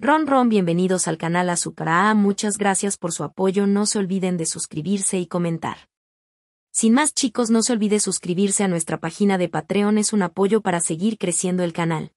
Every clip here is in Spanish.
Ron Ron bienvenidos al canal A, muchas gracias por su apoyo no se olviden de suscribirse y comentar. Sin más chicos no se olvide suscribirse a nuestra página de Patreon es un apoyo para seguir creciendo el canal.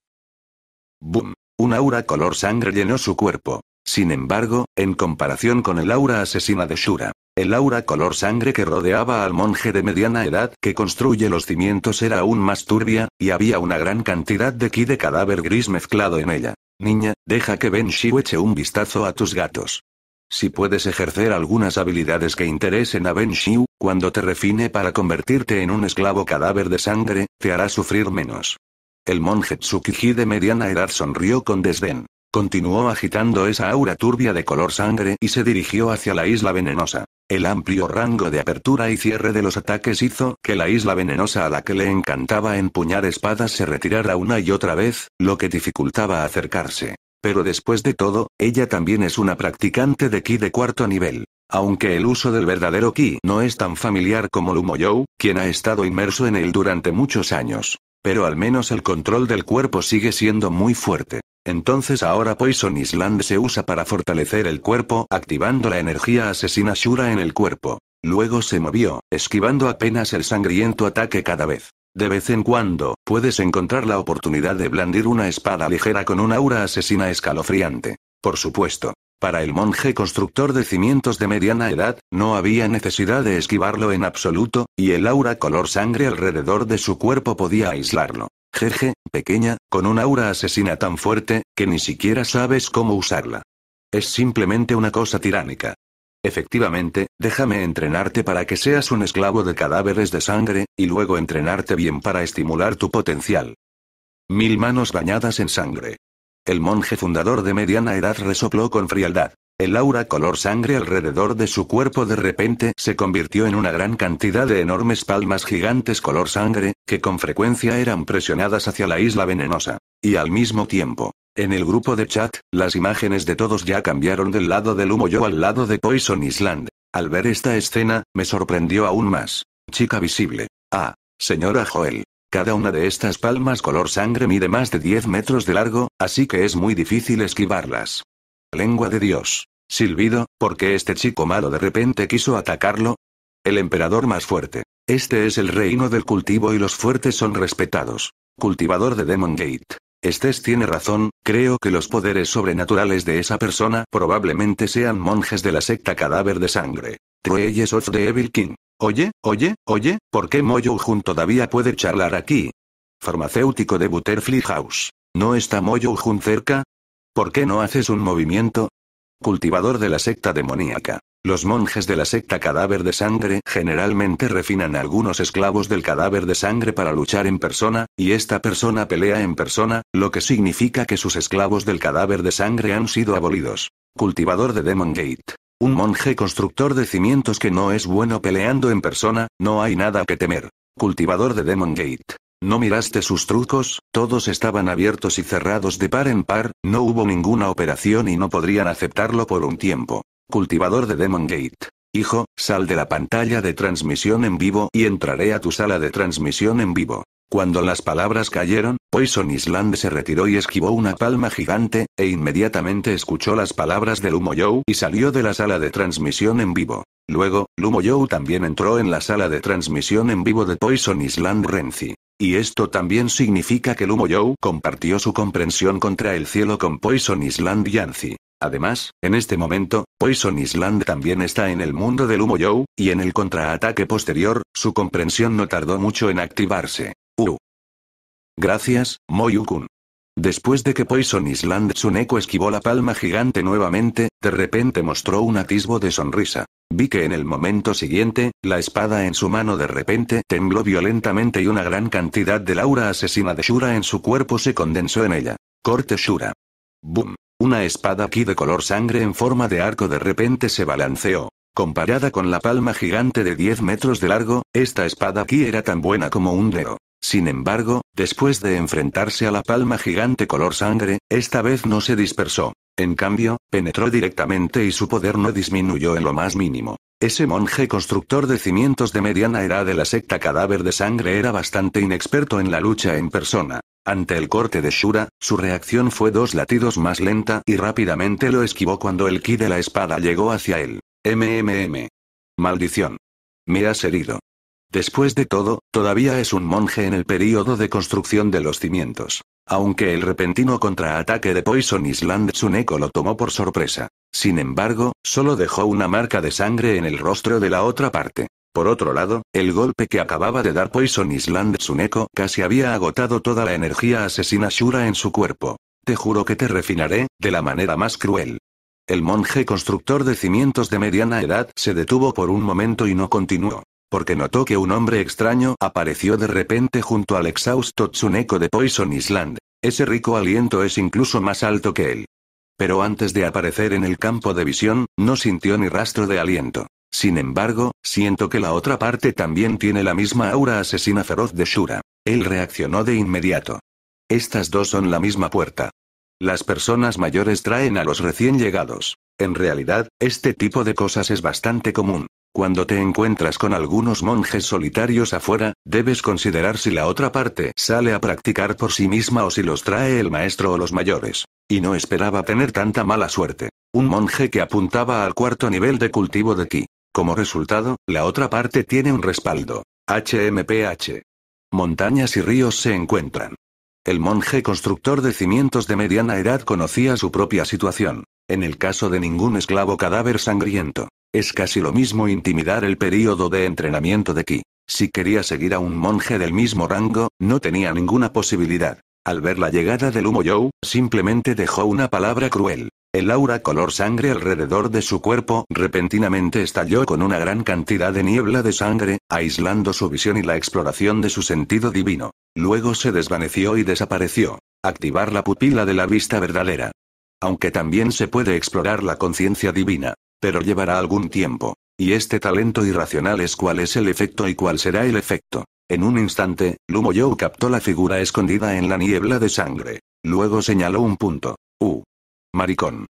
Boom. Un aura color sangre llenó su cuerpo. Sin embargo, en comparación con el aura asesina de Shura, el aura color sangre que rodeaba al monje de mediana edad que construye los cimientos era aún más turbia, y había una gran cantidad de ki de cadáver gris mezclado en ella. Niña, deja que Ben-Shiu eche un vistazo a tus gatos. Si puedes ejercer algunas habilidades que interesen a Ben-Shiu, cuando te refine para convertirte en un esclavo cadáver de sangre, te hará sufrir menos. El monje Tsukiji de mediana edad sonrió con desdén. Continuó agitando esa aura turbia de color sangre y se dirigió hacia la isla venenosa. El amplio rango de apertura y cierre de los ataques hizo que la isla venenosa a la que le encantaba empuñar espadas se retirara una y otra vez, lo que dificultaba acercarse. Pero después de todo, ella también es una practicante de ki de cuarto nivel. Aunque el uso del verdadero ki no es tan familiar como Lumoyou, quien ha estado inmerso en él durante muchos años. Pero al menos el control del cuerpo sigue siendo muy fuerte. Entonces ahora Poison Island se usa para fortalecer el cuerpo activando la energía asesina Shura en el cuerpo. Luego se movió, esquivando apenas el sangriento ataque cada vez. De vez en cuando, puedes encontrar la oportunidad de blandir una espada ligera con un aura asesina escalofriante. Por supuesto. Para el monje constructor de cimientos de mediana edad, no había necesidad de esquivarlo en absoluto, y el aura color sangre alrededor de su cuerpo podía aislarlo. Jeje, pequeña, con un aura asesina tan fuerte, que ni siquiera sabes cómo usarla. Es simplemente una cosa tiránica. Efectivamente, déjame entrenarte para que seas un esclavo de cadáveres de sangre, y luego entrenarte bien para estimular tu potencial. Mil manos bañadas en sangre. El monje fundador de mediana edad resopló con frialdad. El aura color sangre alrededor de su cuerpo de repente se convirtió en una gran cantidad de enormes palmas gigantes color sangre, que con frecuencia eran presionadas hacia la isla venenosa. Y al mismo tiempo, en el grupo de chat, las imágenes de todos ya cambiaron del lado del humo yo al lado de Poison Island. Al ver esta escena, me sorprendió aún más. Chica visible. Ah, señora Joel. Cada una de estas palmas color sangre mide más de 10 metros de largo, así que es muy difícil esquivarlas. Lengua de Dios. Silbido, qué este chico malo de repente quiso atacarlo? El emperador más fuerte. Este es el reino del cultivo y los fuertes son respetados. Cultivador de Demon Gate. Estés tiene razón, creo que los poderes sobrenaturales de esa persona probablemente sean monjes de la secta Cadáver de Sangre. Trueyes of the Evil King. Oye, oye, oye, ¿por qué Moyo Jun todavía puede charlar aquí? Farmacéutico de Butterfly House. ¿No está Moyo Jun cerca? ¿Por qué no haces un movimiento? cultivador de la secta demoníaca. Los monjes de la secta cadáver de sangre generalmente refinan algunos esclavos del cadáver de sangre para luchar en persona, y esta persona pelea en persona, lo que significa que sus esclavos del cadáver de sangre han sido abolidos. Cultivador de Demon Gate. Un monje constructor de cimientos que no es bueno peleando en persona, no hay nada que temer. Cultivador de Demon Gate. No miraste sus trucos, todos estaban abiertos y cerrados de par en par, no hubo ninguna operación y no podrían aceptarlo por un tiempo. Cultivador de Demon Gate. Hijo, sal de la pantalla de transmisión en vivo y entraré a tu sala de transmisión en vivo. Cuando las palabras cayeron, Poison Island se retiró y esquivó una palma gigante, e inmediatamente escuchó las palabras de Lumo y salió de la sala de transmisión en vivo. Luego, Lumo también entró en la sala de transmisión en vivo de Poison Island Renzi. Y esto también significa que Lumo Joe compartió su comprensión contra el cielo con Poison Island Yancy. Además, en este momento, Poison Island también está en el mundo de humo Joe, y en el contraataque posterior, su comprensión no tardó mucho en activarse. Uh. Gracias, Moyukun. Después de que Poison Island Tsuneko esquivó la palma gigante nuevamente, de repente mostró un atisbo de sonrisa. Vi que en el momento siguiente, la espada en su mano de repente tembló violentamente y una gran cantidad de aura asesina de Shura en su cuerpo se condensó en ella. Corte Shura. Boom. Una espada aquí de color sangre en forma de arco de repente se balanceó. Comparada con la palma gigante de 10 metros de largo, esta espada aquí era tan buena como un dedo. Sin embargo, después de enfrentarse a la palma gigante color sangre, esta vez no se dispersó. En cambio, penetró directamente y su poder no disminuyó en lo más mínimo. Ese monje constructor de cimientos de mediana era de la secta cadáver de sangre era bastante inexperto en la lucha en persona. Ante el corte de Shura, su reacción fue dos latidos más lenta y rápidamente lo esquivó cuando el ki de la espada llegó hacia él. MMM. Maldición. Me has herido. Después de todo, todavía es un monje en el período de construcción de los cimientos. Aunque el repentino contraataque de Poison Island Tsuneko lo tomó por sorpresa. Sin embargo, solo dejó una marca de sangre en el rostro de la otra parte. Por otro lado, el golpe que acababa de dar Poison Island Tsuneko casi había agotado toda la energía asesina Shura en su cuerpo. Te juro que te refinaré, de la manera más cruel. El monje constructor de cimientos de mediana edad se detuvo por un momento y no continuó porque notó que un hombre extraño apareció de repente junto al exhausto Tsuneko de Poison Island. Ese rico aliento es incluso más alto que él. Pero antes de aparecer en el campo de visión, no sintió ni rastro de aliento. Sin embargo, siento que la otra parte también tiene la misma aura asesina feroz de Shura. Él reaccionó de inmediato. Estas dos son la misma puerta. Las personas mayores traen a los recién llegados. En realidad, este tipo de cosas es bastante común. Cuando te encuentras con algunos monjes solitarios afuera, debes considerar si la otra parte sale a practicar por sí misma o si los trae el maestro o los mayores. Y no esperaba tener tanta mala suerte. Un monje que apuntaba al cuarto nivel de cultivo de ki. Como resultado, la otra parte tiene un respaldo. HMPH. Montañas y ríos se encuentran. El monje constructor de cimientos de mediana edad conocía su propia situación. En el caso de ningún esclavo cadáver sangriento, es casi lo mismo intimidar el período de entrenamiento de Ki. Si quería seguir a un monje del mismo rango, no tenía ninguna posibilidad. Al ver la llegada del humo You, simplemente dejó una palabra cruel. El aura color sangre alrededor de su cuerpo repentinamente estalló con una gran cantidad de niebla de sangre, aislando su visión y la exploración de su sentido divino. Luego se desvaneció y desapareció. Activar la pupila de la vista verdadera. Aunque también se puede explorar la conciencia divina. Pero llevará algún tiempo. Y este talento irracional es cuál es el efecto y cuál será el efecto. En un instante, Lumo captó la figura escondida en la niebla de sangre. Luego señaló un punto. U. Maricón.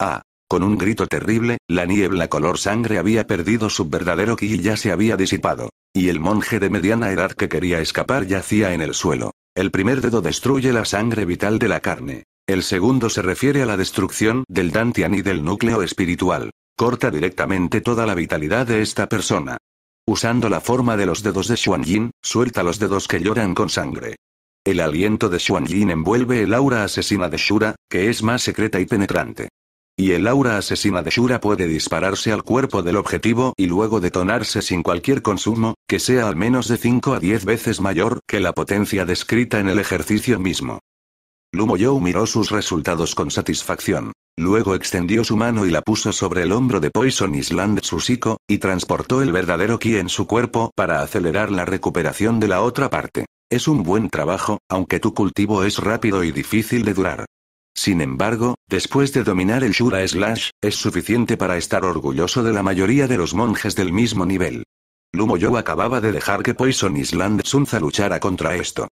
Ah. Con un grito terrible, la niebla color sangre había perdido su verdadero ki y ya se había disipado. Y el monje de mediana edad que quería escapar yacía en el suelo. El primer dedo destruye la sangre vital de la carne. El segundo se refiere a la destrucción del dantian y del núcleo espiritual. Corta directamente toda la vitalidad de esta persona. Usando la forma de los dedos de Yin, suelta los dedos que lloran con sangre. El aliento de Yin envuelve el aura asesina de Shura, que es más secreta y penetrante. Y el aura asesina de Shura puede dispararse al cuerpo del objetivo y luego detonarse sin cualquier consumo, que sea al menos de 5 a 10 veces mayor que la potencia descrita en el ejercicio mismo. Lumo Yo miró sus resultados con satisfacción. Luego extendió su mano y la puso sobre el hombro de Poison Island Susiko, y transportó el verdadero ki en su cuerpo para acelerar la recuperación de la otra parte. Es un buen trabajo, aunque tu cultivo es rápido y difícil de durar. Sin embargo, después de dominar el Shura Slash, es suficiente para estar orgulloso de la mayoría de los monjes del mismo nivel. Lumoyo acababa de dejar que Poison Island Sunza luchara contra esto.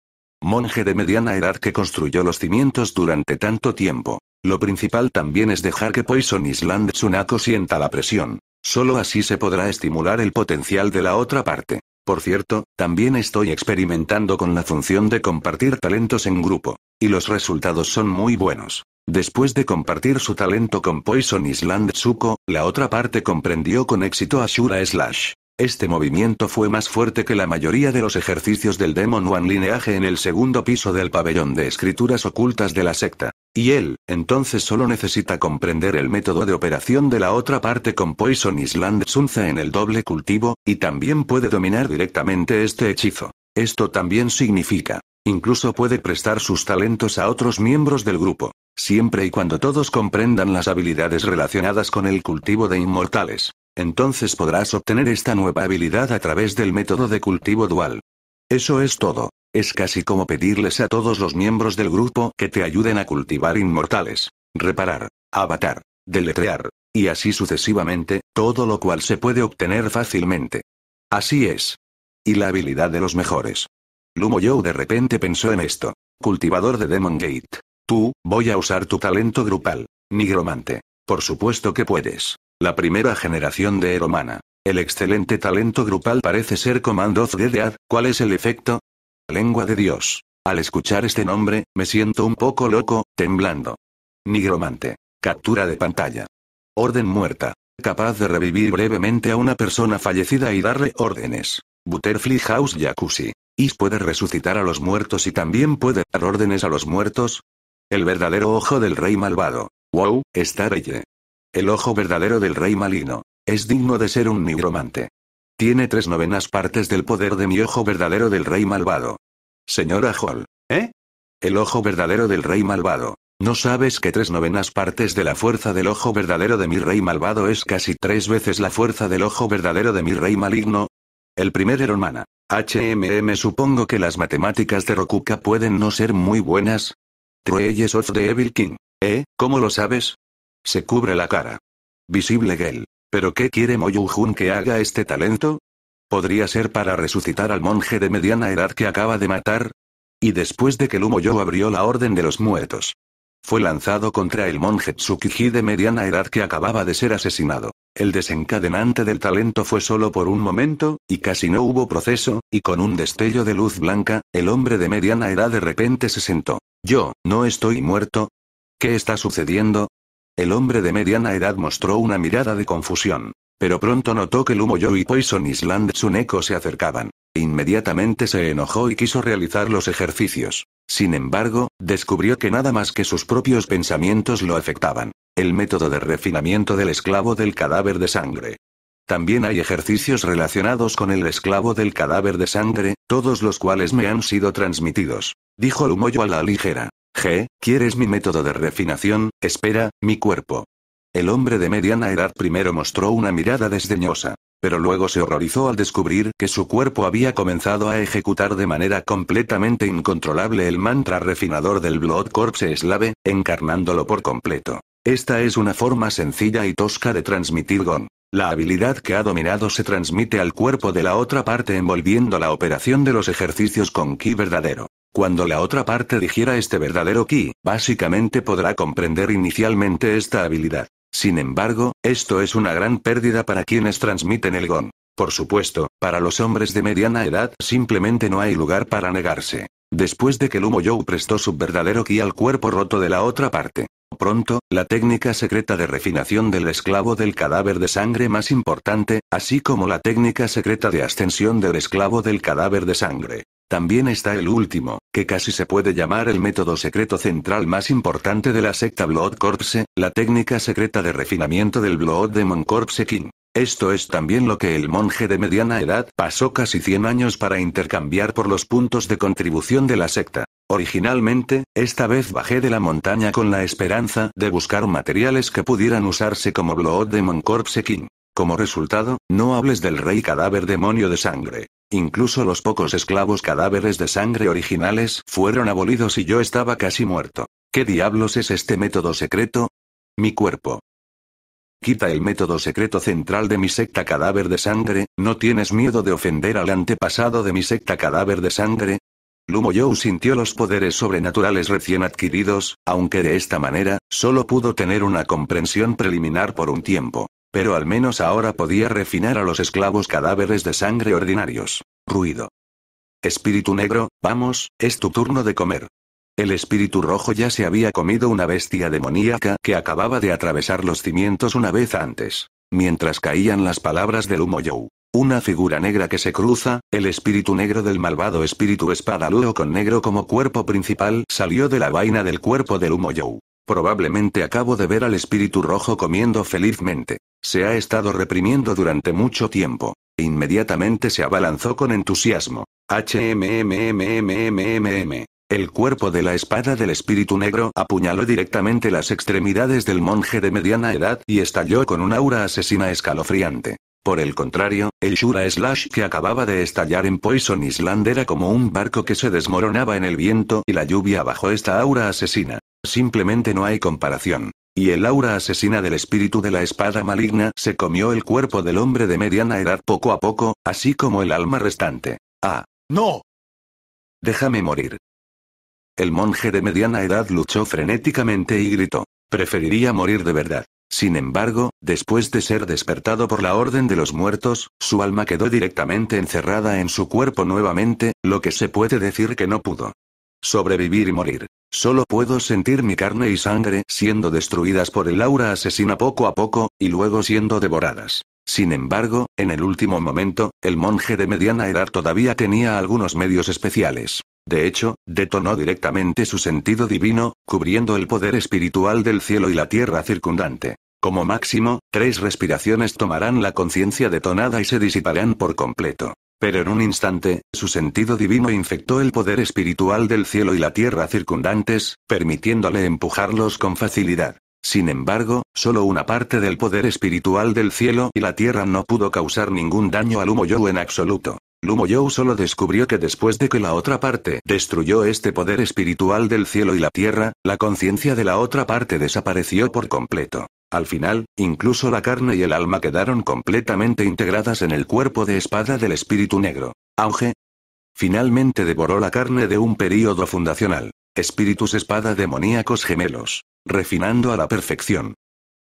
Monje de mediana edad que construyó los cimientos durante tanto tiempo. Lo principal también es dejar que Poison Island Tsunako sienta la presión. Solo así se podrá estimular el potencial de la otra parte. Por cierto, también estoy experimentando con la función de compartir talentos en grupo. Y los resultados son muy buenos. Después de compartir su talento con Poison Island Tsuko, la otra parte comprendió con éxito a Shura Slash. Este movimiento fue más fuerte que la mayoría de los ejercicios del Demon One lineaje en el segundo piso del pabellón de escrituras ocultas de la secta. Y él, entonces solo necesita comprender el método de operación de la otra parte con Poison Island Sunza en el doble cultivo, y también puede dominar directamente este hechizo. Esto también significa, incluso puede prestar sus talentos a otros miembros del grupo, siempre y cuando todos comprendan las habilidades relacionadas con el cultivo de inmortales. Entonces podrás obtener esta nueva habilidad a través del método de cultivo dual. Eso es todo. Es casi como pedirles a todos los miembros del grupo que te ayuden a cultivar inmortales, reparar, avatar, deletrear, y así sucesivamente, todo lo cual se puede obtener fácilmente. Así es. Y la habilidad de los mejores. Lumo de repente pensó en esto. Cultivador de Demon Gate. Tú, voy a usar tu talento grupal. Nigromante. Por supuesto que puedes. La primera generación de Eromana. El excelente talento grupal parece ser Command of Dead. ¿Cuál es el efecto? Lengua de Dios. Al escuchar este nombre, me siento un poco loco, temblando. Nigromante. Captura de pantalla. Orden muerta. Capaz de revivir brevemente a una persona fallecida y darle órdenes. Butterfly House Jacuzzi. Is puede resucitar a los muertos y también puede dar órdenes a los muertos. El verdadero ojo del rey malvado. Wow, está rey. El ojo verdadero del rey maligno. Es digno de ser un nigromante. Tiene tres novenas partes del poder de mi ojo verdadero del rey malvado. Señora Hall. ¿Eh? El ojo verdadero del rey malvado. ¿No sabes que tres novenas partes de la fuerza del ojo verdadero de mi rey malvado es casi tres veces la fuerza del ojo verdadero de mi rey maligno? El primer hermana. HMM supongo que las matemáticas de Rokuka pueden no ser muy buenas. Trueyes of the Evil King. ¿Eh? ¿Cómo lo sabes? Se cubre la cara. Visible gel. ¿Pero qué quiere Jun que haga este talento? ¿Podría ser para resucitar al monje de mediana edad que acaba de matar? Y después de que Yo abrió la Orden de los Muertos. Fue lanzado contra el monje Tsukiji de mediana edad que acababa de ser asesinado. El desencadenante del talento fue solo por un momento, y casi no hubo proceso, y con un destello de luz blanca, el hombre de mediana edad de repente se sentó. Yo, no estoy muerto. ¿Qué está sucediendo? El hombre de mediana edad mostró una mirada de confusión. Pero pronto notó que Lumoyo y Poison Island Tsuneko se acercaban. Inmediatamente se enojó y quiso realizar los ejercicios. Sin embargo, descubrió que nada más que sus propios pensamientos lo afectaban. El método de refinamiento del esclavo del cadáver de sangre. También hay ejercicios relacionados con el esclavo del cadáver de sangre, todos los cuales me han sido transmitidos, dijo Lumoyo a la ligera. G, ¿quieres mi método de refinación? Espera, mi cuerpo. El hombre de mediana edad primero mostró una mirada desdeñosa, pero luego se horrorizó al descubrir que su cuerpo había comenzado a ejecutar de manera completamente incontrolable el mantra refinador del Blood Corpse Slave, encarnándolo por completo. Esta es una forma sencilla y tosca de transmitir GON. La habilidad que ha dominado se transmite al cuerpo de la otra parte envolviendo la operación de los ejercicios con ki verdadero. Cuando la otra parte digiera este verdadero ki, básicamente podrá comprender inicialmente esta habilidad. Sin embargo, esto es una gran pérdida para quienes transmiten el gon. Por supuesto, para los hombres de mediana edad simplemente no hay lugar para negarse. Después de que Lumo Joe prestó su verdadero ki al cuerpo roto de la otra parte. Pronto, la técnica secreta de refinación del esclavo del cadáver de sangre más importante, así como la técnica secreta de ascensión del esclavo del cadáver de sangre, también está el último, que casi se puede llamar el método secreto central más importante de la secta Blood Corpse, la técnica secreta de refinamiento del Blood Demon Corpse King. Esto es también lo que el monje de mediana edad pasó casi 100 años para intercambiar por los puntos de contribución de la secta. Originalmente, esta vez bajé de la montaña con la esperanza de buscar materiales que pudieran usarse como Blood Demon Corpse King. Como resultado, no hables del rey cadáver demonio de sangre. Incluso los pocos esclavos cadáveres de sangre originales fueron abolidos y yo estaba casi muerto. ¿Qué diablos es este método secreto? Mi cuerpo. Quita el método secreto central de mi secta cadáver de sangre, ¿no tienes miedo de ofender al antepasado de mi secta cadáver de sangre? Lumo sintió los poderes sobrenaturales recién adquiridos, aunque de esta manera, solo pudo tener una comprensión preliminar por un tiempo. Pero al menos ahora podía refinar a los esclavos cadáveres de sangre ordinarios. Ruido. Espíritu negro, vamos, es tu turno de comer. El espíritu rojo ya se había comido una bestia demoníaca que acababa de atravesar los cimientos una vez antes. Mientras caían las palabras del humo Una figura negra que se cruza, el espíritu negro del malvado espíritu espadaludo con negro como cuerpo principal salió de la vaina del cuerpo del humo Probablemente acabo de ver al espíritu rojo comiendo felizmente. Se ha estado reprimiendo durante mucho tiempo. Inmediatamente se abalanzó con entusiasmo. HMMMMMMM. El cuerpo de la espada del espíritu negro apuñaló directamente las extremidades del monje de mediana edad y estalló con un aura asesina escalofriante. Por el contrario, el Shura Slash que acababa de estallar en Poison Island era como un barco que se desmoronaba en el viento y la lluvia bajo esta aura asesina. Simplemente no hay comparación. Y el aura asesina del espíritu de la espada maligna se comió el cuerpo del hombre de mediana edad poco a poco, así como el alma restante. ¡Ah! ¡No! Déjame morir. El monje de mediana edad luchó frenéticamente y gritó. Preferiría morir de verdad. Sin embargo, después de ser despertado por la Orden de los Muertos, su alma quedó directamente encerrada en su cuerpo nuevamente, lo que se puede decir que no pudo Sobrevivir y morir. Solo puedo sentir mi carne y sangre siendo destruidas por el aura asesina poco a poco, y luego siendo devoradas. Sin embargo, en el último momento, el monje de mediana edad todavía tenía algunos medios especiales. De hecho, detonó directamente su sentido divino, cubriendo el poder espiritual del cielo y la tierra circundante. Como máximo, tres respiraciones tomarán la conciencia detonada y se disiparán por completo. Pero en un instante, su sentido divino infectó el poder espiritual del cielo y la tierra circundantes, permitiéndole empujarlos con facilidad. Sin embargo, solo una parte del poder espiritual del cielo y la tierra no pudo causar ningún daño al Humo Yo en absoluto. Lumo Joe solo descubrió que después de que la otra parte destruyó este poder espiritual del cielo y la tierra, la conciencia de la otra parte desapareció por completo. Al final, incluso la carne y el alma quedaron completamente integradas en el cuerpo de espada del espíritu negro. Auge. Finalmente devoró la carne de un período fundacional. Espíritus espada demoníacos gemelos. Refinando a la perfección.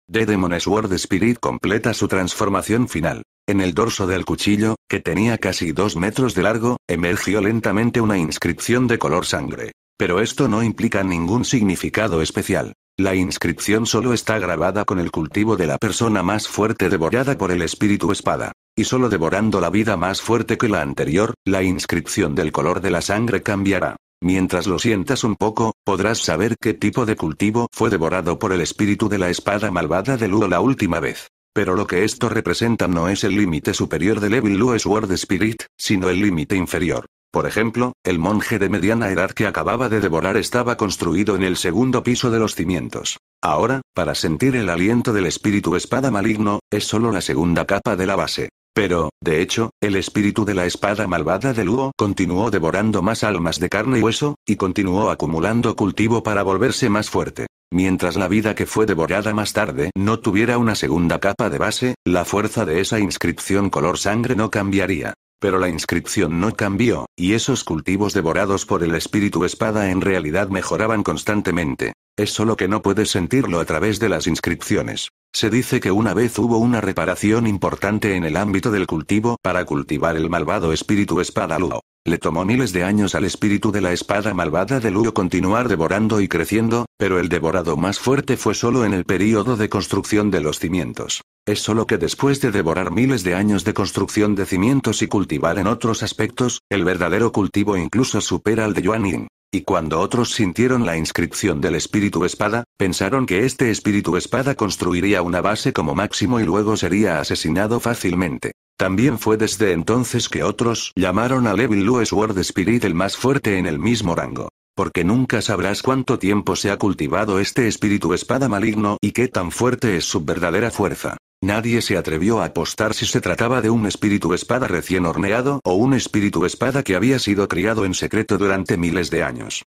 The Demon Sword Spirit completa su transformación final. En el dorso del cuchillo, que tenía casi dos metros de largo, emergió lentamente una inscripción de color sangre. Pero esto no implica ningún significado especial. La inscripción solo está grabada con el cultivo de la persona más fuerte devorada por el espíritu espada. Y solo devorando la vida más fuerte que la anterior, la inscripción del color de la sangre cambiará. Mientras lo sientas un poco, podrás saber qué tipo de cultivo fue devorado por el espíritu de la espada malvada de Luo la última vez. Pero lo que esto representa no es el límite superior del Evil Luo World Spirit, sino el límite inferior. Por ejemplo, el monje de mediana edad que acababa de devorar estaba construido en el segundo piso de los cimientos. Ahora, para sentir el aliento del espíritu espada maligno, es solo la segunda capa de la base. Pero, de hecho, el espíritu de la espada malvada de Luo continuó devorando más almas de carne y hueso, y continuó acumulando cultivo para volverse más fuerte. Mientras la vida que fue devorada más tarde no tuviera una segunda capa de base, la fuerza de esa inscripción color sangre no cambiaría. Pero la inscripción no cambió, y esos cultivos devorados por el espíritu espada en realidad mejoraban constantemente. Es solo que no puedes sentirlo a través de las inscripciones. Se dice que una vez hubo una reparación importante en el ámbito del cultivo para cultivar el malvado espíritu espada Luo. Le tomó miles de años al espíritu de la espada malvada de Luo continuar devorando y creciendo, pero el devorado más fuerte fue solo en el período de construcción de los cimientos. Es solo que después de devorar miles de años de construcción de cimientos y cultivar en otros aspectos, el verdadero cultivo incluso supera al de Yuan Yin. Y cuando otros sintieron la inscripción del espíritu espada, pensaron que este espíritu espada construiría una base como máximo y luego sería asesinado fácilmente. También fue desde entonces que otros llamaron a Levi Lewis World Spirit el más fuerte en el mismo rango. Porque nunca sabrás cuánto tiempo se ha cultivado este espíritu espada maligno y qué tan fuerte es su verdadera fuerza. Nadie se atrevió a apostar si se trataba de un espíritu espada recién horneado o un espíritu espada que había sido criado en secreto durante miles de años.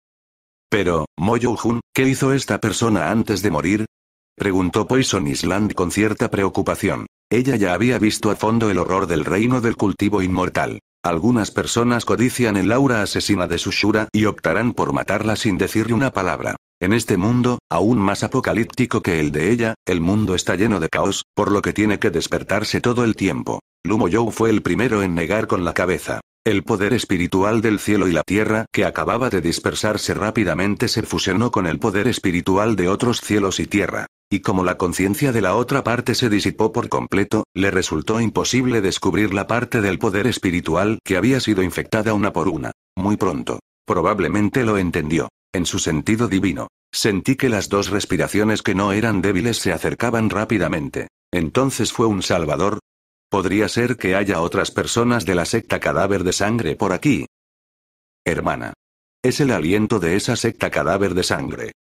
Pero, moyo ¿qué hizo esta persona antes de morir? Preguntó Poison Island con cierta preocupación. Ella ya había visto a fondo el horror del reino del cultivo inmortal. Algunas personas codician el aura asesina de Sushura y optarán por matarla sin decirle una palabra. En este mundo, aún más apocalíptico que el de ella, el mundo está lleno de caos, por lo que tiene que despertarse todo el tiempo. Lumo Joe fue el primero en negar con la cabeza. El poder espiritual del cielo y la tierra que acababa de dispersarse rápidamente se fusionó con el poder espiritual de otros cielos y tierra. Y como la conciencia de la otra parte se disipó por completo, le resultó imposible descubrir la parte del poder espiritual que había sido infectada una por una. Muy pronto. Probablemente lo entendió. En su sentido divino. Sentí que las dos respiraciones que no eran débiles se acercaban rápidamente. Entonces fue un salvador. Podría ser que haya otras personas de la secta cadáver de sangre por aquí. Hermana. Es el aliento de esa secta cadáver de sangre.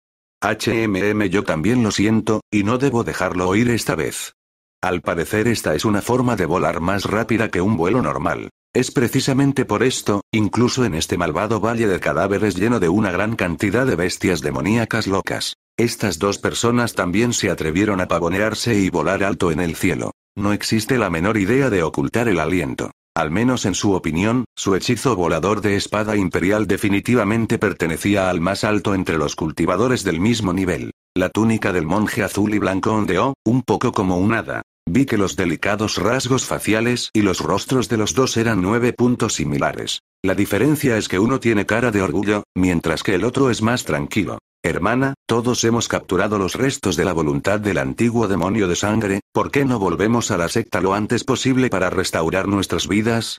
HMM yo también lo siento, y no debo dejarlo oír esta vez. Al parecer esta es una forma de volar más rápida que un vuelo normal. Es precisamente por esto, incluso en este malvado valle de cadáveres lleno de una gran cantidad de bestias demoníacas locas, estas dos personas también se atrevieron a pavonearse y volar alto en el cielo. No existe la menor idea de ocultar el aliento. Al menos en su opinión, su hechizo volador de espada imperial definitivamente pertenecía al más alto entre los cultivadores del mismo nivel. La túnica del monje azul y blanco ondeó, un poco como un hada. Vi que los delicados rasgos faciales y los rostros de los dos eran nueve puntos similares. La diferencia es que uno tiene cara de orgullo, mientras que el otro es más tranquilo. Hermana, todos hemos capturado los restos de la voluntad del antiguo demonio de sangre, ¿por qué no volvemos a la secta lo antes posible para restaurar nuestras vidas?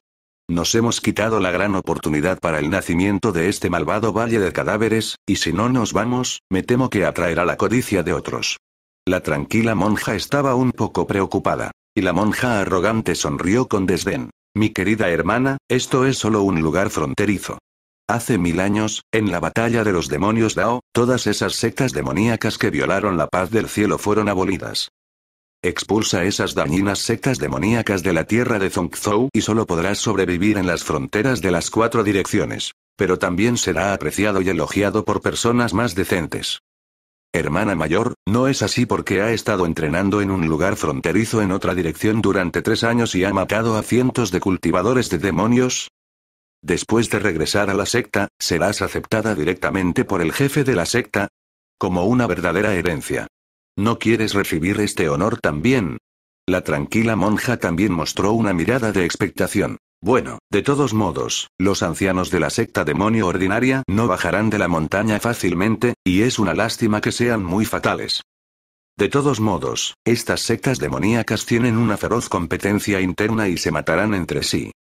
Nos hemos quitado la gran oportunidad para el nacimiento de este malvado valle de cadáveres, y si no nos vamos, me temo que atraerá la codicia de otros. La tranquila monja estaba un poco preocupada, y la monja arrogante sonrió con desdén. Mi querida hermana, esto es solo un lugar fronterizo. Hace mil años, en la batalla de los demonios Dao, todas esas sectas demoníacas que violaron la paz del cielo fueron abolidas. Expulsa esas dañinas sectas demoníacas de la tierra de Zongzhou y solo podrás sobrevivir en las fronteras de las cuatro direcciones. Pero también será apreciado y elogiado por personas más decentes. Hermana mayor, no es así porque ha estado entrenando en un lugar fronterizo en otra dirección durante tres años y ha matado a cientos de cultivadores de demonios, Después de regresar a la secta, serás aceptada directamente por el jefe de la secta. Como una verdadera herencia. ¿No quieres recibir este honor también? La tranquila monja también mostró una mirada de expectación. Bueno, de todos modos, los ancianos de la secta demonio ordinaria no bajarán de la montaña fácilmente, y es una lástima que sean muy fatales. De todos modos, estas sectas demoníacas tienen una feroz competencia interna y se matarán entre sí.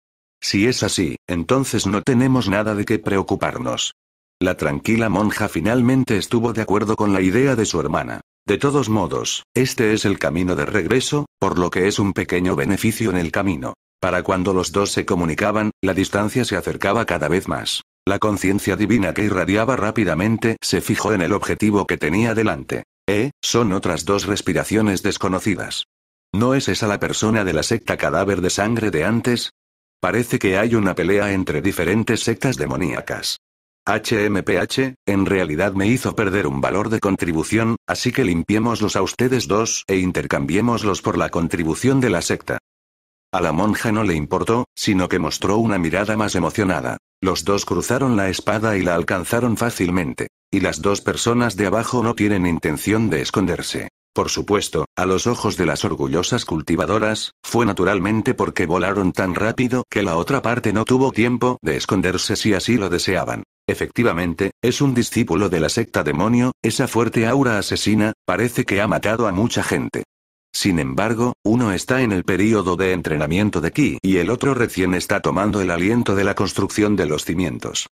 Si es así, entonces no tenemos nada de qué preocuparnos. La tranquila monja finalmente estuvo de acuerdo con la idea de su hermana. De todos modos, este es el camino de regreso, por lo que es un pequeño beneficio en el camino. Para cuando los dos se comunicaban, la distancia se acercaba cada vez más. La conciencia divina que irradiaba rápidamente se fijó en el objetivo que tenía delante. Eh, son otras dos respiraciones desconocidas. ¿No es esa la persona de la secta cadáver de sangre de antes? Parece que hay una pelea entre diferentes sectas demoníacas. HMPH, en realidad me hizo perder un valor de contribución, así que limpiémoslos a ustedes dos e intercambiémoslos por la contribución de la secta. A la monja no le importó, sino que mostró una mirada más emocionada. Los dos cruzaron la espada y la alcanzaron fácilmente. Y las dos personas de abajo no tienen intención de esconderse. Por supuesto, a los ojos de las orgullosas cultivadoras, fue naturalmente porque volaron tan rápido que la otra parte no tuvo tiempo de esconderse si así lo deseaban. Efectivamente, es un discípulo de la secta demonio, esa fuerte aura asesina, parece que ha matado a mucha gente. Sin embargo, uno está en el período de entrenamiento de Ki y el otro recién está tomando el aliento de la construcción de los cimientos.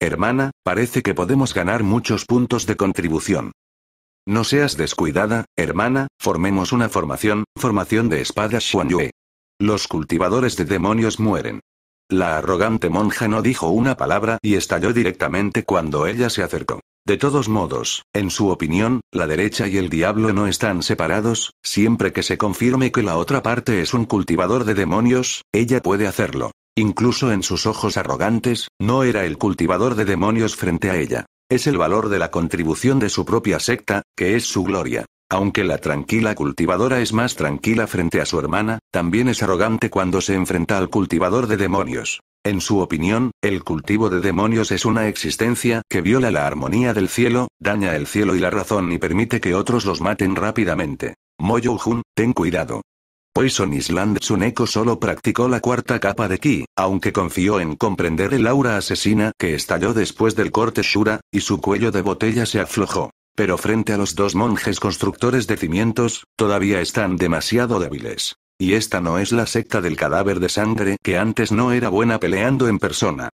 Hermana, parece que podemos ganar muchos puntos de contribución. No seas descuidada, hermana, formemos una formación, formación de espadas Yue. Los cultivadores de demonios mueren. La arrogante monja no dijo una palabra y estalló directamente cuando ella se acercó. De todos modos, en su opinión, la derecha y el diablo no están separados, siempre que se confirme que la otra parte es un cultivador de demonios, ella puede hacerlo. Incluso en sus ojos arrogantes, no era el cultivador de demonios frente a ella. Es el valor de la contribución de su propia secta, que es su gloria. Aunque la tranquila cultivadora es más tranquila frente a su hermana, también es arrogante cuando se enfrenta al cultivador de demonios. En su opinión, el cultivo de demonios es una existencia que viola la armonía del cielo, daña el cielo y la razón y permite que otros los maten rápidamente. Moyo Jun, ten cuidado. Poison Island Tsuneko solo practicó la cuarta capa de ki, aunque confió en comprender el aura asesina que estalló después del corte Shura, y su cuello de botella se aflojó. Pero frente a los dos monjes constructores de cimientos, todavía están demasiado débiles. Y esta no es la secta del cadáver de sangre que antes no era buena peleando en persona.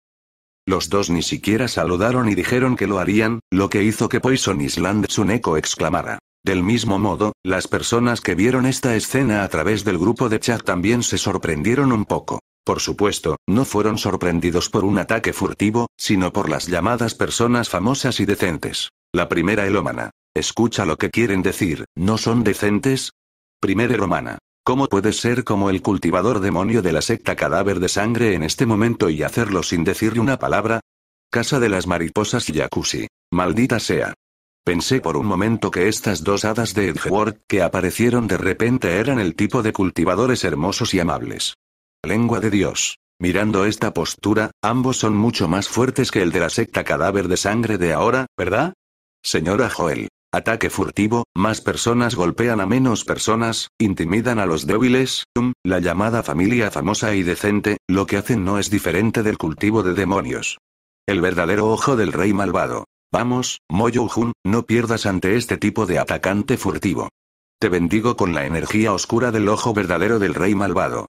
Los dos ni siquiera saludaron y dijeron que lo harían, lo que hizo que Poison Island Tsuneko exclamara. Del mismo modo, las personas que vieron esta escena a través del grupo de chat también se sorprendieron un poco. Por supuesto, no fueron sorprendidos por un ataque furtivo, sino por las llamadas personas famosas y decentes. La primera elómana. Escucha lo que quieren decir, ¿no son decentes? Primera romana. ¿Cómo puedes ser como el cultivador demonio de la secta cadáver de sangre en este momento y hacerlo sin decirle una palabra? Casa de las mariposas y jacuzzi. Maldita sea. Pensé por un momento que estas dos hadas de Edgeworth que aparecieron de repente eran el tipo de cultivadores hermosos y amables. Lengua de Dios. Mirando esta postura, ambos son mucho más fuertes que el de la secta cadáver de sangre de ahora, ¿verdad? Señora Joel. Ataque furtivo, más personas golpean a menos personas, intimidan a los débiles, um, la llamada familia famosa y decente, lo que hacen no es diferente del cultivo de demonios. El verdadero ojo del rey malvado. Vamos, Moyo-jun, no pierdas ante este tipo de atacante furtivo. Te bendigo con la energía oscura del ojo verdadero del rey malvado.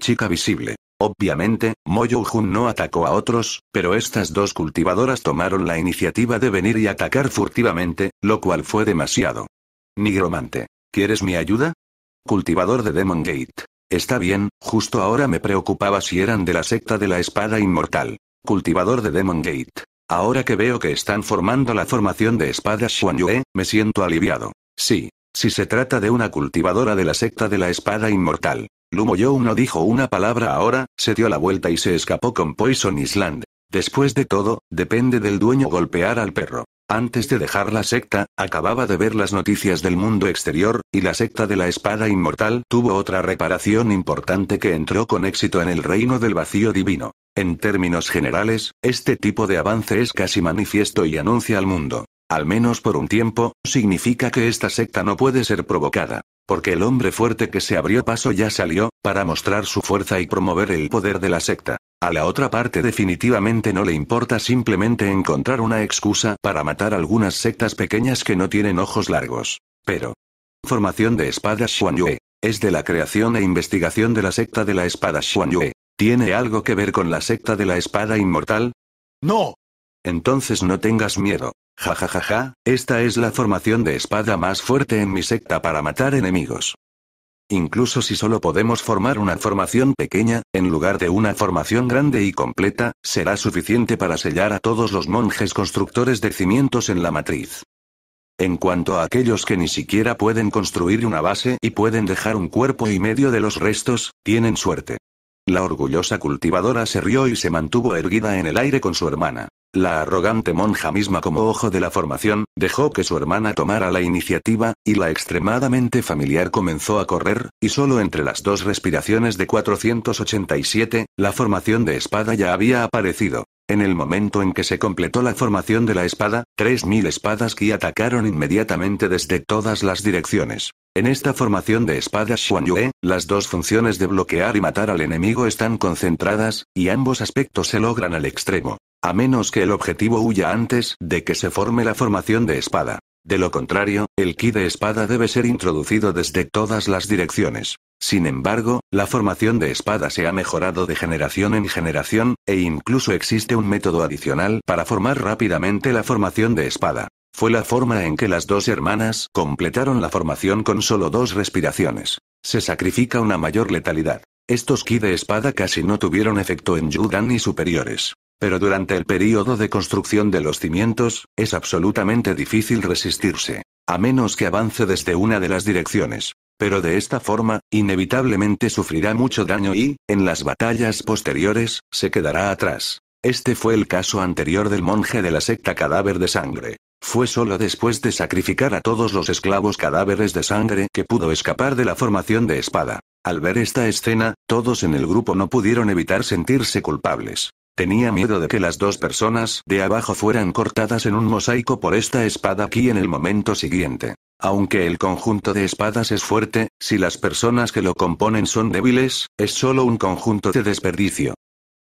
Chica visible. Obviamente, Moyo-jun no atacó a otros, pero estas dos cultivadoras tomaron la iniciativa de venir y atacar furtivamente, lo cual fue demasiado. Nigromante. ¿Quieres mi ayuda? Cultivador de Demon Gate. Está bien, justo ahora me preocupaba si eran de la secta de la espada inmortal. Cultivador de Demon Gate. Ahora que veo que están formando la formación de espadas Xuanyue, me siento aliviado. Sí. Si se trata de una cultivadora de la secta de la espada inmortal. Lumo no dijo una palabra ahora, se dio la vuelta y se escapó con Poison Island. Después de todo, depende del dueño golpear al perro. Antes de dejar la secta, acababa de ver las noticias del mundo exterior, y la secta de la espada inmortal tuvo otra reparación importante que entró con éxito en el reino del vacío divino. En términos generales, este tipo de avance es casi manifiesto y anuncia al mundo. Al menos por un tiempo, significa que esta secta no puede ser provocada. Porque el hombre fuerte que se abrió paso ya salió, para mostrar su fuerza y promover el poder de la secta. A la otra parte definitivamente no le importa simplemente encontrar una excusa para matar algunas sectas pequeñas que no tienen ojos largos. Pero. Formación de espadas Yue, Es de la creación e investigación de la secta de la espada Yue. ¿Tiene algo que ver con la secta de la espada inmortal? No. Entonces no tengas miedo. Ja esta es la formación de espada más fuerte en mi secta para matar enemigos. Incluso si solo podemos formar una formación pequeña, en lugar de una formación grande y completa, será suficiente para sellar a todos los monjes constructores de cimientos en la matriz. En cuanto a aquellos que ni siquiera pueden construir una base y pueden dejar un cuerpo y medio de los restos, tienen suerte. La orgullosa cultivadora se rió y se mantuvo erguida en el aire con su hermana. La arrogante monja misma como ojo de la formación, dejó que su hermana tomara la iniciativa, y la extremadamente familiar comenzó a correr, y solo entre las dos respiraciones de 487, la formación de espada ya había aparecido. En el momento en que se completó la formación de la espada, 3.000 espadas que atacaron inmediatamente desde todas las direcciones. En esta formación de espadas Xuan Yue, las dos funciones de bloquear y matar al enemigo están concentradas, y ambos aspectos se logran al extremo. A menos que el objetivo huya antes de que se forme la formación de espada. De lo contrario, el ki de espada debe ser introducido desde todas las direcciones. Sin embargo, la formación de espada se ha mejorado de generación en generación, e incluso existe un método adicional para formar rápidamente la formación de espada. Fue la forma en que las dos hermanas completaron la formación con solo dos respiraciones. Se sacrifica una mayor letalidad. Estos ki de espada casi no tuvieron efecto en Yudan ni superiores. Pero durante el periodo de construcción de los cimientos, es absolutamente difícil resistirse. A menos que avance desde una de las direcciones. Pero de esta forma, inevitablemente sufrirá mucho daño y, en las batallas posteriores, se quedará atrás. Este fue el caso anterior del monje de la secta Cadáver de Sangre. Fue solo después de sacrificar a todos los esclavos cadáveres de sangre que pudo escapar de la formación de espada. Al ver esta escena, todos en el grupo no pudieron evitar sentirse culpables. Tenía miedo de que las dos personas de abajo fueran cortadas en un mosaico por esta espada aquí en el momento siguiente. Aunque el conjunto de espadas es fuerte, si las personas que lo componen son débiles, es solo un conjunto de desperdicio.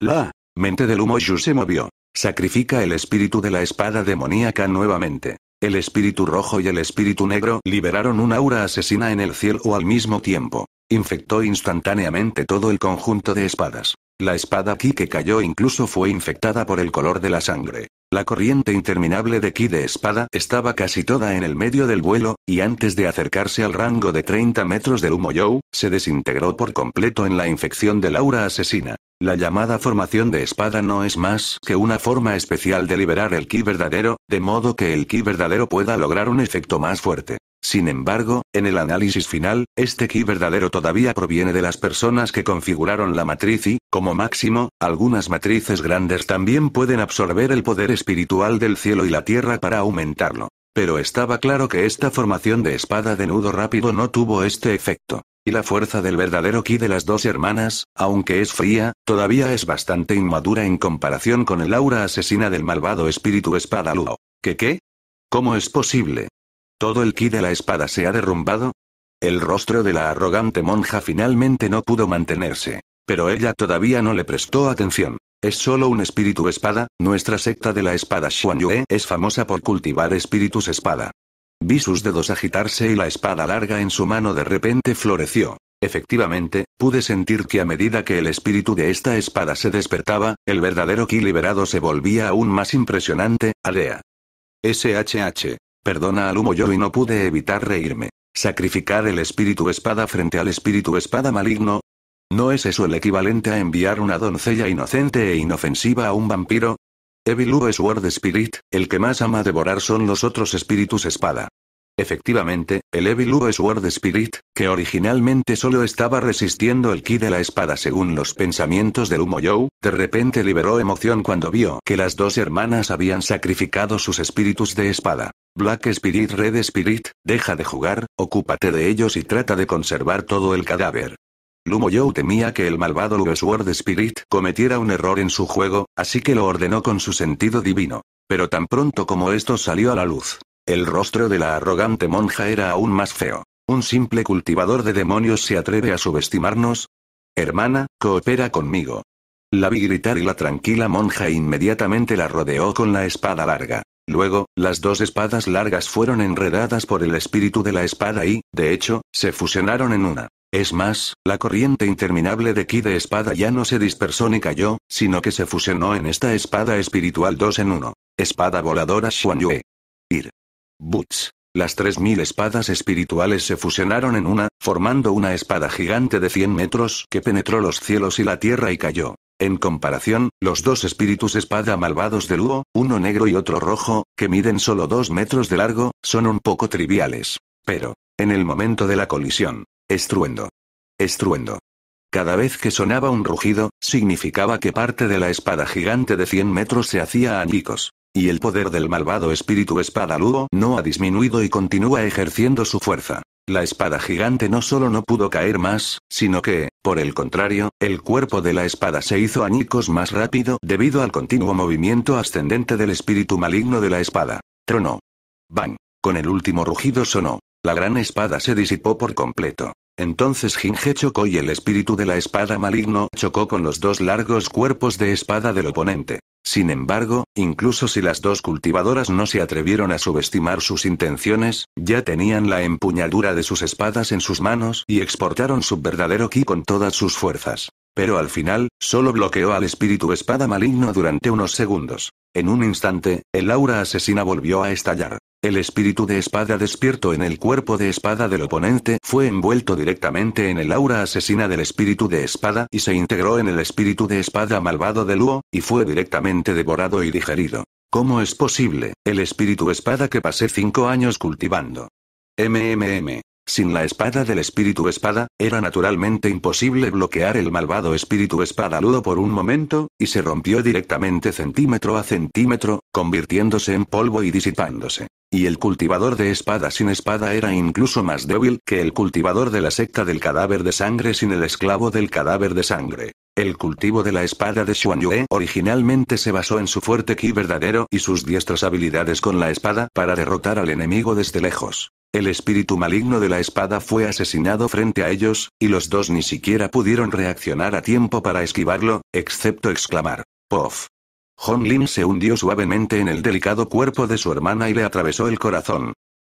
La mente del humo Yu se movió. Sacrifica el espíritu de la espada demoníaca nuevamente. El espíritu rojo y el espíritu negro liberaron un aura asesina en el cielo al mismo tiempo. Infectó instantáneamente todo el conjunto de espadas. La espada ki que cayó incluso fue infectada por el color de la sangre. La corriente interminable de ki de espada estaba casi toda en el medio del vuelo, y antes de acercarse al rango de 30 metros del humo Joe, se desintegró por completo en la infección de Laura asesina. La llamada formación de espada no es más que una forma especial de liberar el ki verdadero, de modo que el ki verdadero pueda lograr un efecto más fuerte. Sin embargo, en el análisis final, este ki verdadero todavía proviene de las personas que configuraron la matriz y, como máximo, algunas matrices grandes también pueden absorber el poder espiritual del cielo y la tierra para aumentarlo. Pero estaba claro que esta formación de espada de nudo rápido no tuvo este efecto. Y la fuerza del verdadero ki de las dos hermanas, aunque es fría, todavía es bastante inmadura en comparación con el aura asesina del malvado espíritu espada Luo. ¿Qué qué? ¿Cómo es posible? ¿Todo el ki de la espada se ha derrumbado? El rostro de la arrogante monja finalmente no pudo mantenerse. Pero ella todavía no le prestó atención. Es solo un espíritu espada, nuestra secta de la espada Xuanyue es famosa por cultivar espíritus espada. Vi sus dedos agitarse y la espada larga en su mano de repente floreció. Efectivamente, pude sentir que a medida que el espíritu de esta espada se despertaba, el verdadero ki liberado se volvía aún más impresionante, Alea. SHH. Perdona al humo yo y no pude evitar reírme. Sacrificar el espíritu espada frente al espíritu espada maligno. ¿No es eso el equivalente a enviar una doncella inocente e inofensiva a un vampiro? Evil es word Spirit, el que más ama devorar son los otros espíritus espada. Efectivamente, el Evil es word Spirit, que originalmente solo estaba resistiendo el ki de la espada según los pensamientos del humo Joe, de repente liberó emoción cuando vio que las dos hermanas habían sacrificado sus espíritus de espada. Black Spirit Red Spirit, deja de jugar, ocúpate de ellos y trata de conservar todo el cadáver. Lumo Joe temía que el malvado Sword Spirit cometiera un error en su juego, así que lo ordenó con su sentido divino. Pero tan pronto como esto salió a la luz, el rostro de la arrogante monja era aún más feo. ¿Un simple cultivador de demonios se atreve a subestimarnos? Hermana, coopera conmigo. La vi gritar y la tranquila monja inmediatamente la rodeó con la espada larga. Luego, las dos espadas largas fueron enredadas por el espíritu de la espada y, de hecho, se fusionaron en una. Es más, la corriente interminable de ki de espada ya no se dispersó ni cayó, sino que se fusionó en esta espada espiritual dos en uno. Espada voladora Xuan Yue. Ir. Buts. Las 3000 espadas espirituales se fusionaron en una, formando una espada gigante de 100 metros que penetró los cielos y la tierra y cayó. En comparación, los dos espíritus espada malvados de lúo, uno negro y otro rojo, que miden solo dos metros de largo, son un poco triviales. Pero, en el momento de la colisión, estruendo. Estruendo. Cada vez que sonaba un rugido, significaba que parte de la espada gigante de 100 metros se hacía añicos. Y el poder del malvado espíritu espada lúo no ha disminuido y continúa ejerciendo su fuerza. La espada gigante no solo no pudo caer más, sino que, por el contrario, el cuerpo de la espada se hizo añicos más rápido debido al continuo movimiento ascendente del espíritu maligno de la espada. Tronó. Bang. Con el último rugido sonó. La gran espada se disipó por completo. Entonces Jinge chocó y el espíritu de la espada maligno chocó con los dos largos cuerpos de espada del oponente. Sin embargo, incluso si las dos cultivadoras no se atrevieron a subestimar sus intenciones, ya tenían la empuñadura de sus espadas en sus manos y exportaron su verdadero ki con todas sus fuerzas. Pero al final, solo bloqueó al espíritu espada maligno durante unos segundos. En un instante, el aura asesina volvió a estallar. El espíritu de espada despierto en el cuerpo de espada del oponente fue envuelto directamente en el aura asesina del espíritu de espada y se integró en el espíritu de espada malvado de Luo, y fue directamente devorado y digerido. ¿Cómo es posible, el espíritu espada que pasé cinco años cultivando? MMM. Sin la espada del espíritu espada, era naturalmente imposible bloquear el malvado espíritu espada ludo por un momento, y se rompió directamente centímetro a centímetro, convirtiéndose en polvo y disipándose. Y el cultivador de espada sin espada era incluso más débil que el cultivador de la secta del cadáver de sangre sin el esclavo del cadáver de sangre. El cultivo de la espada de Xuan Yue originalmente se basó en su fuerte ki verdadero y sus diestras habilidades con la espada para derrotar al enemigo desde lejos. El espíritu maligno de la espada fue asesinado frente a ellos, y los dos ni siquiera pudieron reaccionar a tiempo para esquivarlo, excepto exclamar. ¡Pof! Hong Lin se hundió suavemente en el delicado cuerpo de su hermana y le atravesó el corazón.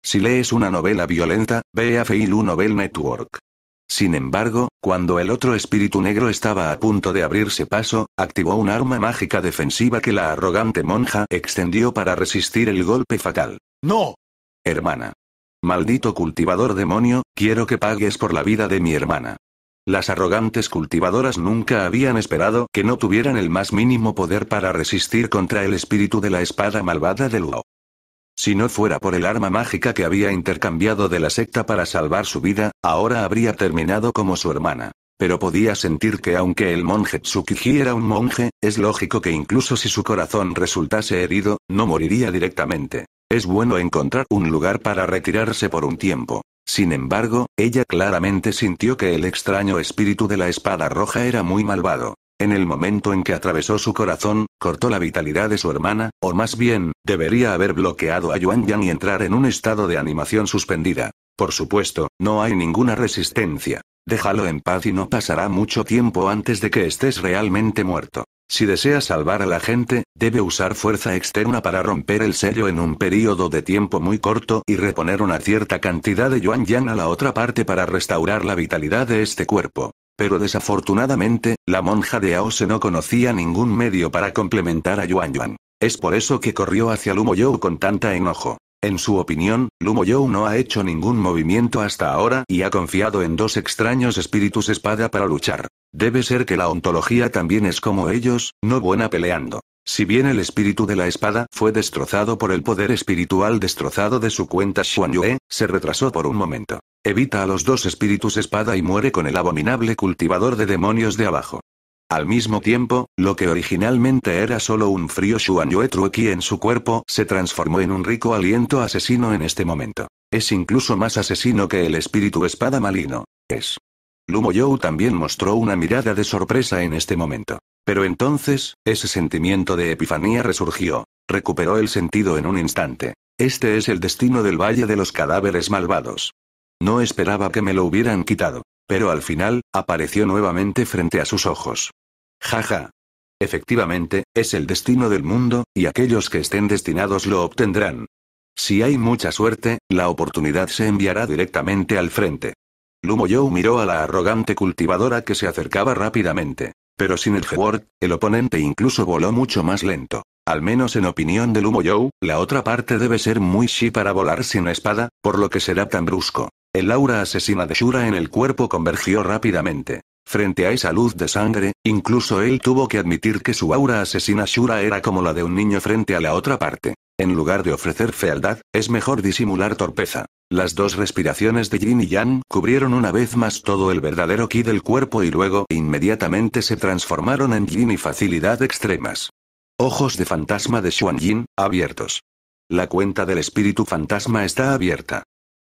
Si lees una novela violenta, ve a Feilu Novel Network. Sin embargo, cuando el otro espíritu negro estaba a punto de abrirse paso, activó un arma mágica defensiva que la arrogante monja extendió para resistir el golpe fatal. ¡No! Hermana. Maldito cultivador demonio, quiero que pagues por la vida de mi hermana. Las arrogantes cultivadoras nunca habían esperado que no tuvieran el más mínimo poder para resistir contra el espíritu de la espada malvada de Luo. Si no fuera por el arma mágica que había intercambiado de la secta para salvar su vida, ahora habría terminado como su hermana. Pero podía sentir que aunque el monje Tsukiji era un monje, es lógico que incluso si su corazón resultase herido, no moriría directamente. Es bueno encontrar un lugar para retirarse por un tiempo. Sin embargo, ella claramente sintió que el extraño espíritu de la espada roja era muy malvado. En el momento en que atravesó su corazón, cortó la vitalidad de su hermana, o más bien, debería haber bloqueado a Yuan Yang y entrar en un estado de animación suspendida. Por supuesto, no hay ninguna resistencia. Déjalo en paz y no pasará mucho tiempo antes de que estés realmente muerto. Si desea salvar a la gente, debe usar fuerza externa para romper el sello en un período de tiempo muy corto y reponer una cierta cantidad de yuan yang a la otra parte para restaurar la vitalidad de este cuerpo. Pero desafortunadamente, la monja de Aose no conocía ningún medio para complementar a Yuan Yuan. Es por eso que corrió hacia Lumo con tanta enojo. En su opinión, Lumo no ha hecho ningún movimiento hasta ahora y ha confiado en dos extraños espíritus espada para luchar. Debe ser que la ontología también es como ellos, no buena peleando. Si bien el espíritu de la espada fue destrozado por el poder espiritual destrozado de su cuenta Xuan Yue, se retrasó por un momento. Evita a los dos espíritus espada y muere con el abominable cultivador de demonios de abajo. Al mismo tiempo, lo que originalmente era solo un frío Xuan Yue en su cuerpo se transformó en un rico aliento asesino en este momento. Es incluso más asesino que el espíritu espada maligno. Es. Lumo también mostró una mirada de sorpresa en este momento. Pero entonces, ese sentimiento de epifanía resurgió. Recuperó el sentido en un instante. Este es el destino del Valle de los Cadáveres Malvados. No esperaba que me lo hubieran quitado. Pero al final, apareció nuevamente frente a sus ojos. Jaja. Efectivamente, es el destino del mundo, y aquellos que estén destinados lo obtendrán. Si hay mucha suerte, la oportunidad se enviará directamente al frente. Lumo miró a la arrogante cultivadora que se acercaba rápidamente. Pero sin el g el oponente incluso voló mucho más lento. Al menos en opinión del Humo Joe, la otra parte debe ser muy chi para volar sin espada, por lo que será tan brusco. El aura asesina de Shura en el cuerpo convergió rápidamente. Frente a esa luz de sangre, incluso él tuvo que admitir que su aura asesina Shura era como la de un niño frente a la otra parte. En lugar de ofrecer fealdad, es mejor disimular torpeza. Las dos respiraciones de Yin y Yang cubrieron una vez más todo el verdadero ki del cuerpo y luego inmediatamente se transformaron en Yin y facilidad extremas. Ojos de fantasma de Xuan Yin, abiertos. La cuenta del espíritu fantasma está abierta.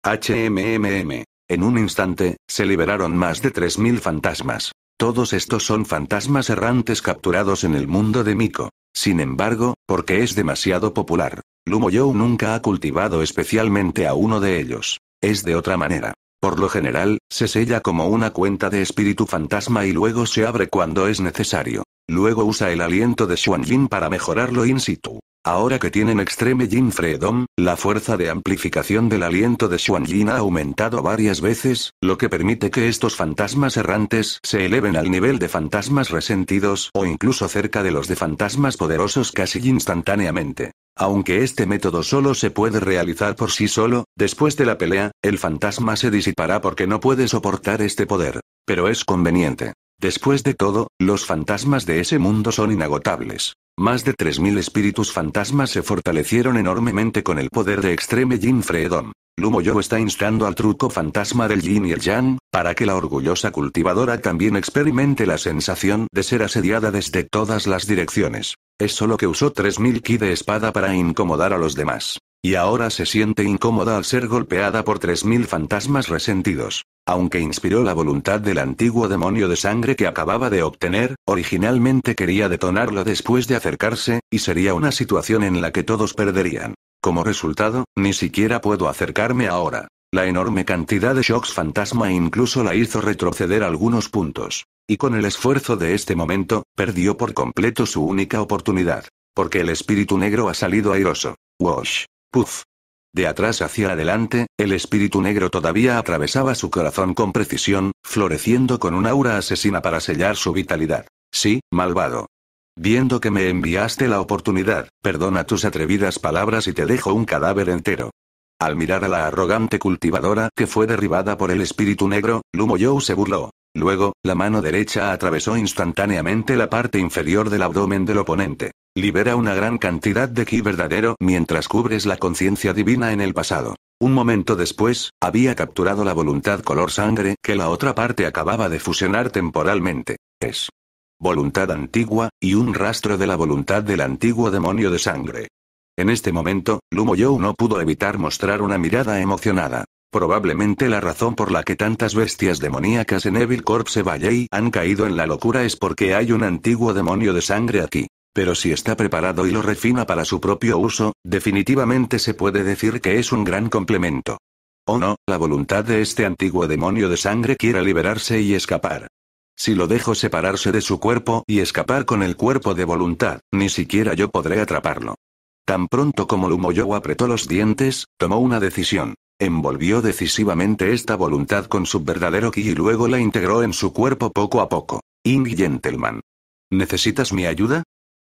HMMM. En un instante, se liberaron más de 3.000 fantasmas. Todos estos son fantasmas errantes capturados en el mundo de Miko. Sin embargo, porque es demasiado popular, Lumo nunca ha cultivado especialmente a uno de ellos. Es de otra manera. Por lo general, se sella como una cuenta de espíritu fantasma y luego se abre cuando es necesario. Luego usa el aliento de Xuanjin para mejorarlo in situ. Ahora que tienen Extreme Jin Freedom, la fuerza de amplificación del aliento de Yin ha aumentado varias veces, lo que permite que estos fantasmas errantes se eleven al nivel de fantasmas resentidos o incluso cerca de los de fantasmas poderosos casi instantáneamente. Aunque este método solo se puede realizar por sí solo, después de la pelea, el fantasma se disipará porque no puede soportar este poder. Pero es conveniente. Después de todo, los fantasmas de ese mundo son inagotables. Más de 3.000 espíritus fantasmas se fortalecieron enormemente con el poder de Extreme Jin Freedom. Lumo Yo está instando al truco fantasma del Jin y el Yang, para que la orgullosa cultivadora también experimente la sensación de ser asediada desde todas las direcciones. Es solo que usó 3000 ki de espada para incomodar a los demás. Y ahora se siente incómoda al ser golpeada por 3.000 fantasmas resentidos. Aunque inspiró la voluntad del antiguo demonio de sangre que acababa de obtener, originalmente quería detonarlo después de acercarse, y sería una situación en la que todos perderían. Como resultado, ni siquiera puedo acercarme ahora. La enorme cantidad de shocks fantasma incluso la hizo retroceder algunos puntos. Y con el esfuerzo de este momento, perdió por completo su única oportunidad. Porque el espíritu negro ha salido airoso. Wash. Puf. De atrás hacia adelante, el espíritu negro todavía atravesaba su corazón con precisión, floreciendo con un aura asesina para sellar su vitalidad. Sí, malvado. Viendo que me enviaste la oportunidad, perdona tus atrevidas palabras y te dejo un cadáver entero. Al mirar a la arrogante cultivadora que fue derribada por el espíritu negro, Lumo Joe se burló. Luego, la mano derecha atravesó instantáneamente la parte inferior del abdomen del oponente. Libera una gran cantidad de ki verdadero mientras cubres la conciencia divina en el pasado. Un momento después, había capturado la voluntad color sangre que la otra parte acababa de fusionar temporalmente. Es voluntad antigua, y un rastro de la voluntad del antiguo demonio de sangre. En este momento, Lumo no pudo evitar mostrar una mirada emocionada. Probablemente la razón por la que tantas bestias demoníacas en Evil Corpse Valley han caído en la locura es porque hay un antiguo demonio de sangre aquí. Pero si está preparado y lo refina para su propio uso, definitivamente se puede decir que es un gran complemento. O no, la voluntad de este antiguo demonio de sangre quiere liberarse y escapar. Si lo dejo separarse de su cuerpo y escapar con el cuerpo de voluntad, ni siquiera yo podré atraparlo. Tan pronto como Lumoyou apretó los dientes, tomó una decisión. Envolvió decisivamente esta voluntad con su verdadero ki y luego la integró en su cuerpo poco a poco. Ing Gentleman. ¿Necesitas mi ayuda?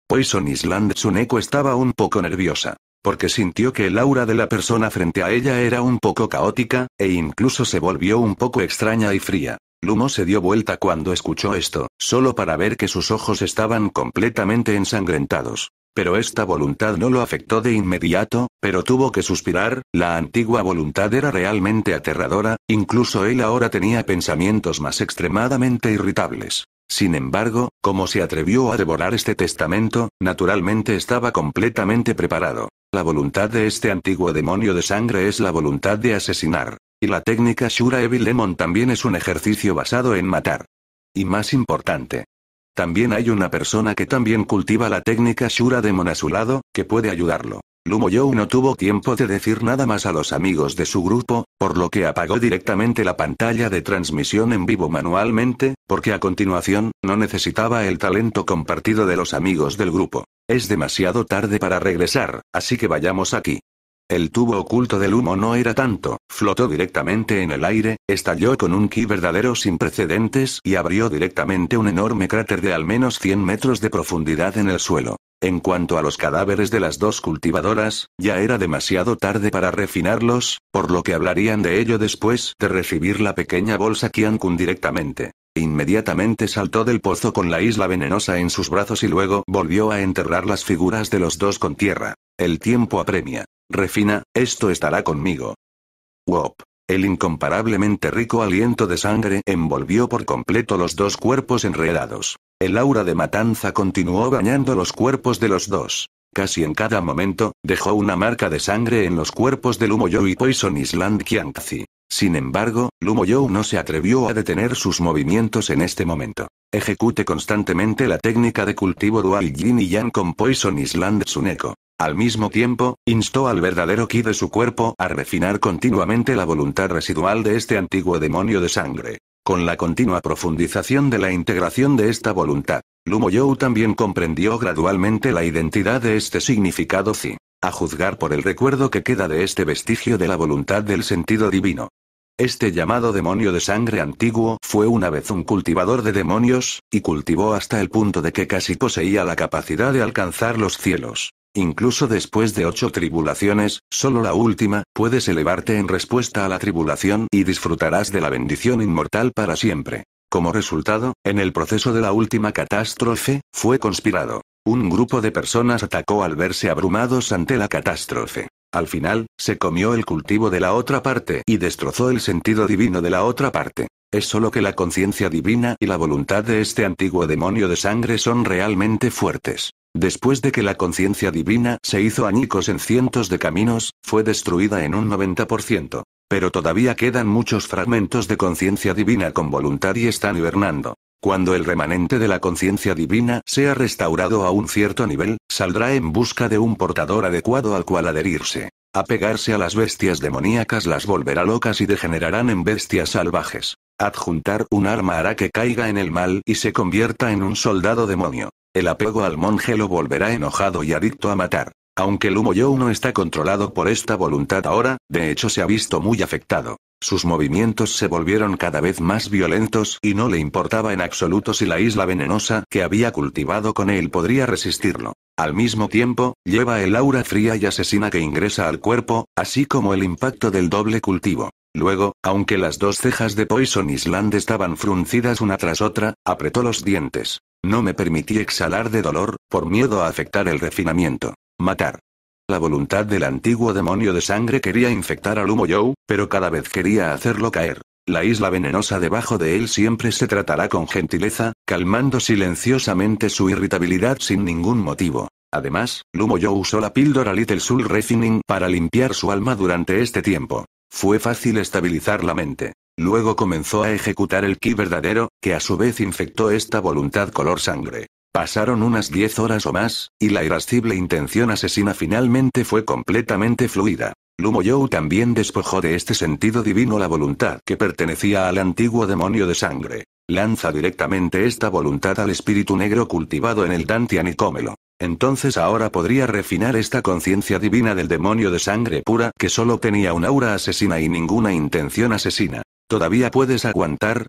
Poison Island Tsuneko estaba un poco nerviosa porque sintió que el aura de la persona frente a ella era un poco caótica, e incluso se volvió un poco extraña y fría. Lumo se dio vuelta cuando escuchó esto, solo para ver que sus ojos estaban completamente ensangrentados. Pero esta voluntad no lo afectó de inmediato, pero tuvo que suspirar, la antigua voluntad era realmente aterradora, incluso él ahora tenía pensamientos más extremadamente irritables. Sin embargo, como se atrevió a devorar este testamento, naturalmente estaba completamente preparado. La voluntad de este antiguo demonio de sangre es la voluntad de asesinar. Y la técnica Shura Evil Lemon también es un ejercicio basado en matar. Y más importante, también hay una persona que también cultiva la técnica Shura Demon a su lado, que puede ayudarlo. Lumo no tuvo tiempo de decir nada más a los amigos de su grupo, por lo que apagó directamente la pantalla de transmisión en vivo manualmente, porque a continuación, no necesitaba el talento compartido de los amigos del grupo. Es demasiado tarde para regresar, así que vayamos aquí. El tubo oculto del humo no era tanto, flotó directamente en el aire, estalló con un ki verdadero sin precedentes y abrió directamente un enorme cráter de al menos 100 metros de profundidad en el suelo. En cuanto a los cadáveres de las dos cultivadoras, ya era demasiado tarde para refinarlos, por lo que hablarían de ello después de recibir la pequeña bolsa Kiankun directamente. Inmediatamente saltó del pozo con la isla venenosa en sus brazos y luego volvió a enterrar las figuras de los dos con tierra. El tiempo apremia. Refina, esto estará conmigo. Wop. El incomparablemente rico aliento de sangre envolvió por completo los dos cuerpos enredados. El aura de matanza continuó bañando los cuerpos de los dos. Casi en cada momento, dejó una marca de sangre en los cuerpos de Lumoyou y Poison Island Kiangzi. Sin embargo, Lumoyou no se atrevió a detener sus movimientos en este momento. Ejecute constantemente la técnica de cultivo Dual Yin y Yang con Poison Island Suneko. Al mismo tiempo, instó al verdadero ki de su cuerpo a refinar continuamente la voluntad residual de este antiguo demonio de sangre. Con la continua profundización de la integración de esta voluntad, Lumoyou también comprendió gradualmente la identidad de este significado Zi, a juzgar por el recuerdo que queda de este vestigio de la voluntad del sentido divino. Este llamado demonio de sangre antiguo fue una vez un cultivador de demonios, y cultivó hasta el punto de que casi poseía la capacidad de alcanzar los cielos. Incluso después de ocho tribulaciones, solo la última, puedes elevarte en respuesta a la tribulación y disfrutarás de la bendición inmortal para siempre. Como resultado, en el proceso de la última catástrofe, fue conspirado. Un grupo de personas atacó al verse abrumados ante la catástrofe. Al final, se comió el cultivo de la otra parte y destrozó el sentido divino de la otra parte. Es solo que la conciencia divina y la voluntad de este antiguo demonio de sangre son realmente fuertes. Después de que la conciencia divina se hizo añicos en cientos de caminos, fue destruida en un 90%. Pero todavía quedan muchos fragmentos de conciencia divina con voluntad y están hibernando. Cuando el remanente de la conciencia divina sea restaurado a un cierto nivel, saldrá en busca de un portador adecuado al cual adherirse. Apegarse a las bestias demoníacas las volverá locas y degenerarán en bestias salvajes. Adjuntar un arma hará que caiga en el mal y se convierta en un soldado demonio. El apego al monje lo volverá enojado y adicto a matar. Aunque el humo yo no está controlado por esta voluntad ahora, de hecho se ha visto muy afectado. Sus movimientos se volvieron cada vez más violentos y no le importaba en absoluto si la isla venenosa que había cultivado con él podría resistirlo. Al mismo tiempo, lleva el aura fría y asesina que ingresa al cuerpo, así como el impacto del doble cultivo. Luego, aunque las dos cejas de Poison Island estaban fruncidas una tras otra, apretó los dientes. No me permití exhalar de dolor, por miedo a afectar el refinamiento. Matar. La voluntad del antiguo demonio de sangre quería infectar a Lumo Joe, pero cada vez quería hacerlo caer. La isla venenosa debajo de él siempre se tratará con gentileza, calmando silenciosamente su irritabilidad sin ningún motivo. Además, Lumo Joe usó la píldora Little Soul Refining para limpiar su alma durante este tiempo. Fue fácil estabilizar la mente. Luego comenzó a ejecutar el ki verdadero, que a su vez infectó esta voluntad color sangre. Pasaron unas diez horas o más, y la irascible intención asesina finalmente fue completamente fluida. Lumo You también despojó de este sentido divino la voluntad que pertenecía al antiguo demonio de sangre. Lanza directamente esta voluntad al espíritu negro cultivado en el Dantian y cómelo. Entonces ahora podría refinar esta conciencia divina del demonio de sangre pura que solo tenía un aura asesina y ninguna intención asesina. ¿Todavía puedes aguantar?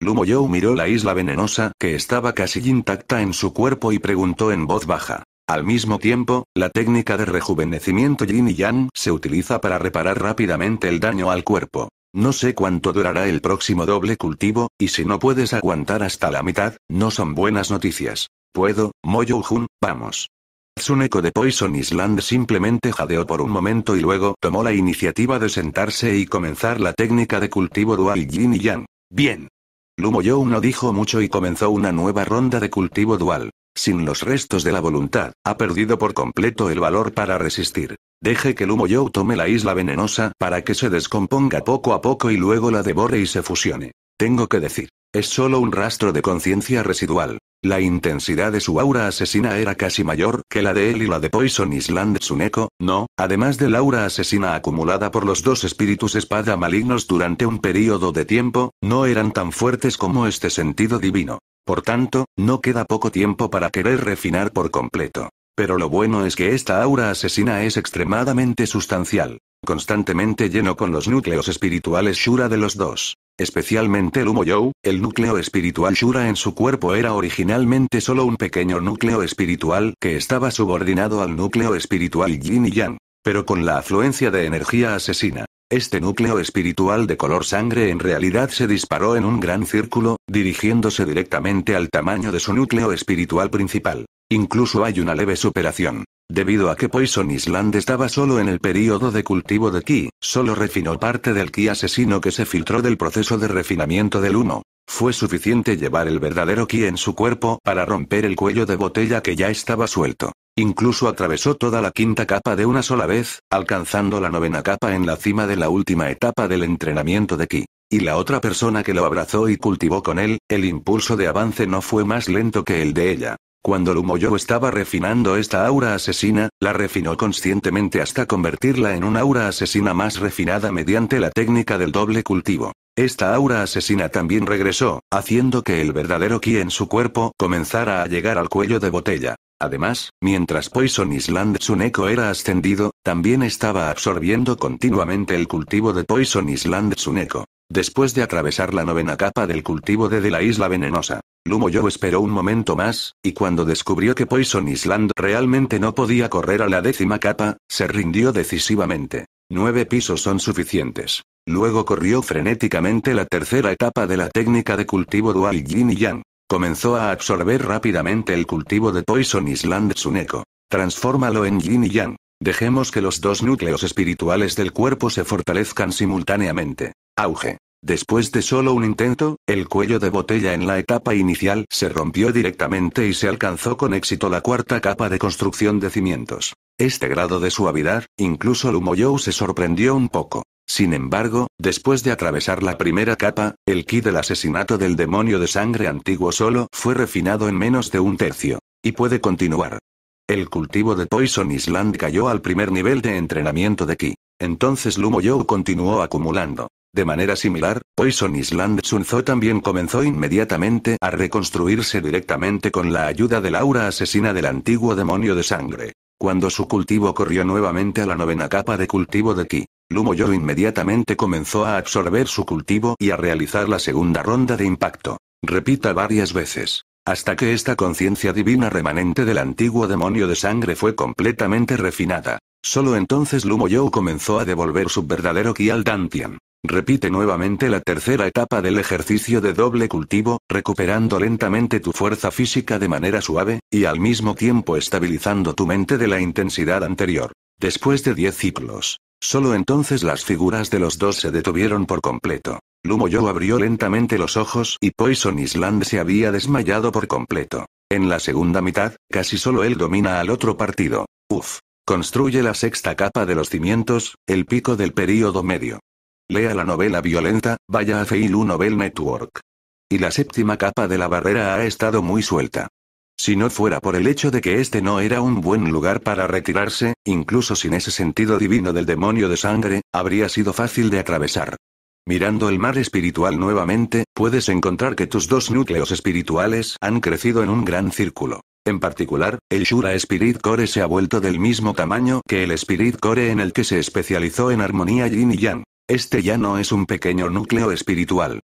Lumo miró la isla venenosa que estaba casi intacta en su cuerpo y preguntó en voz baja. Al mismo tiempo, la técnica de rejuvenecimiento yin y yang se utiliza para reparar rápidamente el daño al cuerpo. No sé cuánto durará el próximo doble cultivo, y si no puedes aguantar hasta la mitad, no son buenas noticias. Puedo, moyou jun vamos. Tsuneko de Poison Island simplemente jadeó por un momento y luego tomó la iniciativa de sentarse y comenzar la técnica de cultivo dual yin y yang. Bien. Lumo yo no dijo mucho y comenzó una nueva ronda de cultivo dual. Sin los restos de la voluntad, ha perdido por completo el valor para resistir. Deje que Lumo yo tome la isla venenosa para que se descomponga poco a poco y luego la devore y se fusione. Tengo que decir, es solo un rastro de conciencia residual. La intensidad de su aura asesina era casi mayor que la de él y la de Poison Island Tsuneko, no, además del aura asesina acumulada por los dos espíritus espada malignos durante un periodo de tiempo, no eran tan fuertes como este sentido divino. Por tanto, no queda poco tiempo para querer refinar por completo. Pero lo bueno es que esta aura asesina es extremadamente sustancial. Constantemente lleno con los núcleos espirituales Shura de los dos. Especialmente el humo el núcleo espiritual Shura en su cuerpo era originalmente solo un pequeño núcleo espiritual que estaba subordinado al núcleo espiritual Yin y Yang. Pero con la afluencia de energía asesina, este núcleo espiritual de color sangre en realidad se disparó en un gran círculo, dirigiéndose directamente al tamaño de su núcleo espiritual principal. Incluso hay una leve superación. Debido a que Poison Island estaba solo en el período de cultivo de ki, solo refinó parte del ki asesino que se filtró del proceso de refinamiento del humo. Fue suficiente llevar el verdadero ki en su cuerpo para romper el cuello de botella que ya estaba suelto. Incluso atravesó toda la quinta capa de una sola vez, alcanzando la novena capa en la cima de la última etapa del entrenamiento de Ki. Y la otra persona que lo abrazó y cultivó con él, el impulso de avance no fue más lento que el de ella. Cuando Lumoyo estaba refinando esta aura asesina, la refinó conscientemente hasta convertirla en una aura asesina más refinada mediante la técnica del doble cultivo. Esta aura asesina también regresó, haciendo que el verdadero ki en su cuerpo comenzara a llegar al cuello de botella. Además, mientras Poison Island Tsuneko era ascendido, también estaba absorbiendo continuamente el cultivo de Poison Island Tsuneko. Después de atravesar la novena capa del cultivo de, de la isla venenosa, Lumo yo esperó un momento más, y cuando descubrió que Poison Island realmente no podía correr a la décima capa, se rindió decisivamente. Nueve pisos son suficientes. Luego corrió frenéticamente la tercera etapa de la técnica de cultivo dual Yin y Yang. Comenzó a absorber rápidamente el cultivo de Poison Island Tsuneko. Transfórmalo en Yin y Yang. Dejemos que los dos núcleos espirituales del cuerpo se fortalezcan simultáneamente. Auge. Después de solo un intento, el cuello de botella en la etapa inicial se rompió directamente y se alcanzó con éxito la cuarta capa de construcción de cimientos. Este grado de suavidad, incluso Lumoyou se sorprendió un poco. Sin embargo, después de atravesar la primera capa, el ki del asesinato del demonio de sangre antiguo solo fue refinado en menos de un tercio. Y puede continuar. El cultivo de Poison Island cayó al primer nivel de entrenamiento de ki. Entonces Lumoyou continuó acumulando. De manera similar, Poison Island Sunzo también comenzó inmediatamente a reconstruirse directamente con la ayuda de Laura asesina del antiguo demonio de sangre. Cuando su cultivo corrió nuevamente a la novena capa de cultivo de Ki, Lumoyou inmediatamente comenzó a absorber su cultivo y a realizar la segunda ronda de impacto. Repita varias veces. Hasta que esta conciencia divina remanente del antiguo demonio de sangre fue completamente refinada. Solo entonces yo comenzó a devolver su verdadero ki al Dantian. Repite nuevamente la tercera etapa del ejercicio de doble cultivo, recuperando lentamente tu fuerza física de manera suave, y al mismo tiempo estabilizando tu mente de la intensidad anterior. Después de diez ciclos. Solo entonces las figuras de los dos se detuvieron por completo. Lumo Yo abrió lentamente los ojos y Poison Island se había desmayado por completo. En la segunda mitad, casi solo él domina al otro partido. Uf. Construye la sexta capa de los cimientos, el pico del período medio. Lea la novela violenta, vaya a Feilu Novel Network. Y la séptima capa de la barrera ha estado muy suelta. Si no fuera por el hecho de que este no era un buen lugar para retirarse, incluso sin ese sentido divino del demonio de sangre, habría sido fácil de atravesar. Mirando el mar espiritual nuevamente, puedes encontrar que tus dos núcleos espirituales han crecido en un gran círculo. En particular, el Shura Spirit Core se ha vuelto del mismo tamaño que el Spirit Core en el que se especializó en armonía yin y yang. Este ya no es un pequeño núcleo espiritual.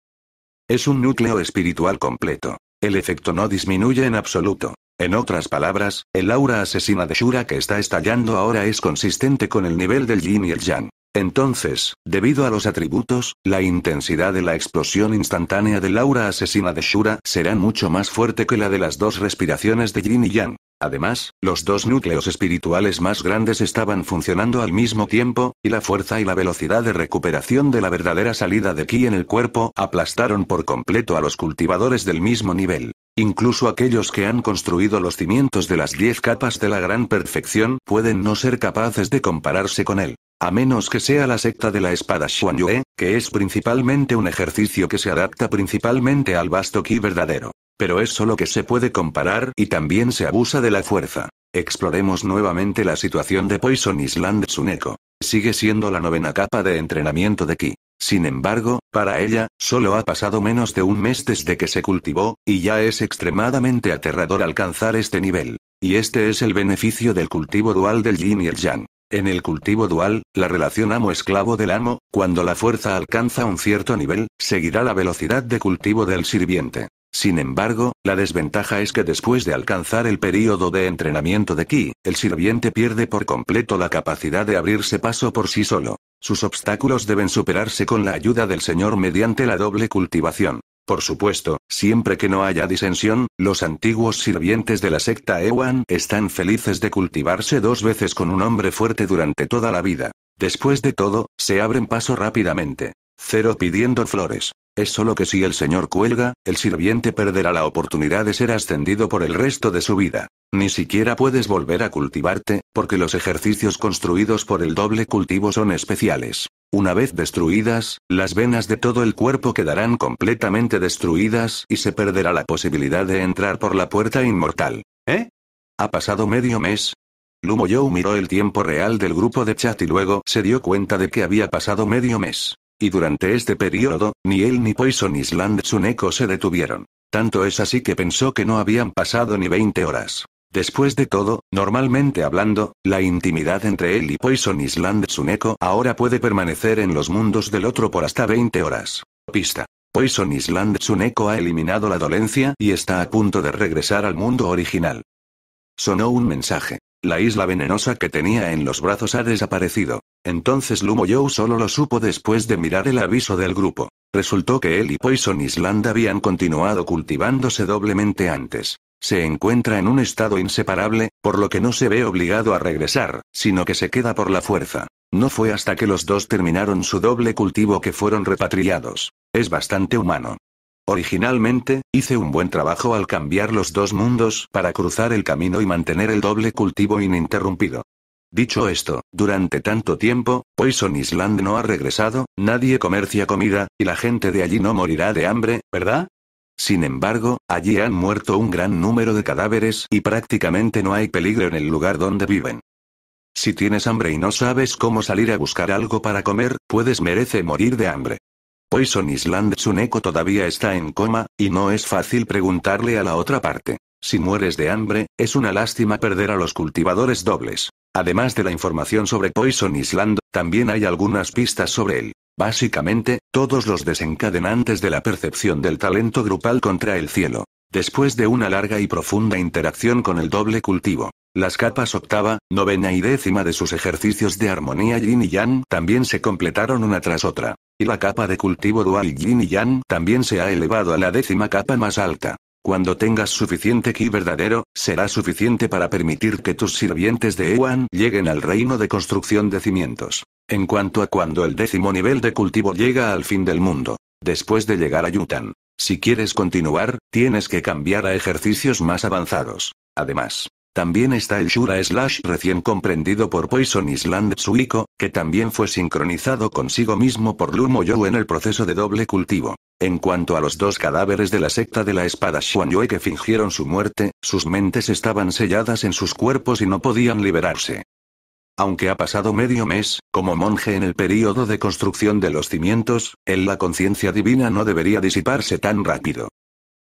Es un núcleo espiritual completo. El efecto no disminuye en absoluto. En otras palabras, el aura asesina de Shura que está estallando ahora es consistente con el nivel del yin y el yang. Entonces, debido a los atributos, la intensidad de la explosión instantánea del aura asesina de Shura será mucho más fuerte que la de las dos respiraciones de Yin y Yang. Además, los dos núcleos espirituales más grandes estaban funcionando al mismo tiempo, y la fuerza y la velocidad de recuperación de la verdadera salida de ki en el cuerpo aplastaron por completo a los cultivadores del mismo nivel. Incluso aquellos que han construido los cimientos de las diez capas de la gran perfección pueden no ser capaces de compararse con él. A menos que sea la secta de la espada Yue, que es principalmente un ejercicio que se adapta principalmente al vasto ki verdadero. Pero es solo que se puede comparar y también se abusa de la fuerza. Exploremos nuevamente la situación de Poison Island Tsuneko. Sigue siendo la novena capa de entrenamiento de Ki. Sin embargo, para ella, solo ha pasado menos de un mes desde que se cultivó, y ya es extremadamente aterrador alcanzar este nivel. Y este es el beneficio del cultivo dual del yin y el yang. En el cultivo dual, la relación amo-esclavo del amo, cuando la fuerza alcanza un cierto nivel, seguirá la velocidad de cultivo del sirviente. Sin embargo, la desventaja es que después de alcanzar el período de entrenamiento de Ki, el sirviente pierde por completo la capacidad de abrirse paso por sí solo. Sus obstáculos deben superarse con la ayuda del Señor mediante la doble cultivación. Por supuesto, siempre que no haya disensión, los antiguos sirvientes de la secta Ewan están felices de cultivarse dos veces con un hombre fuerte durante toda la vida. Después de todo, se abren paso rápidamente. Cero pidiendo flores. Es solo que si el señor cuelga, el sirviente perderá la oportunidad de ser ascendido por el resto de su vida. Ni siquiera puedes volver a cultivarte, porque los ejercicios construidos por el doble cultivo son especiales. Una vez destruidas, las venas de todo el cuerpo quedarán completamente destruidas y se perderá la posibilidad de entrar por la puerta inmortal. ¿Eh? ¿Ha pasado medio mes? Lumo miró el tiempo real del grupo de chat y luego se dio cuenta de que había pasado medio mes. Y durante este periodo, ni él ni Poison Island Suneko se detuvieron. Tanto es así que pensó que no habían pasado ni 20 horas. Después de todo, normalmente hablando, la intimidad entre él y Poison Island Suneko ahora puede permanecer en los mundos del otro por hasta 20 horas. Pista. Poison Island Suneko ha eliminado la dolencia y está a punto de regresar al mundo original. Sonó un mensaje. La isla venenosa que tenía en los brazos ha desaparecido. Entonces Lumo Joe solo lo supo después de mirar el aviso del grupo. Resultó que él y Poison Island habían continuado cultivándose doblemente antes. Se encuentra en un estado inseparable, por lo que no se ve obligado a regresar, sino que se queda por la fuerza. No fue hasta que los dos terminaron su doble cultivo que fueron repatriados. Es bastante humano. Originalmente, hice un buen trabajo al cambiar los dos mundos para cruzar el camino y mantener el doble cultivo ininterrumpido. Dicho esto, durante tanto tiempo, Poison Island no ha regresado, nadie comercia comida, y la gente de allí no morirá de hambre, ¿verdad? Sin embargo, allí han muerto un gran número de cadáveres y prácticamente no hay peligro en el lugar donde viven. Si tienes hambre y no sabes cómo salir a buscar algo para comer, puedes merece morir de hambre. Poison Island Tsuneko todavía está en coma, y no es fácil preguntarle a la otra parte. Si mueres de hambre, es una lástima perder a los cultivadores dobles. Además de la información sobre Poison Island, también hay algunas pistas sobre él. Básicamente, todos los desencadenantes de la percepción del talento grupal contra el cielo. Después de una larga y profunda interacción con el doble cultivo, las capas octava, novena y décima de sus ejercicios de armonía yin y yang también se completaron una tras otra, y la capa de cultivo dual yin y yang también se ha elevado a la décima capa más alta. Cuando tengas suficiente ki verdadero, será suficiente para permitir que tus sirvientes de Ewan lleguen al reino de construcción de cimientos. En cuanto a cuando el décimo nivel de cultivo llega al fin del mundo. Después de llegar a Yutan. Si quieres continuar, tienes que cambiar a ejercicios más avanzados. Además, también está el Shura Slash recién comprendido por Poison Island Suiko, que también fue sincronizado consigo mismo por Lumo Yo en el proceso de doble cultivo. En cuanto a los dos cadáveres de la secta de la espada Shuanyue que fingieron su muerte, sus mentes estaban selladas en sus cuerpos y no podían liberarse. Aunque ha pasado medio mes, como monje en el período de construcción de los cimientos, en la conciencia divina no debería disiparse tan rápido.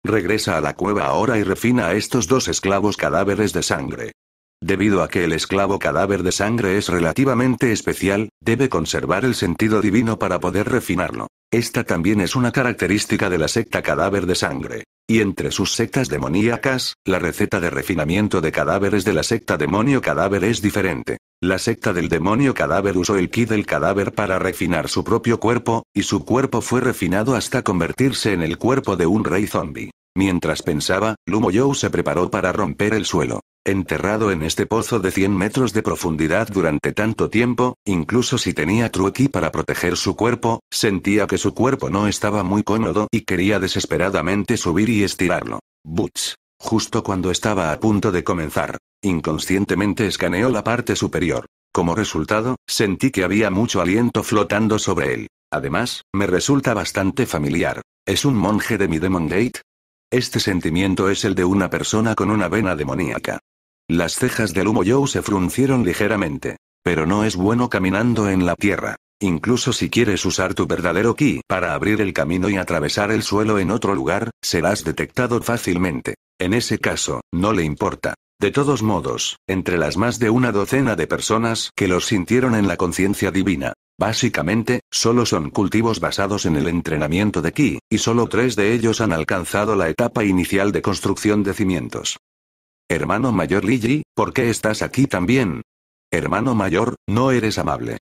Regresa a la cueva ahora y refina a estos dos esclavos cadáveres de sangre. Debido a que el esclavo cadáver de sangre es relativamente especial, debe conservar el sentido divino para poder refinarlo. Esta también es una característica de la secta cadáver de sangre. Y entre sus sectas demoníacas, la receta de refinamiento de cadáveres de la secta demonio cadáver es diferente. La secta del demonio cadáver usó el ki del cadáver para refinar su propio cuerpo, y su cuerpo fue refinado hasta convertirse en el cuerpo de un rey zombie. Mientras pensaba, Lumo Joe se preparó para romper el suelo enterrado en este pozo de 100 metros de profundidad durante tanto tiempo, incluso si tenía truqui para proteger su cuerpo, sentía que su cuerpo no estaba muy cómodo y quería desesperadamente subir y estirarlo. Butch. Justo cuando estaba a punto de comenzar, inconscientemente escaneó la parte superior. Como resultado, sentí que había mucho aliento flotando sobre él. Además, me resulta bastante familiar. ¿Es un monje de mi Demon Gate? Este sentimiento es el de una persona con una vena demoníaca. Las cejas del humo Joe se fruncieron ligeramente. Pero no es bueno caminando en la tierra. Incluso si quieres usar tu verdadero ki para abrir el camino y atravesar el suelo en otro lugar, serás detectado fácilmente. En ese caso, no le importa. De todos modos, entre las más de una docena de personas que los sintieron en la conciencia divina, básicamente, solo son cultivos basados en el entrenamiento de ki, y solo tres de ellos han alcanzado la etapa inicial de construcción de cimientos. Hermano mayor Liji, ¿por qué estás aquí también? Hermano mayor, no eres amable.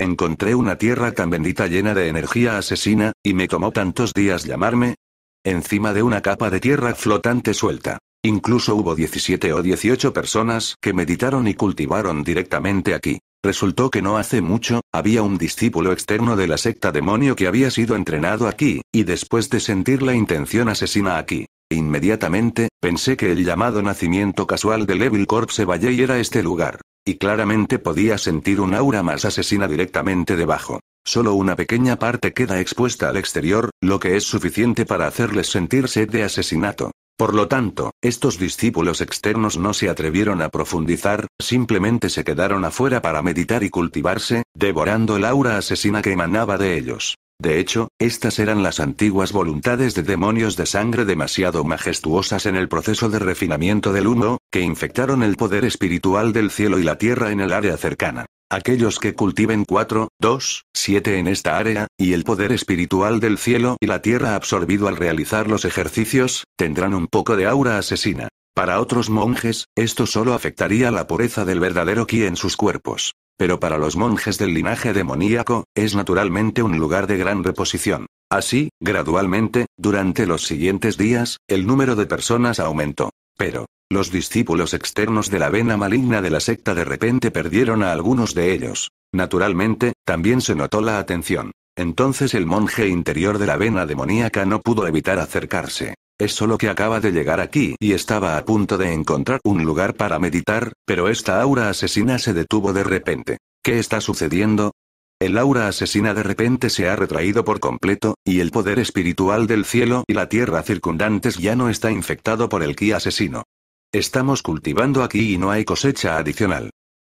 Encontré una tierra tan bendita llena de energía asesina, y me tomó tantos días llamarme. Encima de una capa de tierra flotante suelta. Incluso hubo 17 o 18 personas que meditaron y cultivaron directamente aquí. Resultó que no hace mucho, había un discípulo externo de la secta demonio que había sido entrenado aquí, y después de sentir la intención asesina aquí, inmediatamente, pensé que el llamado nacimiento casual de Evil Corpse Valley era este lugar. Y claramente podía sentir un aura más asesina directamente debajo. Solo una pequeña parte queda expuesta al exterior, lo que es suficiente para hacerles sentir sed de asesinato. Por lo tanto, estos discípulos externos no se atrevieron a profundizar, simplemente se quedaron afuera para meditar y cultivarse, devorando el aura asesina que emanaba de ellos. De hecho, estas eran las antiguas voluntades de demonios de sangre demasiado majestuosas en el proceso de refinamiento del humo, que infectaron el poder espiritual del cielo y la tierra en el área cercana. Aquellos que cultiven 4, 2, 7 en esta área, y el poder espiritual del cielo y la tierra absorbido al realizar los ejercicios, tendrán un poco de aura asesina. Para otros monjes, esto solo afectaría la pureza del verdadero ki en sus cuerpos pero para los monjes del linaje demoníaco, es naturalmente un lugar de gran reposición. Así, gradualmente, durante los siguientes días, el número de personas aumentó. Pero, los discípulos externos de la vena maligna de la secta de repente perdieron a algunos de ellos. Naturalmente, también se notó la atención. Entonces el monje interior de la vena demoníaca no pudo evitar acercarse. Es solo que acaba de llegar aquí y estaba a punto de encontrar un lugar para meditar, pero esta aura asesina se detuvo de repente. ¿Qué está sucediendo? El aura asesina de repente se ha retraído por completo, y el poder espiritual del cielo y la tierra circundantes ya no está infectado por el ki asesino. Estamos cultivando aquí y no hay cosecha adicional.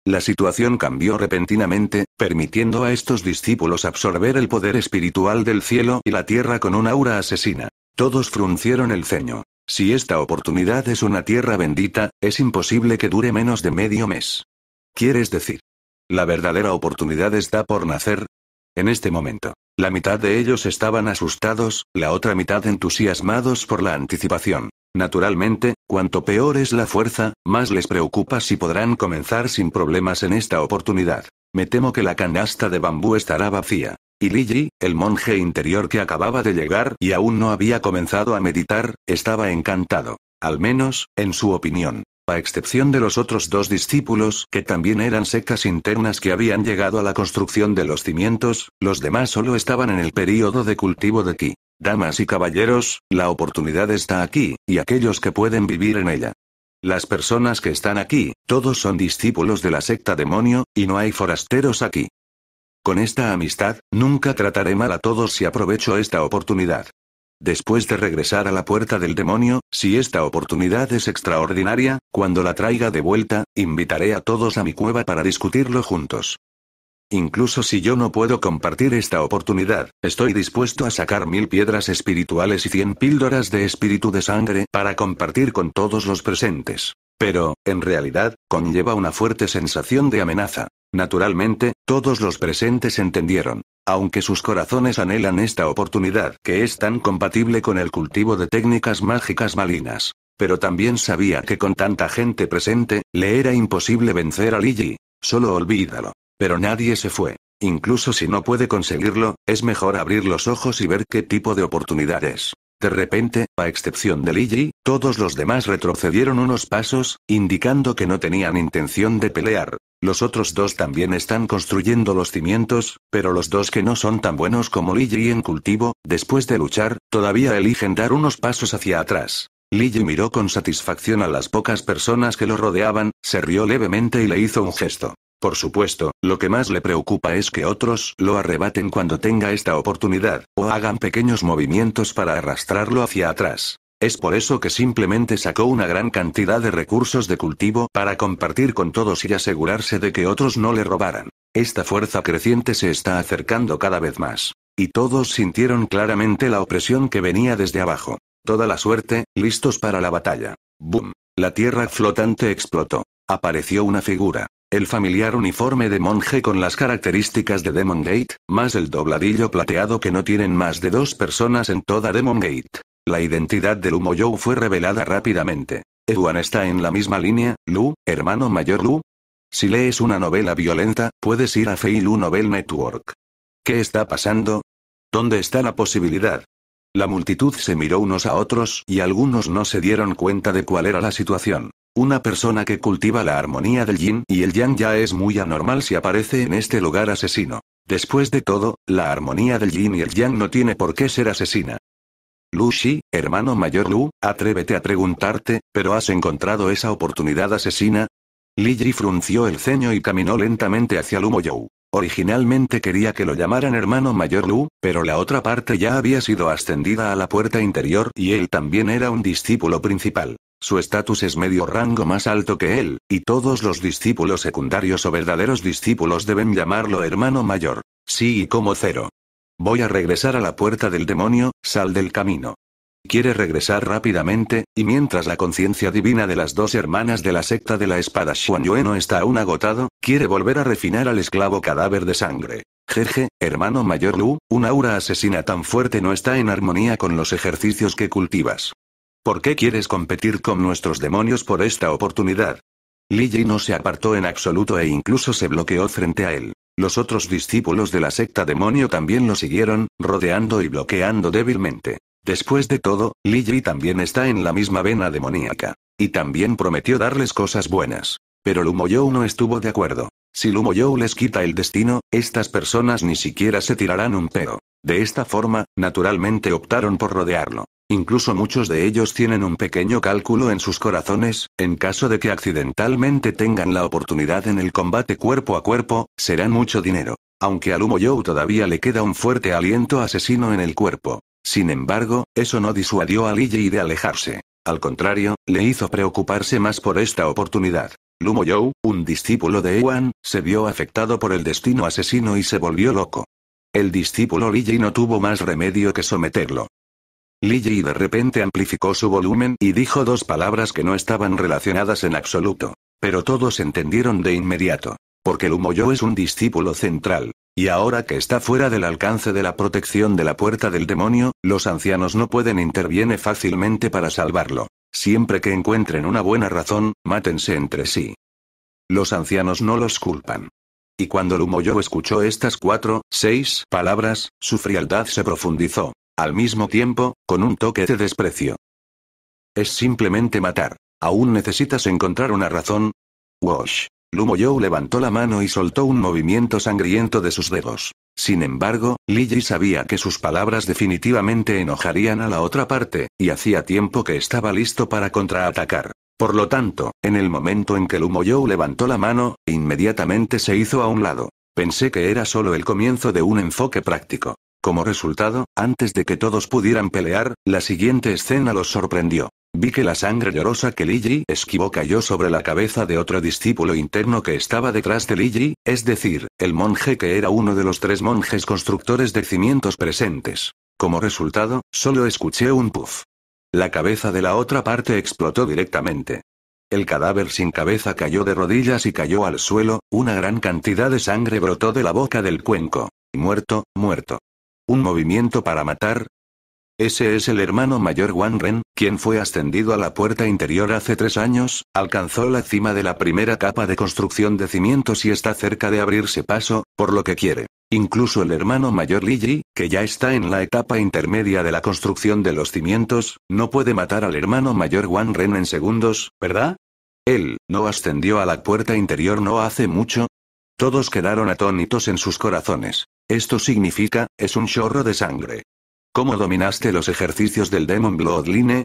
La situación cambió repentinamente, permitiendo a estos discípulos absorber el poder espiritual del cielo y la tierra con un aura asesina. Todos fruncieron el ceño. Si esta oportunidad es una tierra bendita, es imposible que dure menos de medio mes. ¿Quieres decir? La verdadera oportunidad está por nacer. En este momento, la mitad de ellos estaban asustados, la otra mitad entusiasmados por la anticipación. Naturalmente, cuanto peor es la fuerza, más les preocupa si podrán comenzar sin problemas en esta oportunidad. Me temo que la canasta de bambú estará vacía. Y el monje interior que acababa de llegar y aún no había comenzado a meditar, estaba encantado. Al menos, en su opinión. A excepción de los otros dos discípulos, que también eran sectas internas que habían llegado a la construcción de los cimientos, los demás solo estaban en el período de cultivo de aquí. Damas y caballeros, la oportunidad está aquí, y aquellos que pueden vivir en ella. Las personas que están aquí, todos son discípulos de la secta demonio, y no hay forasteros aquí. Con esta amistad, nunca trataré mal a todos si aprovecho esta oportunidad. Después de regresar a la puerta del demonio, si esta oportunidad es extraordinaria, cuando la traiga de vuelta, invitaré a todos a mi cueva para discutirlo juntos. Incluso si yo no puedo compartir esta oportunidad, estoy dispuesto a sacar mil piedras espirituales y cien píldoras de espíritu de sangre para compartir con todos los presentes. Pero, en realidad, conlleva una fuerte sensación de amenaza. Naturalmente, todos los presentes entendieron, aunque sus corazones anhelan esta oportunidad que es tan compatible con el cultivo de técnicas mágicas malinas. Pero también sabía que con tanta gente presente, le era imposible vencer a Ligi. Solo olvídalo. Pero nadie se fue. Incluso si no puede conseguirlo, es mejor abrir los ojos y ver qué tipo de oportunidad es. De repente, a excepción de Liji, todos los demás retrocedieron unos pasos, indicando que no tenían intención de pelear. Los otros dos también están construyendo los cimientos, pero los dos que no son tan buenos como Liji en cultivo, después de luchar, todavía eligen dar unos pasos hacia atrás. Liji miró con satisfacción a las pocas personas que lo rodeaban, se rió levemente y le hizo un gesto. Por supuesto, lo que más le preocupa es que otros lo arrebaten cuando tenga esta oportunidad, o hagan pequeños movimientos para arrastrarlo hacia atrás. Es por eso que simplemente sacó una gran cantidad de recursos de cultivo para compartir con todos y asegurarse de que otros no le robaran. Esta fuerza creciente se está acercando cada vez más. Y todos sintieron claramente la opresión que venía desde abajo. Toda la suerte, listos para la batalla. ¡Bum! La tierra flotante explotó. Apareció una figura. El familiar uniforme de monje con las características de Demon Gate, más el dobladillo plateado que no tienen más de dos personas en toda Demon Gate. La identidad de Humo Joe fue revelada rápidamente. ¿Ewan está en la misma línea, Lu, hermano mayor Lu. Si lees una novela violenta, puedes ir a Feilu Novel Network. ¿Qué está pasando? ¿Dónde está la posibilidad? La multitud se miró unos a otros y algunos no se dieron cuenta de cuál era la situación. Una persona que cultiva la armonía del yin y el yang ya es muy anormal si aparece en este lugar asesino. Después de todo, la armonía del yin y el yang no tiene por qué ser asesina. Lu Shi, hermano mayor Lu, atrévete a preguntarte, ¿pero has encontrado esa oportunidad asesina? Li Ji frunció el ceño y caminó lentamente hacia Lu Originalmente quería que lo llamaran hermano mayor Lu, pero la otra parte ya había sido ascendida a la puerta interior y él también era un discípulo principal. Su estatus es medio rango más alto que él, y todos los discípulos secundarios o verdaderos discípulos deben llamarlo hermano mayor. Sí y como cero. Voy a regresar a la puerta del demonio, sal del camino. Quiere regresar rápidamente, y mientras la conciencia divina de las dos hermanas de la secta de la espada Shuanyue no está aún agotado, quiere volver a refinar al esclavo cadáver de sangre. Jeje, hermano mayor Lu, un aura asesina tan fuerte no está en armonía con los ejercicios que cultivas. ¿Por qué quieres competir con nuestros demonios por esta oportunidad? Li Ji no se apartó en absoluto e incluso se bloqueó frente a él. Los otros discípulos de la secta demonio también lo siguieron, rodeando y bloqueando débilmente. Después de todo, Li Ji también está en la misma vena demoníaca. Y también prometió darles cosas buenas. Pero Lumoyou no estuvo de acuerdo. Si Lumoyou les quita el destino, estas personas ni siquiera se tirarán un pelo. De esta forma, naturalmente optaron por rodearlo. Incluso muchos de ellos tienen un pequeño cálculo en sus corazones, en caso de que accidentalmente tengan la oportunidad en el combate cuerpo a cuerpo, serán mucho dinero. Aunque al humo todavía le queda un fuerte aliento asesino en el cuerpo. Sin embargo, eso no disuadió a Ji de alejarse. Al contrario, le hizo preocuparse más por esta oportunidad. Lumo Joe, un discípulo de Ewan, se vio afectado por el destino asesino y se volvió loco. El discípulo Ji no tuvo más remedio que someterlo. Yi de repente amplificó su volumen y dijo dos palabras que no estaban relacionadas en absoluto. Pero todos entendieron de inmediato. Porque Lumoyo es un discípulo central. Y ahora que está fuera del alcance de la protección de la puerta del demonio, los ancianos no pueden interviene fácilmente para salvarlo. Siempre que encuentren una buena razón, mátense entre sí. Los ancianos no los culpan. Y cuando Lumoyo escuchó estas cuatro, seis palabras, su frialdad se profundizó. Al mismo tiempo, con un toque de desprecio. Es simplemente matar. ¿Aún necesitas encontrar una razón? Wash. Lumoyou levantó la mano y soltó un movimiento sangriento de sus dedos. Sin embargo, Ji sabía que sus palabras definitivamente enojarían a la otra parte, y hacía tiempo que estaba listo para contraatacar. Por lo tanto, en el momento en que Lumoyou levantó la mano, inmediatamente se hizo a un lado. Pensé que era solo el comienzo de un enfoque práctico. Como resultado, antes de que todos pudieran pelear, la siguiente escena los sorprendió. Vi que la sangre llorosa que Ji esquivó cayó sobre la cabeza de otro discípulo interno que estaba detrás de Ji, es decir, el monje que era uno de los tres monjes constructores de cimientos presentes. Como resultado, solo escuché un puff. La cabeza de la otra parte explotó directamente. El cadáver sin cabeza cayó de rodillas y cayó al suelo, una gran cantidad de sangre brotó de la boca del cuenco. Muerto, muerto. ¿Un movimiento para matar? Ese es el hermano mayor Wan Ren, quien fue ascendido a la puerta interior hace tres años, alcanzó la cima de la primera capa de construcción de cimientos y está cerca de abrirse paso, por lo que quiere. Incluso el hermano mayor Ji, que ya está en la etapa intermedia de la construcción de los cimientos, no puede matar al hermano mayor Wan Ren en segundos, ¿verdad? Él, no ascendió a la puerta interior no hace mucho, todos quedaron atónitos en sus corazones. Esto significa, es un chorro de sangre. ¿Cómo dominaste los ejercicios del Demon Bloodline?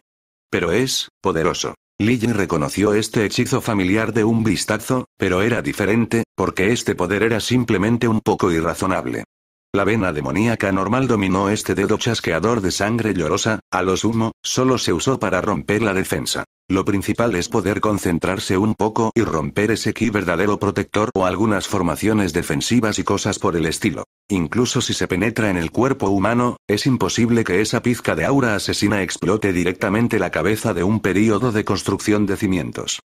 Pero es, poderoso. lille reconoció este hechizo familiar de un vistazo, pero era diferente, porque este poder era simplemente un poco irrazonable. La vena demoníaca normal dominó este dedo chasqueador de sangre llorosa, a lo sumo, solo se usó para romper la defensa. Lo principal es poder concentrarse un poco y romper ese ki verdadero protector o algunas formaciones defensivas y cosas por el estilo. Incluso si se penetra en el cuerpo humano, es imposible que esa pizca de aura asesina explote directamente la cabeza de un periodo de construcción de cimientos.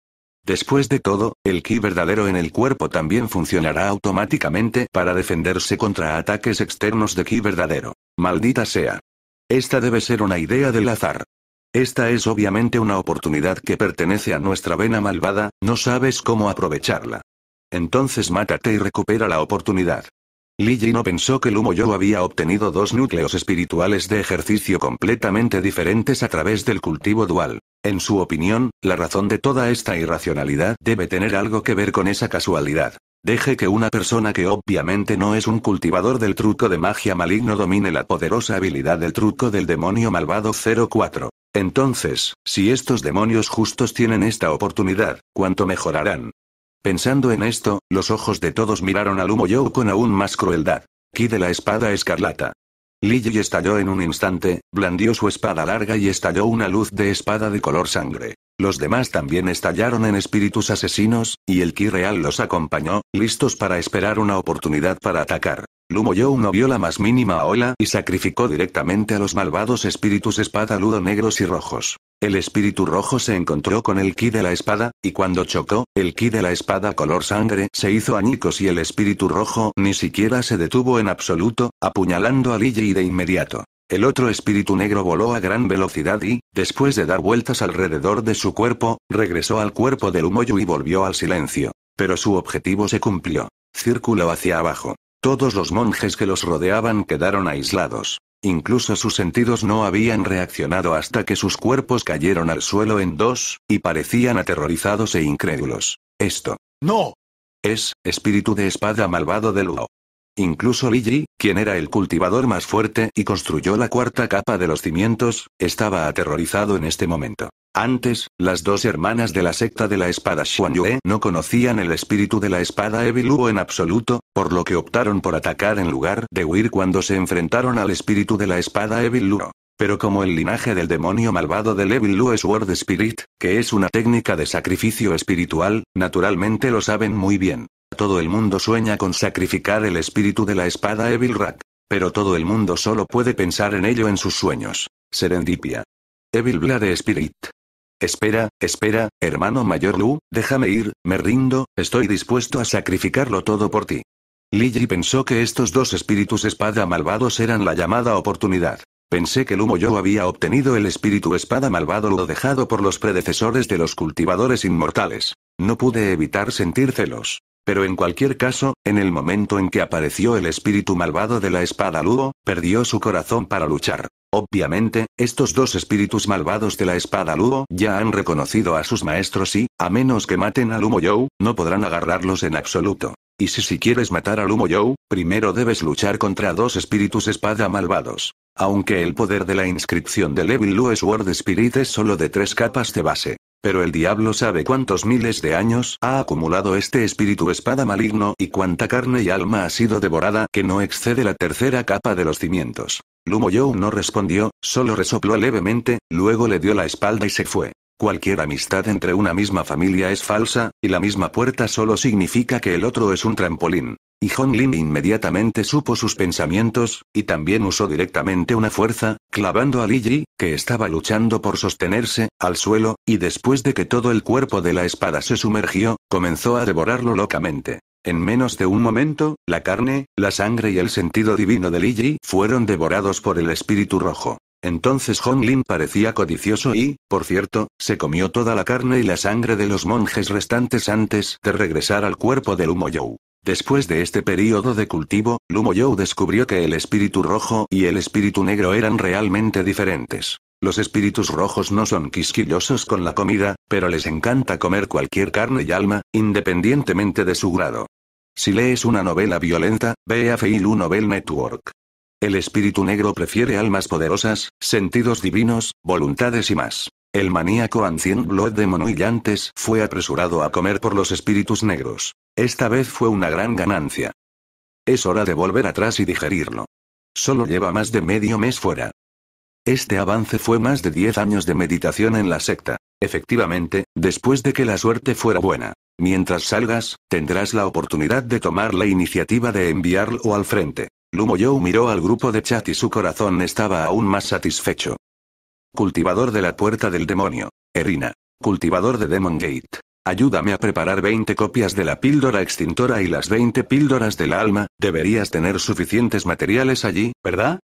Después de todo, el ki verdadero en el cuerpo también funcionará automáticamente para defenderse contra ataques externos de ki verdadero. Maldita sea. Esta debe ser una idea del azar. Esta es obviamente una oportunidad que pertenece a nuestra vena malvada, no sabes cómo aprovecharla. Entonces mátate y recupera la oportunidad. Lily no pensó que Lumo Yo había obtenido dos núcleos espirituales de ejercicio completamente diferentes a través del cultivo dual. En su opinión, la razón de toda esta irracionalidad debe tener algo que ver con esa casualidad. Deje que una persona que obviamente no es un cultivador del truco de magia maligno domine la poderosa habilidad del truco del demonio malvado 04. Entonces, si estos demonios justos tienen esta oportunidad, ¿cuánto mejorarán? Pensando en esto, los ojos de todos miraron a humo con aún más crueldad. Ki de la espada escarlata. Yi estalló en un instante, blandió su espada larga y estalló una luz de espada de color sangre. Los demás también estallaron en espíritus asesinos, y el Ki real los acompañó, listos para esperar una oportunidad para atacar. Lumo no vio la más mínima ola y sacrificó directamente a los malvados espíritus espada ludo negros y rojos. El espíritu rojo se encontró con el ki de la espada, y cuando chocó, el ki de la espada color sangre se hizo añicos y el espíritu rojo ni siquiera se detuvo en absoluto, apuñalando a Liji de inmediato. El otro espíritu negro voló a gran velocidad y, después de dar vueltas alrededor de su cuerpo, regresó al cuerpo del humoyo y volvió al silencio. Pero su objetivo se cumplió. Círculo hacia abajo. Todos los monjes que los rodeaban quedaron aislados. Incluso sus sentidos no habían reaccionado hasta que sus cuerpos cayeron al suelo en dos, y parecían aterrorizados e incrédulos. Esto. ¡No! Es, espíritu de espada malvado de Luo. Incluso Ji, quien era el cultivador más fuerte y construyó la cuarta capa de los cimientos, estaba aterrorizado en este momento. Antes, las dos hermanas de la secta de la espada Yue no conocían el espíritu de la espada Luo en absoluto, por lo que optaron por atacar en lugar de huir cuando se enfrentaron al espíritu de la espada Evil Luo. Pero como el linaje del demonio malvado del Evil es Word Spirit, que es una técnica de sacrificio espiritual, naturalmente lo saben muy bien. Todo el mundo sueña con sacrificar el espíritu de la espada Evil Rak, Pero todo el mundo solo puede pensar en ello en sus sueños. Serendipia. Evil Blade Spirit. Espera, espera, hermano mayor Lu, déjame ir, me rindo, estoy dispuesto a sacrificarlo todo por ti. Li Ji pensó que estos dos espíritus espada malvados eran la llamada oportunidad. Pensé que Lumo yo había obtenido el espíritu espada malvado lo dejado por los predecesores de los cultivadores inmortales. No pude evitar sentir celos. Pero en cualquier caso, en el momento en que apareció el espíritu malvado de la espada Luo, perdió su corazón para luchar. Obviamente, estos dos espíritus malvados de la espada Luo ya han reconocido a sus maestros y, a menos que maten a Lumo Joe, no podrán agarrarlos en absoluto. Y si si quieres matar a Lumo Joe, primero debes luchar contra dos espíritus espada malvados. Aunque el poder de la inscripción de Evil Lue Sword Spirit es solo de tres capas de base. Pero el diablo sabe cuántos miles de años ha acumulado este espíritu espada maligno y cuánta carne y alma ha sido devorada que no excede la tercera capa de los cimientos. Lumo no respondió, solo resopló levemente, luego le dio la espalda y se fue. Cualquier amistad entre una misma familia es falsa, y la misma puerta solo significa que el otro es un trampolín. Y Hong Lin inmediatamente supo sus pensamientos, y también usó directamente una fuerza, clavando a Li Ji, que estaba luchando por sostenerse, al suelo, y después de que todo el cuerpo de la espada se sumergió, comenzó a devorarlo locamente. En menos de un momento, la carne, la sangre y el sentido divino de Li Ji fueron devorados por el espíritu rojo. Entonces Hong Lin parecía codicioso y, por cierto, se comió toda la carne y la sangre de los monjes restantes antes de regresar al cuerpo de Lumoyou. Después de este período de cultivo, Lumo descubrió que el espíritu rojo y el espíritu negro eran realmente diferentes. Los espíritus rojos no son quisquillosos con la comida, pero les encanta comer cualquier carne y alma, independientemente de su grado. Si lees una novela violenta, ve a Feilu Novel Network. El espíritu negro prefiere almas poderosas, sentidos divinos, voluntades y más. El maníaco Ancien Blood Demon fue apresurado a comer por los espíritus negros. Esta vez fue una gran ganancia. Es hora de volver atrás y digerirlo. Solo lleva más de medio mes fuera. Este avance fue más de 10 años de meditación en la secta. Efectivamente, después de que la suerte fuera buena. Mientras salgas, tendrás la oportunidad de tomar la iniciativa de enviarlo al frente. Lumo miró al grupo de chat y su corazón estaba aún más satisfecho. Cultivador de la puerta del demonio. Erina. Cultivador de Demon Gate. Ayúdame a preparar 20 copias de la píldora extintora y las 20 píldoras del alma, deberías tener suficientes materiales allí, ¿verdad?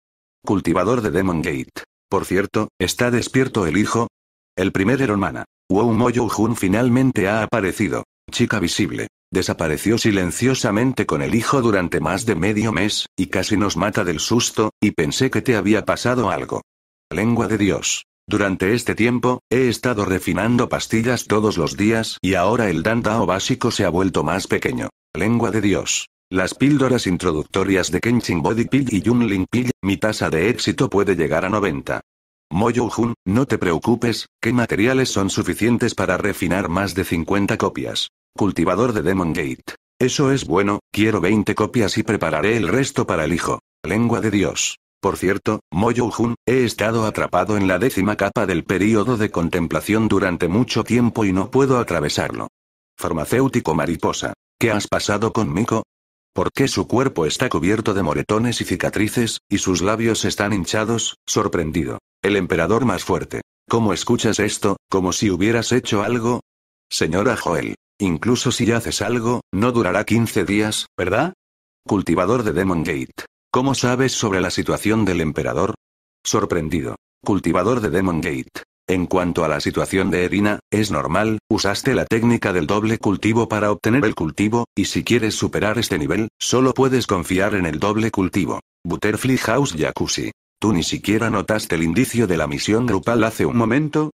Cultivador de Demon Gate. Por cierto, ¿está despierto el hijo? El primer hermana. Wow Moyo Jun finalmente ha aparecido chica visible. Desapareció silenciosamente con el hijo durante más de medio mes, y casi nos mata del susto, y pensé que te había pasado algo. Lengua de Dios. Durante este tiempo, he estado refinando pastillas todos los días y ahora el dandao básico se ha vuelto más pequeño. Lengua de Dios. Las píldoras introductorias de Kenshin Body Pill y Yunling Pill, mi tasa de éxito puede llegar a 90. Moyo-jun, no te preocupes, que materiales son suficientes para refinar más de 50 copias. Cultivador de Demon Gate. Eso es bueno, quiero 20 copias y prepararé el resto para el hijo. Lengua de Dios. Por cierto, Moyo-jun, he estado atrapado en la décima capa del período de contemplación durante mucho tiempo y no puedo atravesarlo. Farmacéutico mariposa. ¿Qué has pasado con Miko? ¿Por qué su cuerpo está cubierto de moretones y cicatrices, y sus labios están hinchados? Sorprendido. El emperador más fuerte. ¿Cómo escuchas esto, como si hubieras hecho algo? Señora Joel, incluso si haces algo, no durará 15 días, ¿verdad? Cultivador de Demon Gate. ¿Cómo sabes sobre la situación del emperador? Sorprendido. Cultivador de Demon Gate. En cuanto a la situación de Erina, es normal, usaste la técnica del doble cultivo para obtener el cultivo, y si quieres superar este nivel, solo puedes confiar en el doble cultivo. Butterfly House Jacuzzi. ¿Tú ni siquiera notaste el indicio de la misión grupal hace un momento?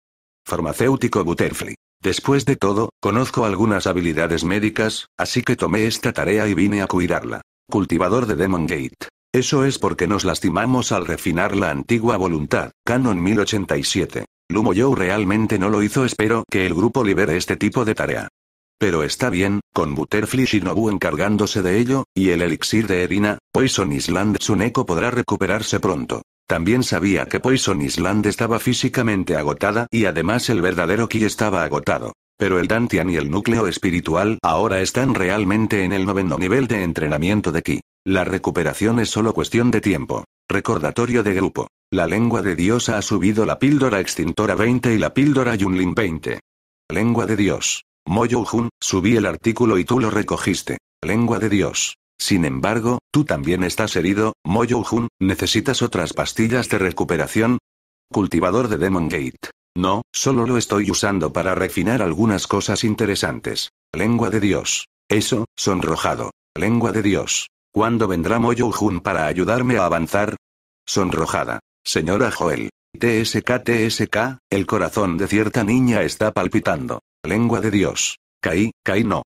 Farmacéutico Butterfly. Después de todo, conozco algunas habilidades médicas, así que tomé esta tarea y vine a cuidarla. Cultivador de Demon Gate. Eso es porque nos lastimamos al refinar la antigua voluntad. Canon 1087. Lumo realmente no lo hizo. Espero que el grupo libere este tipo de tarea. Pero está bien, con Butterfly Shinobu encargándose de ello, y el elixir de Erina, Poison Island Tsuneko podrá recuperarse pronto. También sabía que Poison Island estaba físicamente agotada y además el verdadero Ki estaba agotado. Pero el Dantian y el núcleo espiritual ahora están realmente en el noveno nivel de entrenamiento de Ki. La recuperación es solo cuestión de tiempo. Recordatorio de grupo. La lengua de Dios ha subido la píldora extintora 20 y la píldora Yunlin 20. Lengua de Dios. Moyo Jun, subí el artículo y tú lo recogiste. Lengua de Dios. Sin embargo, tú también estás herido, Moyo-jun, ¿necesitas otras pastillas de recuperación? Cultivador de Demon Gate. No, solo lo estoy usando para refinar algunas cosas interesantes. Lengua de Dios. Eso, sonrojado. Lengua de Dios. ¿Cuándo vendrá Moyo-jun para ayudarme a avanzar? Sonrojada. Señora Joel. TSK TSK, el corazón de cierta niña está palpitando. Lengua de Dios. Caí, caí no.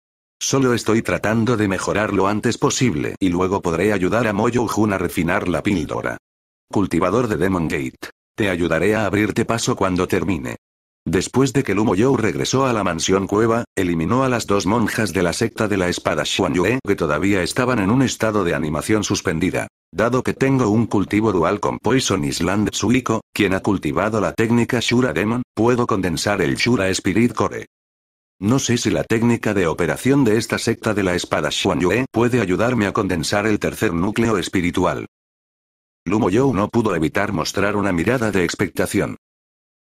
Solo estoy tratando de mejorar lo antes posible y luego podré ayudar a Moyo-jun a refinar la píldora. Cultivador de Demon Gate. Te ayudaré a abrirte paso cuando termine. Después de que Lumo yo regresó a la mansión cueva, eliminó a las dos monjas de la secta de la espada Yue que todavía estaban en un estado de animación suspendida. Dado que tengo un cultivo dual con Poison Island Suiko, quien ha cultivado la técnica Shura Demon, puedo condensar el Shura Spirit Core. No sé si la técnica de operación de esta secta de la espada Yue puede ayudarme a condensar el tercer núcleo espiritual. Lumo Yo no pudo evitar mostrar una mirada de expectación.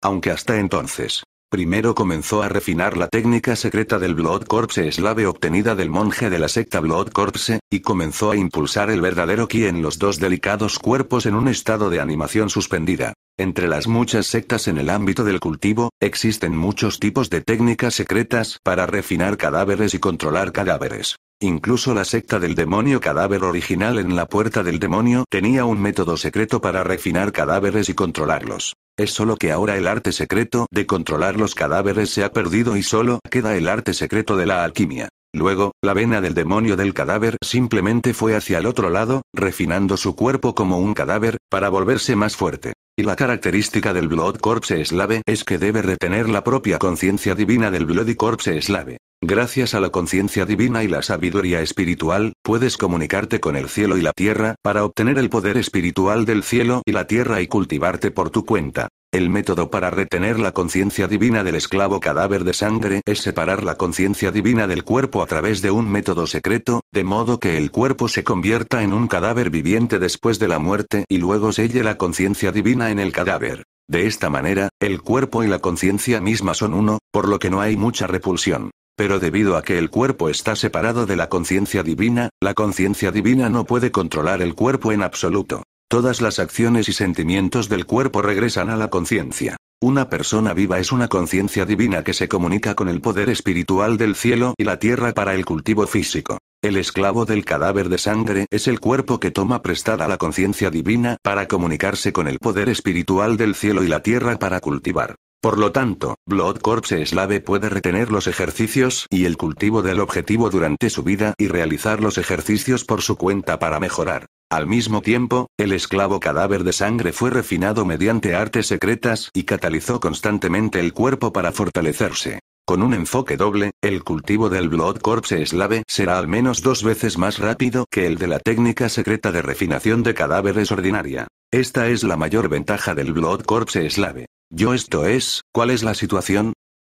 Aunque hasta entonces, Primero comenzó a refinar la técnica secreta del Blood Corpse Slave obtenida del monje de la secta Blood Corpse, y comenzó a impulsar el verdadero ki en los dos delicados cuerpos en un estado de animación suspendida. Entre las muchas sectas en el ámbito del cultivo, existen muchos tipos de técnicas secretas para refinar cadáveres y controlar cadáveres. Incluso la secta del demonio cadáver original en la puerta del demonio tenía un método secreto para refinar cadáveres y controlarlos. Es solo que ahora el arte secreto de controlar los cadáveres se ha perdido y solo queda el arte secreto de la alquimia. Luego, la vena del demonio del cadáver simplemente fue hacia el otro lado, refinando su cuerpo como un cadáver, para volverse más fuerte. Y la característica del Blood Corpse Slave es que debe retener la propia conciencia divina del Bloody Corpse Slave. Gracias a la conciencia divina y la sabiduría espiritual, puedes comunicarte con el cielo y la tierra para obtener el poder espiritual del cielo y la tierra y cultivarte por tu cuenta. El método para retener la conciencia divina del esclavo cadáver de sangre es separar la conciencia divina del cuerpo a través de un método secreto, de modo que el cuerpo se convierta en un cadáver viviente después de la muerte y luego selle la conciencia divina en el cadáver. De esta manera, el cuerpo y la conciencia misma son uno, por lo que no hay mucha repulsión. Pero debido a que el cuerpo está separado de la conciencia divina, la conciencia divina no puede controlar el cuerpo en absoluto. Todas las acciones y sentimientos del cuerpo regresan a la conciencia. Una persona viva es una conciencia divina que se comunica con el poder espiritual del cielo y la tierra para el cultivo físico. El esclavo del cadáver de sangre es el cuerpo que toma prestada la conciencia divina para comunicarse con el poder espiritual del cielo y la tierra para cultivar. Por lo tanto, Blood Corpse Slave puede retener los ejercicios y el cultivo del objetivo durante su vida y realizar los ejercicios por su cuenta para mejorar. Al mismo tiempo, el esclavo cadáver de sangre fue refinado mediante artes secretas y catalizó constantemente el cuerpo para fortalecerse. Con un enfoque doble, el cultivo del Blood Corpse Slave será al menos dos veces más rápido que el de la técnica secreta de refinación de cadáveres ordinaria. Esta es la mayor ventaja del Blood Corpse Slave. Yo esto es, ¿cuál es la situación?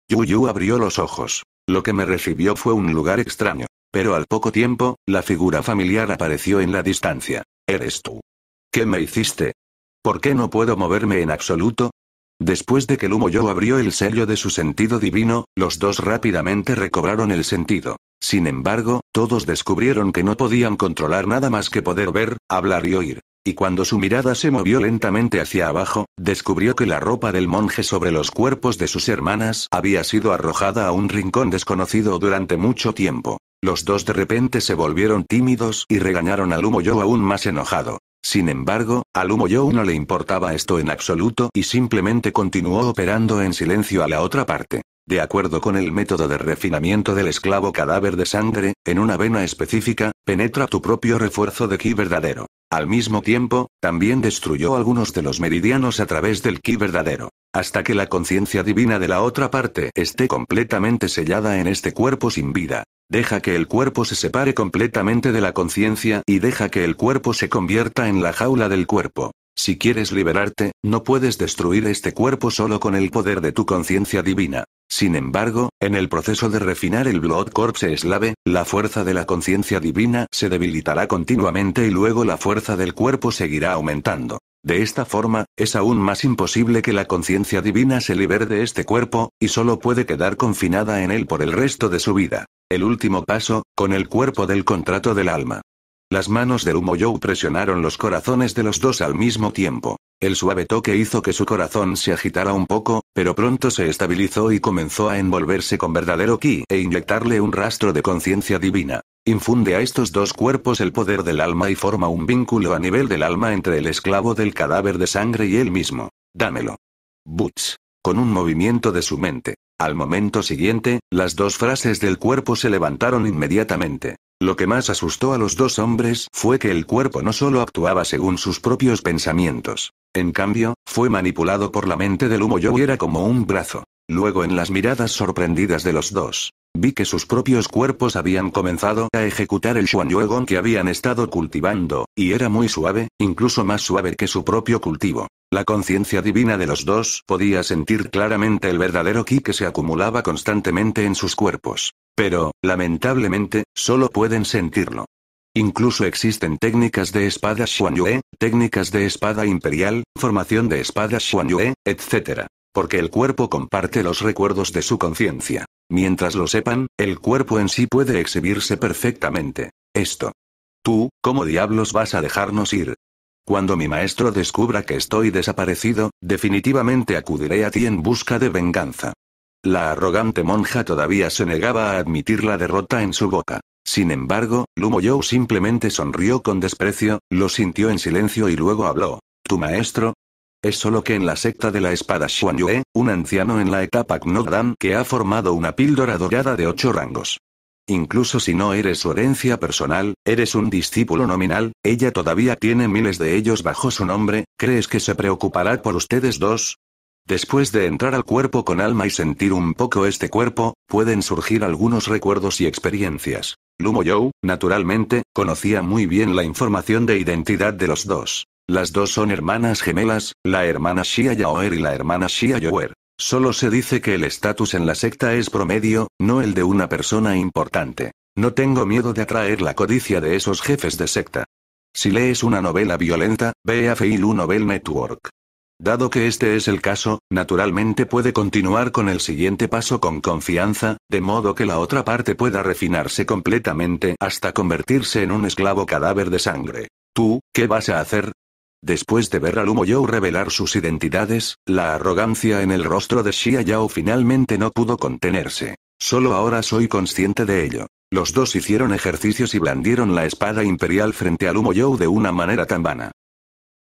Yuyu abrió los ojos. Lo que me recibió fue un lugar extraño. Pero al poco tiempo, la figura familiar apareció en la distancia. Eres tú. ¿Qué me hiciste? ¿Por qué no puedo moverme en absoluto? Después de que el humo yo abrió el sello de su sentido divino, los dos rápidamente recobraron el sentido. Sin embargo, todos descubrieron que no podían controlar nada más que poder ver, hablar y oír y cuando su mirada se movió lentamente hacia abajo, descubrió que la ropa del monje sobre los cuerpos de sus hermanas había sido arrojada a un rincón desconocido durante mucho tiempo. Los dos de repente se volvieron tímidos y regañaron al Humoyo aún más enojado. Sin embargo, al yo no le importaba esto en absoluto y simplemente continuó operando en silencio a la otra parte. De acuerdo con el método de refinamiento del esclavo cadáver de sangre, en una vena específica, penetra tu propio refuerzo de ki verdadero. Al mismo tiempo, también destruyó algunos de los meridianos a través del ki verdadero. Hasta que la conciencia divina de la otra parte esté completamente sellada en este cuerpo sin vida. Deja que el cuerpo se separe completamente de la conciencia y deja que el cuerpo se convierta en la jaula del cuerpo. Si quieres liberarte, no puedes destruir este cuerpo solo con el poder de tu conciencia divina. Sin embargo, en el proceso de refinar el Blood Corpse eslave, la fuerza de la conciencia divina se debilitará continuamente y luego la fuerza del cuerpo seguirá aumentando. De esta forma, es aún más imposible que la conciencia divina se libere de este cuerpo, y solo puede quedar confinada en él por el resto de su vida. El último paso, con el cuerpo del contrato del alma. Las manos de Humo presionaron los corazones de los dos al mismo tiempo. El suave toque hizo que su corazón se agitara un poco, pero pronto se estabilizó y comenzó a envolverse con verdadero ki e inyectarle un rastro de conciencia divina. Infunde a estos dos cuerpos el poder del alma y forma un vínculo a nivel del alma entre el esclavo del cadáver de sangre y él mismo. Dámelo. Butch. Con un movimiento de su mente. Al momento siguiente, las dos frases del cuerpo se levantaron inmediatamente. Lo que más asustó a los dos hombres fue que el cuerpo no solo actuaba según sus propios pensamientos. En cambio, fue manipulado por la mente del humo y era como un brazo. Luego en las miradas sorprendidas de los dos, vi que sus propios cuerpos habían comenzado a ejecutar el Yuegon que habían estado cultivando, y era muy suave, incluso más suave que su propio cultivo. La conciencia divina de los dos podía sentir claramente el verdadero ki que se acumulaba constantemente en sus cuerpos. Pero, lamentablemente, solo pueden sentirlo. Incluso existen técnicas de espada Xuanyue, técnicas de espada imperial, formación de espada Xuanyue, etc. Porque el cuerpo comparte los recuerdos de su conciencia. Mientras lo sepan, el cuerpo en sí puede exhibirse perfectamente. Esto. Tú, ¿cómo diablos vas a dejarnos ir? Cuando mi maestro descubra que estoy desaparecido, definitivamente acudiré a ti en busca de venganza. La arrogante monja todavía se negaba a admitir la derrota en su boca. Sin embargo, Lumo Joe simplemente sonrió con desprecio, lo sintió en silencio y luego habló. ¿Tu maestro? Es solo que en la secta de la espada Yue, un anciano en la etapa Gnogdam que ha formado una píldora dorada de ocho rangos. Incluso si no eres su herencia personal, eres un discípulo nominal, ella todavía tiene miles de ellos bajo su nombre, ¿crees que se preocupará por ustedes dos? Después de entrar al cuerpo con alma y sentir un poco este cuerpo, pueden surgir algunos recuerdos y experiencias. Lumo Joe, naturalmente, conocía muy bien la información de identidad de los dos. Las dos son hermanas gemelas, la hermana Shia Yaoer y la hermana Shia Yower. Solo se dice que el estatus en la secta es promedio, no el de una persona importante. No tengo miedo de atraer la codicia de esos jefes de secta. Si lees una novela violenta, ve a Feilu Novel Network. Dado que este es el caso, naturalmente puede continuar con el siguiente paso con confianza, de modo que la otra parte pueda refinarse completamente hasta convertirse en un esclavo cadáver de sangre. ¿Tú, qué vas a hacer? Después de ver al humo revelar sus identidades, la arrogancia en el rostro de Xia Yao finalmente no pudo contenerse. Solo ahora soy consciente de ello. Los dos hicieron ejercicios y blandieron la espada imperial frente al humo de una manera tan vana.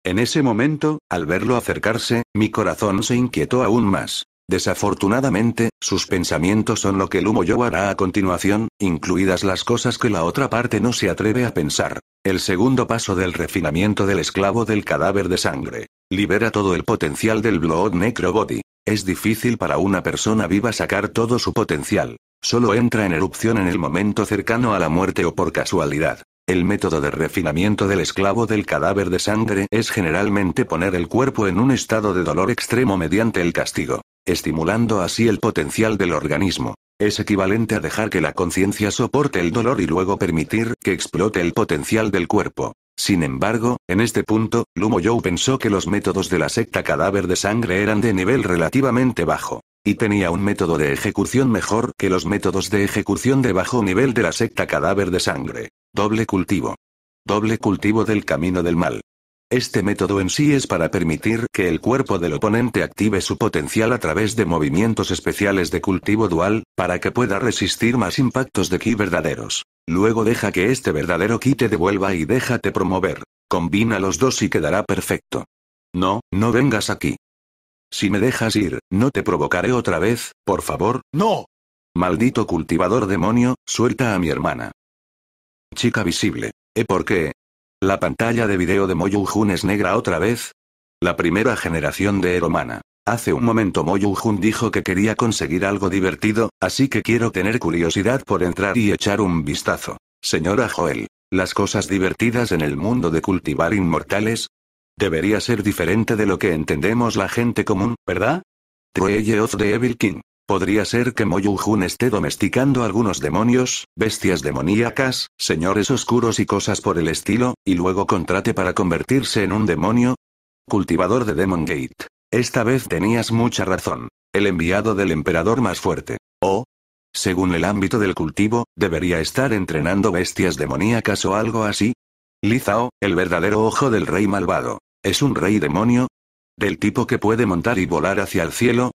En ese momento, al verlo acercarse, mi corazón se inquietó aún más. Desafortunadamente, sus pensamientos son lo que el humo yo hará a continuación, incluidas las cosas que la otra parte no se atreve a pensar. El segundo paso del refinamiento del esclavo del cadáver de sangre. Libera todo el potencial del Blood Necrobody. Es difícil para una persona viva sacar todo su potencial. Solo entra en erupción en el momento cercano a la muerte o por casualidad. El método de refinamiento del esclavo del cadáver de sangre es generalmente poner el cuerpo en un estado de dolor extremo mediante el castigo, estimulando así el potencial del organismo. Es equivalente a dejar que la conciencia soporte el dolor y luego permitir que explote el potencial del cuerpo. Sin embargo, en este punto, Lumo Joe pensó que los métodos de la secta cadáver de sangre eran de nivel relativamente bajo, y tenía un método de ejecución mejor que los métodos de ejecución de bajo nivel de la secta cadáver de sangre. Doble cultivo. Doble cultivo del camino del mal. Este método en sí es para permitir que el cuerpo del oponente active su potencial a través de movimientos especiales de cultivo dual, para que pueda resistir más impactos de ki verdaderos. Luego deja que este verdadero ki te devuelva y déjate promover. Combina los dos y quedará perfecto. No, no vengas aquí. Si me dejas ir, no te provocaré otra vez, por favor, no. Maldito cultivador demonio, suelta a mi hermana chica visible. ¿Eh por qué? La pantalla de video de Jun es negra otra vez. La primera generación de Eromana. Hace un momento Jun dijo que quería conseguir algo divertido, así que quiero tener curiosidad por entrar y echar un vistazo. Señora Joel, ¿las cosas divertidas en el mundo de cultivar inmortales? Debería ser diferente de lo que entendemos la gente común, ¿verdad? True of the Evil King. Podría ser que Jun esté domesticando algunos demonios, bestias demoníacas, señores oscuros y cosas por el estilo, y luego contrate para convertirse en un demonio. Cultivador de Demon Gate. Esta vez tenías mucha razón. El enviado del emperador más fuerte. O, según el ámbito del cultivo, debería estar entrenando bestias demoníacas o algo así. Lizao, el verdadero ojo del rey malvado. ¿Es un rey demonio? ¿Del tipo que puede montar y volar hacia el cielo?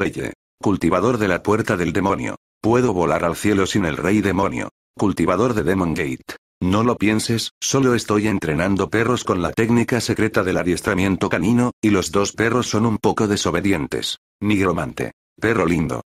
allí Cultivador de la puerta del demonio. Puedo volar al cielo sin el rey demonio. Cultivador de Demon Gate. No lo pienses, solo estoy entrenando perros con la técnica secreta del adiestramiento canino, y los dos perros son un poco desobedientes. Nigromante. Perro lindo.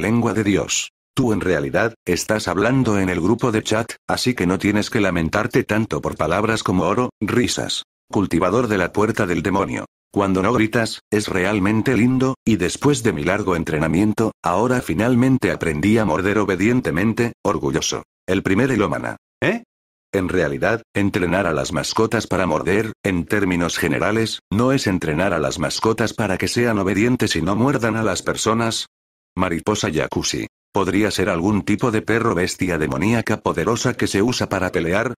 Lengua de Dios. Tú en realidad, estás hablando en el grupo de chat, así que no tienes que lamentarte tanto por palabras como oro, risas. Cultivador de la puerta del demonio. Cuando no gritas, es realmente lindo, y después de mi largo entrenamiento, ahora finalmente aprendí a morder obedientemente, orgulloso. El primer ilómana. ¿Eh? En realidad, entrenar a las mascotas para morder, en términos generales, no es entrenar a las mascotas para que sean obedientes y no muerdan a las personas. Mariposa Jacuzzi. ¿Podría ser algún tipo de perro bestia demoníaca poderosa que se usa para pelear?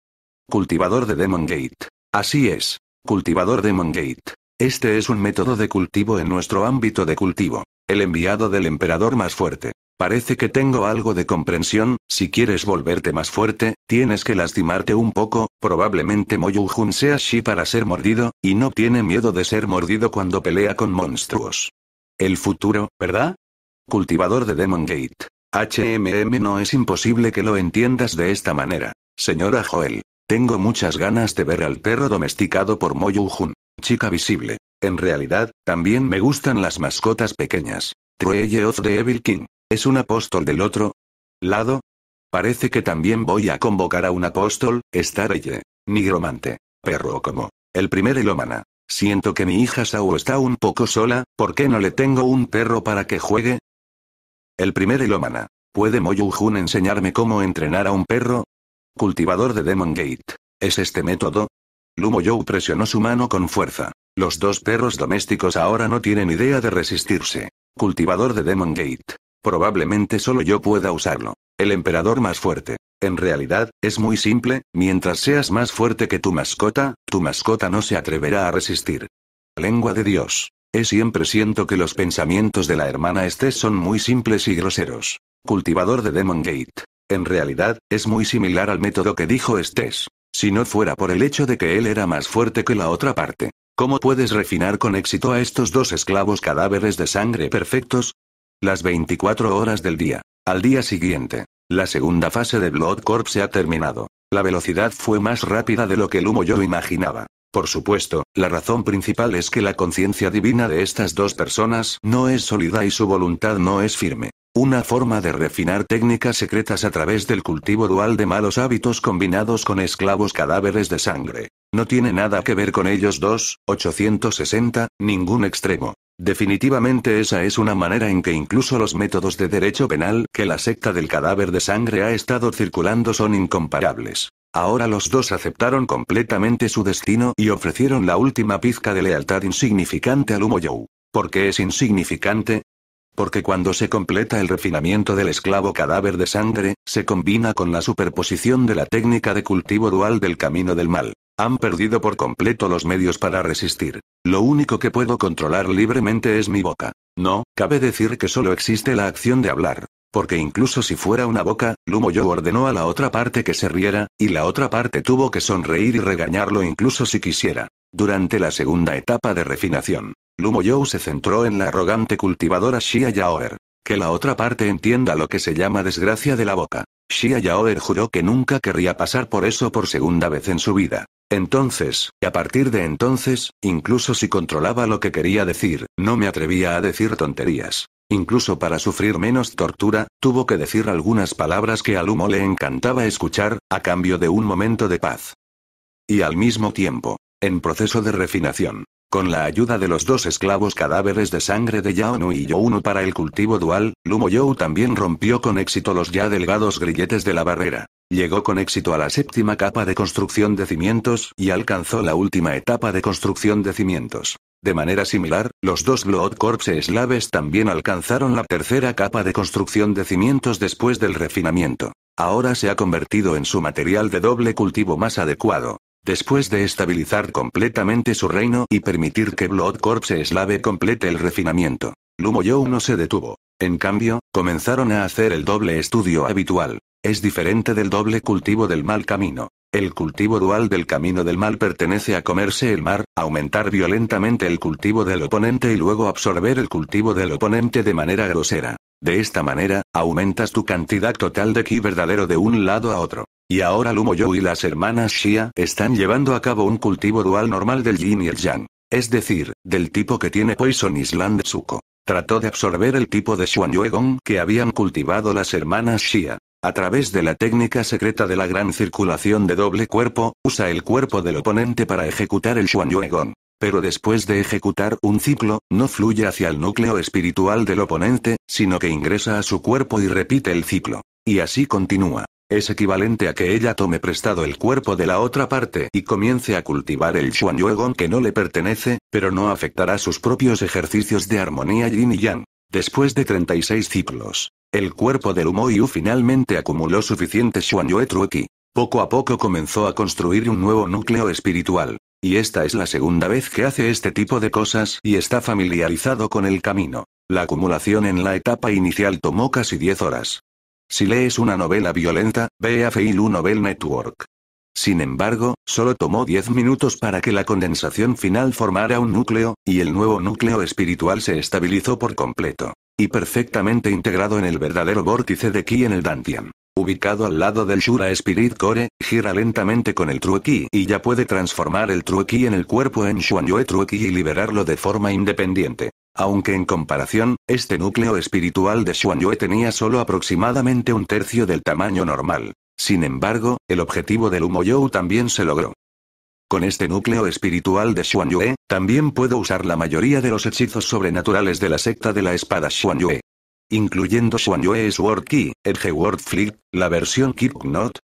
Cultivador de Demon Gate. Así es. Cultivador Demon Gate. Este es un método de cultivo en nuestro ámbito de cultivo. El enviado del emperador más fuerte. Parece que tengo algo de comprensión, si quieres volverte más fuerte, tienes que lastimarte un poco, probablemente Jun sea Shi para ser mordido, y no tiene miedo de ser mordido cuando pelea con monstruos. El futuro, ¿verdad? Cultivador de Demon Gate. HMM no es imposible que lo entiendas de esta manera. Señora Joel, tengo muchas ganas de ver al perro domesticado por Jun. Chica visible. En realidad, también me gustan las mascotas pequeñas. True of the Evil King. ¿Es un apóstol del otro? ¿Lado? Parece que también voy a convocar a un apóstol, Starelle. Nigromante. Perro como. El primer elómana. Siento que mi hija Sao está un poco sola, ¿por qué no le tengo un perro para que juegue? El primer elómana. ¿Puede Moju-Jun enseñarme cómo entrenar a un perro? Cultivador de Demon Gate. ¿Es este método? Lumo Joe presionó su mano con fuerza. Los dos perros domésticos ahora no tienen idea de resistirse. Cultivador de Demon Gate. Probablemente solo yo pueda usarlo. El emperador más fuerte. En realidad, es muy simple, mientras seas más fuerte que tu mascota, tu mascota no se atreverá a resistir. Lengua de Dios. Es siempre siento que los pensamientos de la hermana Estés son muy simples y groseros. Cultivador de Demon Gate. En realidad, es muy similar al método que dijo Estés. Si no fuera por el hecho de que él era más fuerte que la otra parte. ¿Cómo puedes refinar con éxito a estos dos esclavos cadáveres de sangre perfectos? Las 24 horas del día. Al día siguiente. La segunda fase de Blood Corp se ha terminado. La velocidad fue más rápida de lo que el humo yo imaginaba. Por supuesto, la razón principal es que la conciencia divina de estas dos personas no es sólida y su voluntad no es firme. Una forma de refinar técnicas secretas a través del cultivo dual de malos hábitos combinados con esclavos cadáveres de sangre. No tiene nada que ver con ellos dos, 860, ningún extremo. Definitivamente esa es una manera en que incluso los métodos de derecho penal que la secta del cadáver de sangre ha estado circulando son incomparables. Ahora los dos aceptaron completamente su destino y ofrecieron la última pizca de lealtad insignificante al humo Porque ¿Por qué es insignificante? Porque cuando se completa el refinamiento del esclavo cadáver de sangre, se combina con la superposición de la técnica de cultivo dual del camino del mal. Han perdido por completo los medios para resistir. Lo único que puedo controlar libremente es mi boca. No, cabe decir que solo existe la acción de hablar. Porque incluso si fuera una boca, Lumo yo ordenó a la otra parte que se riera, y la otra parte tuvo que sonreír y regañarlo incluso si quisiera. Durante la segunda etapa de refinación, Lumo Joe se centró en la arrogante cultivadora Shia Yaoer. Que la otra parte entienda lo que se llama desgracia de la boca. Shia Yaoer juró que nunca querría pasar por eso por segunda vez en su vida. Entonces, a partir de entonces, incluso si controlaba lo que quería decir, no me atrevía a decir tonterías. Incluso para sufrir menos tortura, tuvo que decir algunas palabras que a Lumo le encantaba escuchar, a cambio de un momento de paz. Y al mismo tiempo, en proceso de refinación. Con la ayuda de los dos esclavos cadáveres de sangre de Yaonu y Youno para el cultivo dual, Lumo también rompió con éxito los ya delgados grilletes de la barrera. Llegó con éxito a la séptima capa de construcción de cimientos y alcanzó la última etapa de construcción de cimientos. De manera similar, los dos Blood Corps eslaves también alcanzaron la tercera capa de construcción de cimientos después del refinamiento. Ahora se ha convertido en su material de doble cultivo más adecuado. Después de estabilizar completamente su reino y permitir que Blood se eslave complete el refinamiento, Lumo no se detuvo. En cambio, comenzaron a hacer el doble estudio habitual. Es diferente del doble cultivo del mal camino. El cultivo dual del camino del mal pertenece a comerse el mar, aumentar violentamente el cultivo del oponente y luego absorber el cultivo del oponente de manera grosera. De esta manera, aumentas tu cantidad total de ki verdadero de un lado a otro. Y ahora Lumo y las hermanas Shia están llevando a cabo un cultivo dual normal del yin y el yang. Es decir, del tipo que tiene Poison Island Zuko. Trató de absorber el tipo de Xuan Yuegon que habían cultivado las hermanas Shia. A través de la técnica secreta de la gran circulación de doble cuerpo, usa el cuerpo del oponente para ejecutar el Xuan Yuegon. Pero después de ejecutar un ciclo, no fluye hacia el núcleo espiritual del oponente, sino que ingresa a su cuerpo y repite el ciclo. Y así continúa es equivalente a que ella tome prestado el cuerpo de la otra parte y comience a cultivar el Gong que no le pertenece, pero no afectará sus propios ejercicios de armonía yin y yang. Después de 36 ciclos, el cuerpo del Humo Yu finalmente acumuló suficiente Xuan Yue Poco a poco comenzó a construir un nuevo núcleo espiritual. Y esta es la segunda vez que hace este tipo de cosas y está familiarizado con el camino. La acumulación en la etapa inicial tomó casi 10 horas. Si lees una novela violenta, ve a Feilu Novel Network. Sin embargo, solo tomó 10 minutos para que la condensación final formara un núcleo, y el nuevo núcleo espiritual se estabilizó por completo. Y perfectamente integrado en el verdadero vórtice de Ki en el Dantian. Ubicado al lado del Shura Spirit Core, gira lentamente con el True Ki y ya puede transformar el True Ki en el cuerpo en Yue True Ki y liberarlo de forma independiente aunque en comparación, este núcleo espiritual de Yue tenía solo aproximadamente un tercio del tamaño normal. Sin embargo, el objetivo del Humoyou también se logró. Con este núcleo espiritual de Yue, también puedo usar la mayoría de los hechizos sobrenaturales de la secta de la espada Yue. Incluyendo Yue Sword Key, Edge Word Flick, la versión Keep Not,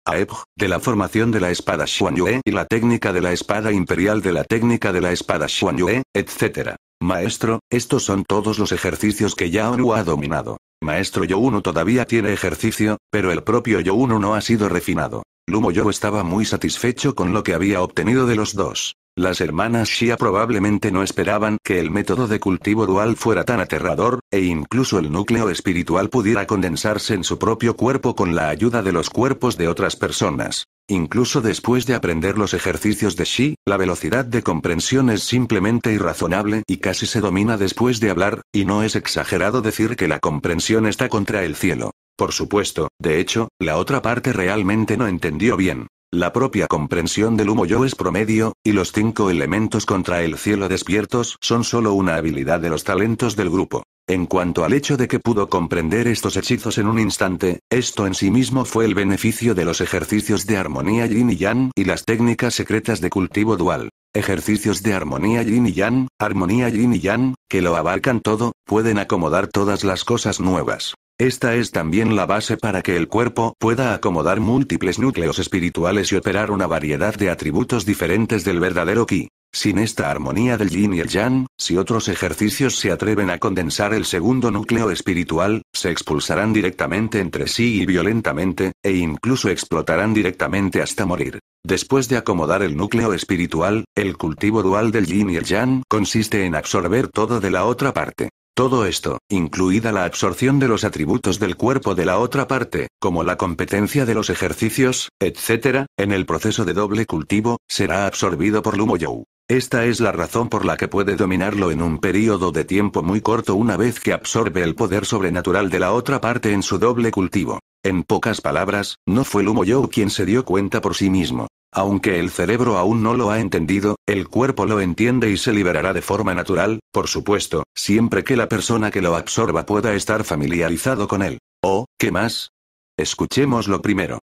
de la formación de la espada Yue y la técnica de la espada imperial de la técnica de la espada Yue, etc. Maestro, estos son todos los ejercicios que Yaonu ha dominado. Maestro Youno todavía tiene ejercicio, pero el propio Youno no ha sido refinado. Lumo Yo estaba muy satisfecho con lo que había obtenido de los dos. Las hermanas Shia probablemente no esperaban que el método de cultivo dual fuera tan aterrador, e incluso el núcleo espiritual pudiera condensarse en su propio cuerpo con la ayuda de los cuerpos de otras personas. Incluso después de aprender los ejercicios de Shi, la velocidad de comprensión es simplemente irrazonable y casi se domina después de hablar, y no es exagerado decir que la comprensión está contra el cielo. Por supuesto, de hecho, la otra parte realmente no entendió bien. La propia comprensión del humo yo es promedio, y los cinco elementos contra el cielo despiertos son solo una habilidad de los talentos del grupo. En cuanto al hecho de que pudo comprender estos hechizos en un instante, esto en sí mismo fue el beneficio de los ejercicios de armonía yin y yang y las técnicas secretas de cultivo dual. Ejercicios de armonía yin y yang, armonía yin y yang, que lo abarcan todo, pueden acomodar todas las cosas nuevas. Esta es también la base para que el cuerpo pueda acomodar múltiples núcleos espirituales y operar una variedad de atributos diferentes del verdadero ki. Sin esta armonía del yin y el yang, si otros ejercicios se atreven a condensar el segundo núcleo espiritual, se expulsarán directamente entre sí y violentamente, e incluso explotarán directamente hasta morir. Después de acomodar el núcleo espiritual, el cultivo dual del yin y el yang consiste en absorber todo de la otra parte. Todo esto, incluida la absorción de los atributos del cuerpo de la otra parte, como la competencia de los ejercicios, etc., en el proceso de doble cultivo, será absorbido por Lumoyou. Esta es la razón por la que puede dominarlo en un período de tiempo muy corto una vez que absorbe el poder sobrenatural de la otra parte en su doble cultivo. En pocas palabras, no fue Lumoyou quien se dio cuenta por sí mismo. Aunque el cerebro aún no lo ha entendido, el cuerpo lo entiende y se liberará de forma natural, por supuesto, siempre que la persona que lo absorba pueda estar familiarizado con él. ¿O oh, qué más? Escuchémoslo primero.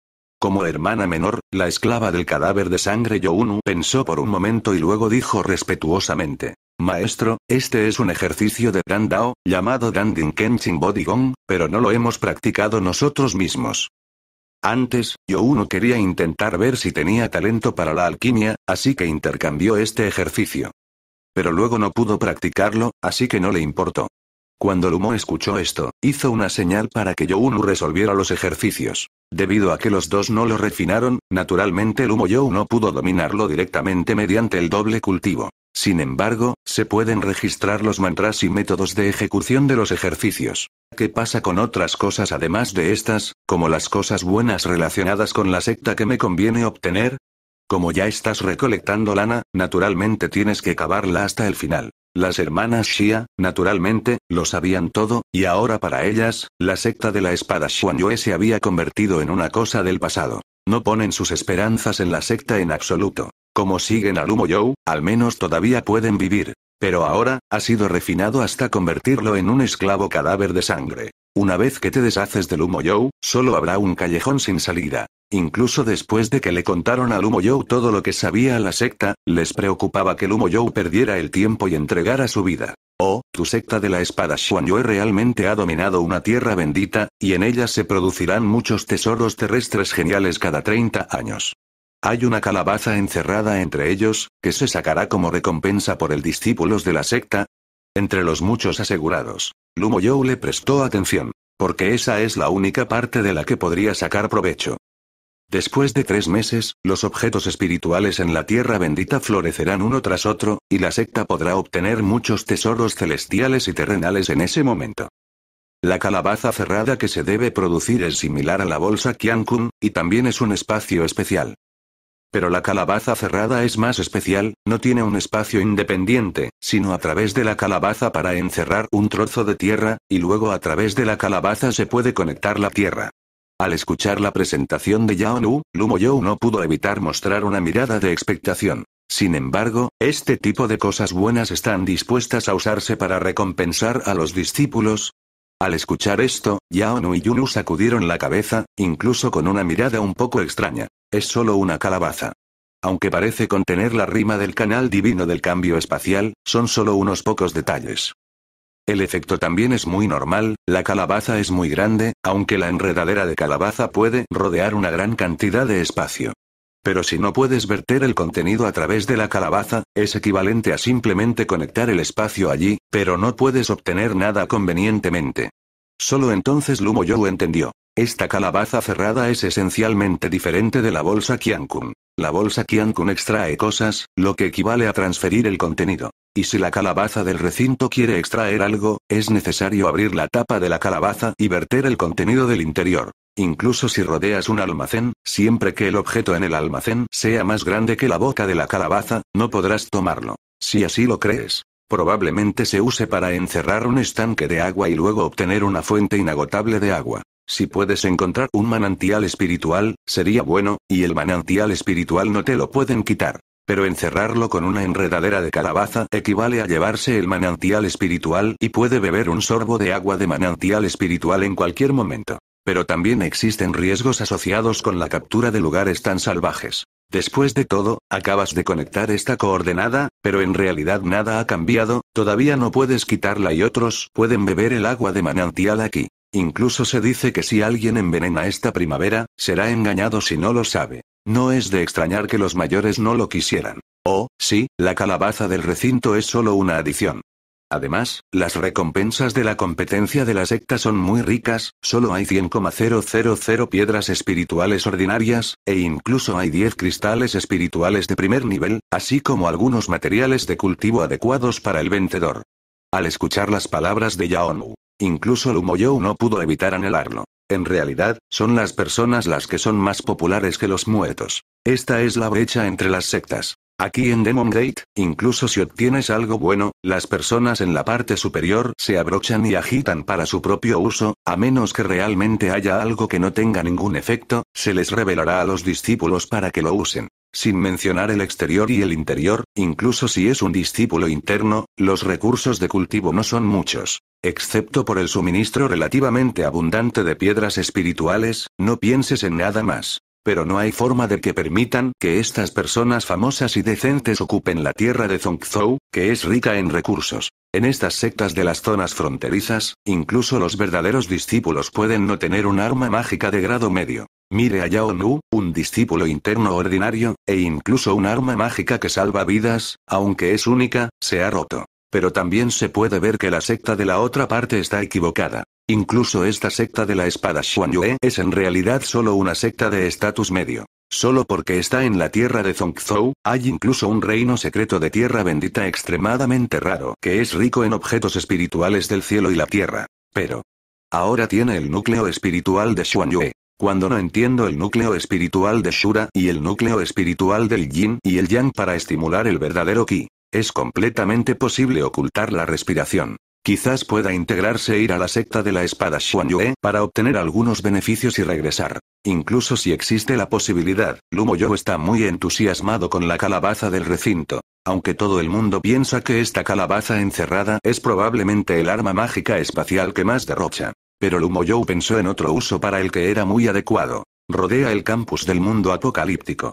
Como hermana menor, la esclava del cadáver de sangre Younu pensó por un momento y luego dijo respetuosamente. Maestro, este es un ejercicio de Dao, llamado Kenching Kenshin Gong, pero no lo hemos practicado nosotros mismos. Antes, yo uno quería intentar ver si tenía talento para la alquimia, así que intercambió este ejercicio. Pero luego no pudo practicarlo, así que no le importó. Cuando Lumo escuchó esto, hizo una señal para que Younu resolviera los ejercicios. Debido a que los dos no lo refinaron, naturalmente Lumo You no pudo dominarlo directamente mediante el doble cultivo. Sin embargo, se pueden registrar los mantras y métodos de ejecución de los ejercicios. ¿Qué pasa con otras cosas además de estas, como las cosas buenas relacionadas con la secta que me conviene obtener? Como ya estás recolectando lana, naturalmente tienes que cavarla hasta el final. Las hermanas Shia, naturalmente, lo sabían todo, y ahora para ellas, la secta de la espada Xuanyue se había convertido en una cosa del pasado. No ponen sus esperanzas en la secta en absoluto. Como siguen al humo al menos todavía pueden vivir. Pero ahora, ha sido refinado hasta convertirlo en un esclavo cadáver de sangre. Una vez que te deshaces del humo solo habrá un callejón sin salida. Incluso después de que le contaron a Lumo todo lo que sabía la secta, les preocupaba que Lumo perdiera el tiempo y entregara su vida. Oh, tu secta de la espada Shuanyue realmente ha dominado una tierra bendita, y en ella se producirán muchos tesoros terrestres geniales cada 30 años. Hay una calabaza encerrada entre ellos, que se sacará como recompensa por el discípulos de la secta. Entre los muchos asegurados, Lumo le prestó atención, porque esa es la única parte de la que podría sacar provecho. Después de tres meses, los objetos espirituales en la tierra bendita florecerán uno tras otro, y la secta podrá obtener muchos tesoros celestiales y terrenales en ese momento. La calabaza cerrada que se debe producir es similar a la bolsa Kiankun, y también es un espacio especial. Pero la calabaza cerrada es más especial, no tiene un espacio independiente, sino a través de la calabaza para encerrar un trozo de tierra, y luego a través de la calabaza se puede conectar la tierra. Al escuchar la presentación de Yao Lu, no pudo evitar mostrar una mirada de expectación. Sin embargo, este tipo de cosas buenas están dispuestas a usarse para recompensar a los discípulos. Al escuchar esto, Yaonu y Yunu sacudieron la cabeza, incluso con una mirada un poco extraña. Es solo una calabaza. Aunque parece contener la rima del canal divino del cambio espacial, son solo unos pocos detalles. El efecto también es muy normal, la calabaza es muy grande, aunque la enredadera de calabaza puede rodear una gran cantidad de espacio. Pero si no puedes verter el contenido a través de la calabaza, es equivalente a simplemente conectar el espacio allí, pero no puedes obtener nada convenientemente. Solo entonces Lumo Yohu entendió. Esta calabaza cerrada es esencialmente diferente de la bolsa Kiankun. La bolsa Kiankun extrae cosas, lo que equivale a transferir el contenido. Y si la calabaza del recinto quiere extraer algo, es necesario abrir la tapa de la calabaza y verter el contenido del interior. Incluso si rodeas un almacén, siempre que el objeto en el almacén sea más grande que la boca de la calabaza, no podrás tomarlo. Si así lo crees. Probablemente se use para encerrar un estanque de agua y luego obtener una fuente inagotable de agua. Si puedes encontrar un manantial espiritual, sería bueno, y el manantial espiritual no te lo pueden quitar. Pero encerrarlo con una enredadera de calabaza equivale a llevarse el manantial espiritual y puede beber un sorbo de agua de manantial espiritual en cualquier momento. Pero también existen riesgos asociados con la captura de lugares tan salvajes. Después de todo, acabas de conectar esta coordenada, pero en realidad nada ha cambiado, todavía no puedes quitarla y otros pueden beber el agua de manantial aquí. Incluso se dice que si alguien envenena esta primavera, será engañado si no lo sabe. No es de extrañar que los mayores no lo quisieran. Oh, sí, la calabaza del recinto es solo una adición. Además, las recompensas de la competencia de la secta son muy ricas, solo hay 100,000 piedras espirituales ordinarias, e incluso hay 10 cristales espirituales de primer nivel, así como algunos materiales de cultivo adecuados para el vendedor. Al escuchar las palabras de Yaonu, incluso Lumoyou no pudo evitar anhelarlo. En realidad, son las personas las que son más populares que los muertos. Esta es la brecha entre las sectas. Aquí en Demon Gate, incluso si obtienes algo bueno, las personas en la parte superior se abrochan y agitan para su propio uso, a menos que realmente haya algo que no tenga ningún efecto, se les revelará a los discípulos para que lo usen. Sin mencionar el exterior y el interior, incluso si es un discípulo interno, los recursos de cultivo no son muchos. Excepto por el suministro relativamente abundante de piedras espirituales, no pienses en nada más pero no hay forma de que permitan que estas personas famosas y decentes ocupen la tierra de Zongzhou, que es rica en recursos. En estas sectas de las zonas fronterizas, incluso los verdaderos discípulos pueden no tener un arma mágica de grado medio. Mire a Yao Nu, un discípulo interno ordinario, e incluso un arma mágica que salva vidas, aunque es única, se ha roto. Pero también se puede ver que la secta de la otra parte está equivocada. Incluso esta secta de la espada Yue es en realidad solo una secta de estatus medio. Solo porque está en la tierra de Zongzhou, hay incluso un reino secreto de tierra bendita extremadamente raro que es rico en objetos espirituales del cielo y la tierra. Pero. Ahora tiene el núcleo espiritual de Yue. Cuando no entiendo el núcleo espiritual de Shura y el núcleo espiritual del yin y el yang para estimular el verdadero Qi, es completamente posible ocultar la respiración. Quizás pueda integrarse e ir a la secta de la espada Xuanyue para obtener algunos beneficios y regresar. Incluso si existe la posibilidad, yo está muy entusiasmado con la calabaza del recinto. Aunque todo el mundo piensa que esta calabaza encerrada es probablemente el arma mágica espacial que más derrocha. Pero yo pensó en otro uso para el que era muy adecuado. Rodea el campus del mundo apocalíptico.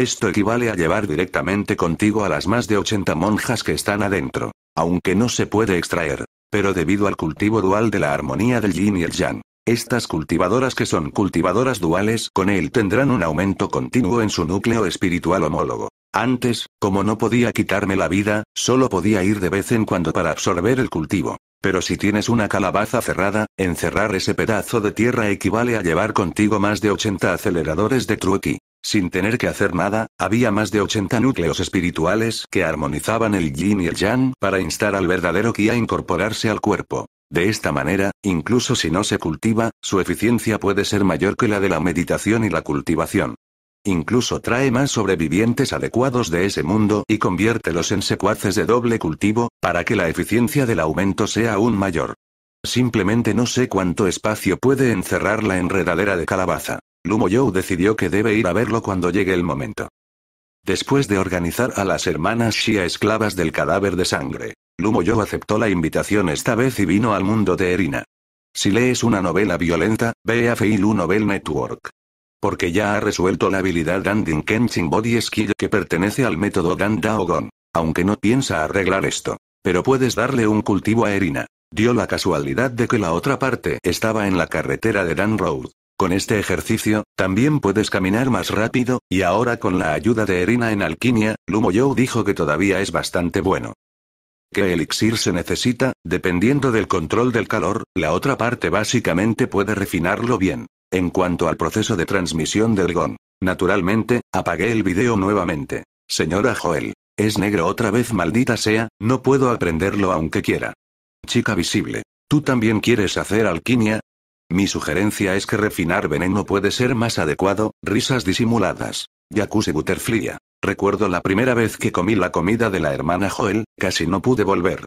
Esto equivale a llevar directamente contigo a las más de 80 monjas que están adentro. Aunque no se puede extraer. Pero debido al cultivo dual de la armonía del yin y el yang, estas cultivadoras que son cultivadoras duales con él tendrán un aumento continuo en su núcleo espiritual homólogo. Antes, como no podía quitarme la vida, solo podía ir de vez en cuando para absorber el cultivo. Pero si tienes una calabaza cerrada, encerrar ese pedazo de tierra equivale a llevar contigo más de 80 aceleradores de truqui. Sin tener que hacer nada, había más de 80 núcleos espirituales que armonizaban el yin y el yang para instar al verdadero ki a incorporarse al cuerpo. De esta manera, incluso si no se cultiva, su eficiencia puede ser mayor que la de la meditación y la cultivación. Incluso trae más sobrevivientes adecuados de ese mundo y conviértelos en secuaces de doble cultivo, para que la eficiencia del aumento sea aún mayor. Simplemente no sé cuánto espacio puede encerrar la enredadera de calabaza. Lumo decidió que debe ir a verlo cuando llegue el momento. Después de organizar a las hermanas Shia esclavas del cadáver de sangre, Lumo aceptó la invitación esta vez y vino al mundo de Erina. Si lees una novela violenta, ve a Feilu Novel Network. Porque ya ha resuelto la habilidad Danding Kenshin Body Skill que pertenece al método Gandaogon. Aunque no piensa arreglar esto. Pero puedes darle un cultivo a Erina. Dio la casualidad de que la otra parte estaba en la carretera de Dan Road. Con este ejercicio, también puedes caminar más rápido, y ahora con la ayuda de Erina en alquimia, Lumo dijo que todavía es bastante bueno. ¿Qué elixir se necesita? Dependiendo del control del calor, la otra parte básicamente puede refinarlo bien. En cuanto al proceso de transmisión del GON. Naturalmente, apagué el video nuevamente. Señora Joel. Es negro otra vez, maldita sea, no puedo aprenderlo aunque quiera. Chica visible. ¿Tú también quieres hacer alquimia? Mi sugerencia es que refinar veneno puede ser más adecuado, risas disimuladas. Yakuse Butterfly. Recuerdo la primera vez que comí la comida de la hermana Joel, casi no pude volver.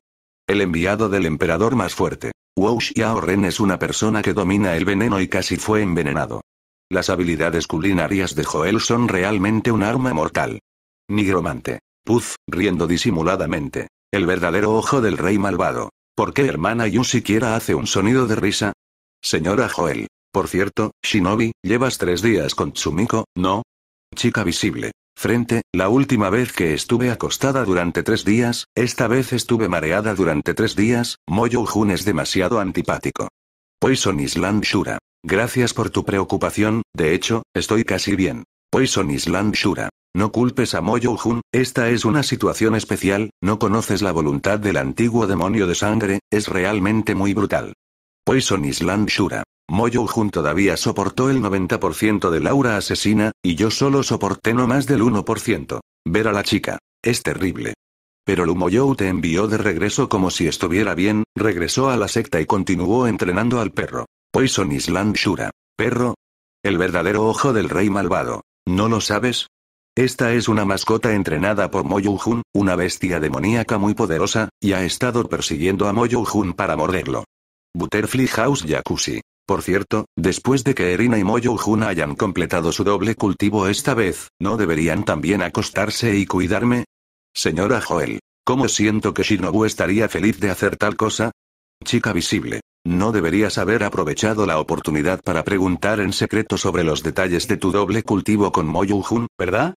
El enviado del emperador más fuerte. Wu Xiao Ren es una persona que domina el veneno y casi fue envenenado. Las habilidades culinarias de Joel son realmente un arma mortal. Nigromante. Puz, riendo disimuladamente. El verdadero ojo del rey malvado. ¿Por qué hermana Yu siquiera hace un sonido de risa? Señora Joel. Por cierto, Shinobi, llevas tres días con Tsumiko, ¿no? Chica visible. Frente, la última vez que estuve acostada durante tres días, esta vez estuve mareada durante tres días, Moyo Jun es demasiado antipático. Poison Island Shura. Gracias por tu preocupación, de hecho, estoy casi bien. Poison Island Shura. No culpes a Moyo Jun, esta es una situación especial, no conoces la voluntad del antiguo demonio de sangre, es realmente muy brutal. Poison Island Shura. Moyo Jun todavía soportó el 90% de Laura asesina, y yo solo soporté no más del 1%. Ver a la chica. Es terrible. Pero Lumoyou te envió de regreso como si estuviera bien, regresó a la secta y continuó entrenando al perro. Poison Island Shura. Perro. El verdadero ojo del rey malvado. ¿No lo sabes? Esta es una mascota entrenada por Moyou-jun, una bestia demoníaca muy poderosa, y ha estado persiguiendo a Moyou-jun para morderlo. Butterfly House Jacuzzi. Por cierto, después de que Erina y Moyo hayan completado su doble cultivo esta vez, ¿no deberían también acostarse y cuidarme? Señora Joel, ¿cómo siento que Shinobu estaría feliz de hacer tal cosa? Chica visible. No deberías haber aprovechado la oportunidad para preguntar en secreto sobre los detalles de tu doble cultivo con Moyo Jun, ¿verdad?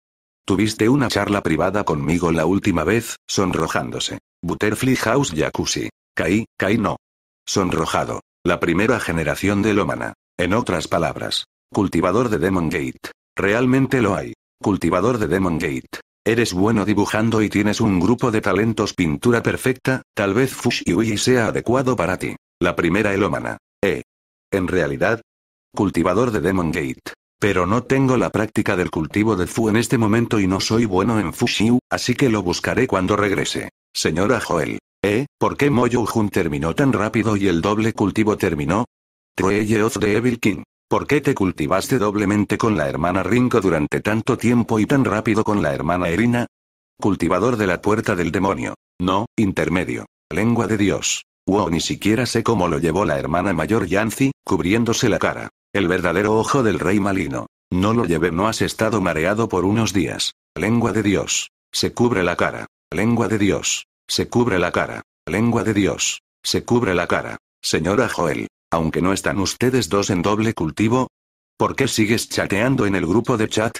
Tuviste una charla privada conmigo la última vez, sonrojándose. Butterfly House Jacuzzi. Kai, Kai no. Sonrojado. La primera generación de Lomana. En otras palabras. Cultivador de Demon Gate. Realmente lo hay. Cultivador de Demon Gate. Eres bueno dibujando y tienes un grupo de talentos pintura perfecta, tal vez Fushiui sea adecuado para ti. La primera elomana Eh. En realidad, cultivador de Demon Gate. Pero no tengo la práctica del cultivo de Fu en este momento y no soy bueno en Fushiu, así que lo buscaré cuando regrese. Señora Joel, ¿Eh? ¿Por qué Jun terminó tan rápido y el doble cultivo terminó? Trueye of Evil King. ¿Por qué te cultivaste doblemente con la hermana Rinko durante tanto tiempo y tan rápido con la hermana Erina? Cultivador de la puerta del demonio. No, intermedio. Lengua de Dios. Wow, ni siquiera sé cómo lo llevó la hermana mayor Yancy, cubriéndose la cara. El verdadero ojo del rey malino. No lo llevé, no has estado mareado por unos días. Lengua de Dios. Se cubre la cara. Lengua de Dios. Se cubre la cara. Lengua de Dios. Se cubre la cara. Señora Joel, aunque no están ustedes dos en doble cultivo. ¿Por qué sigues chateando en el grupo de chat?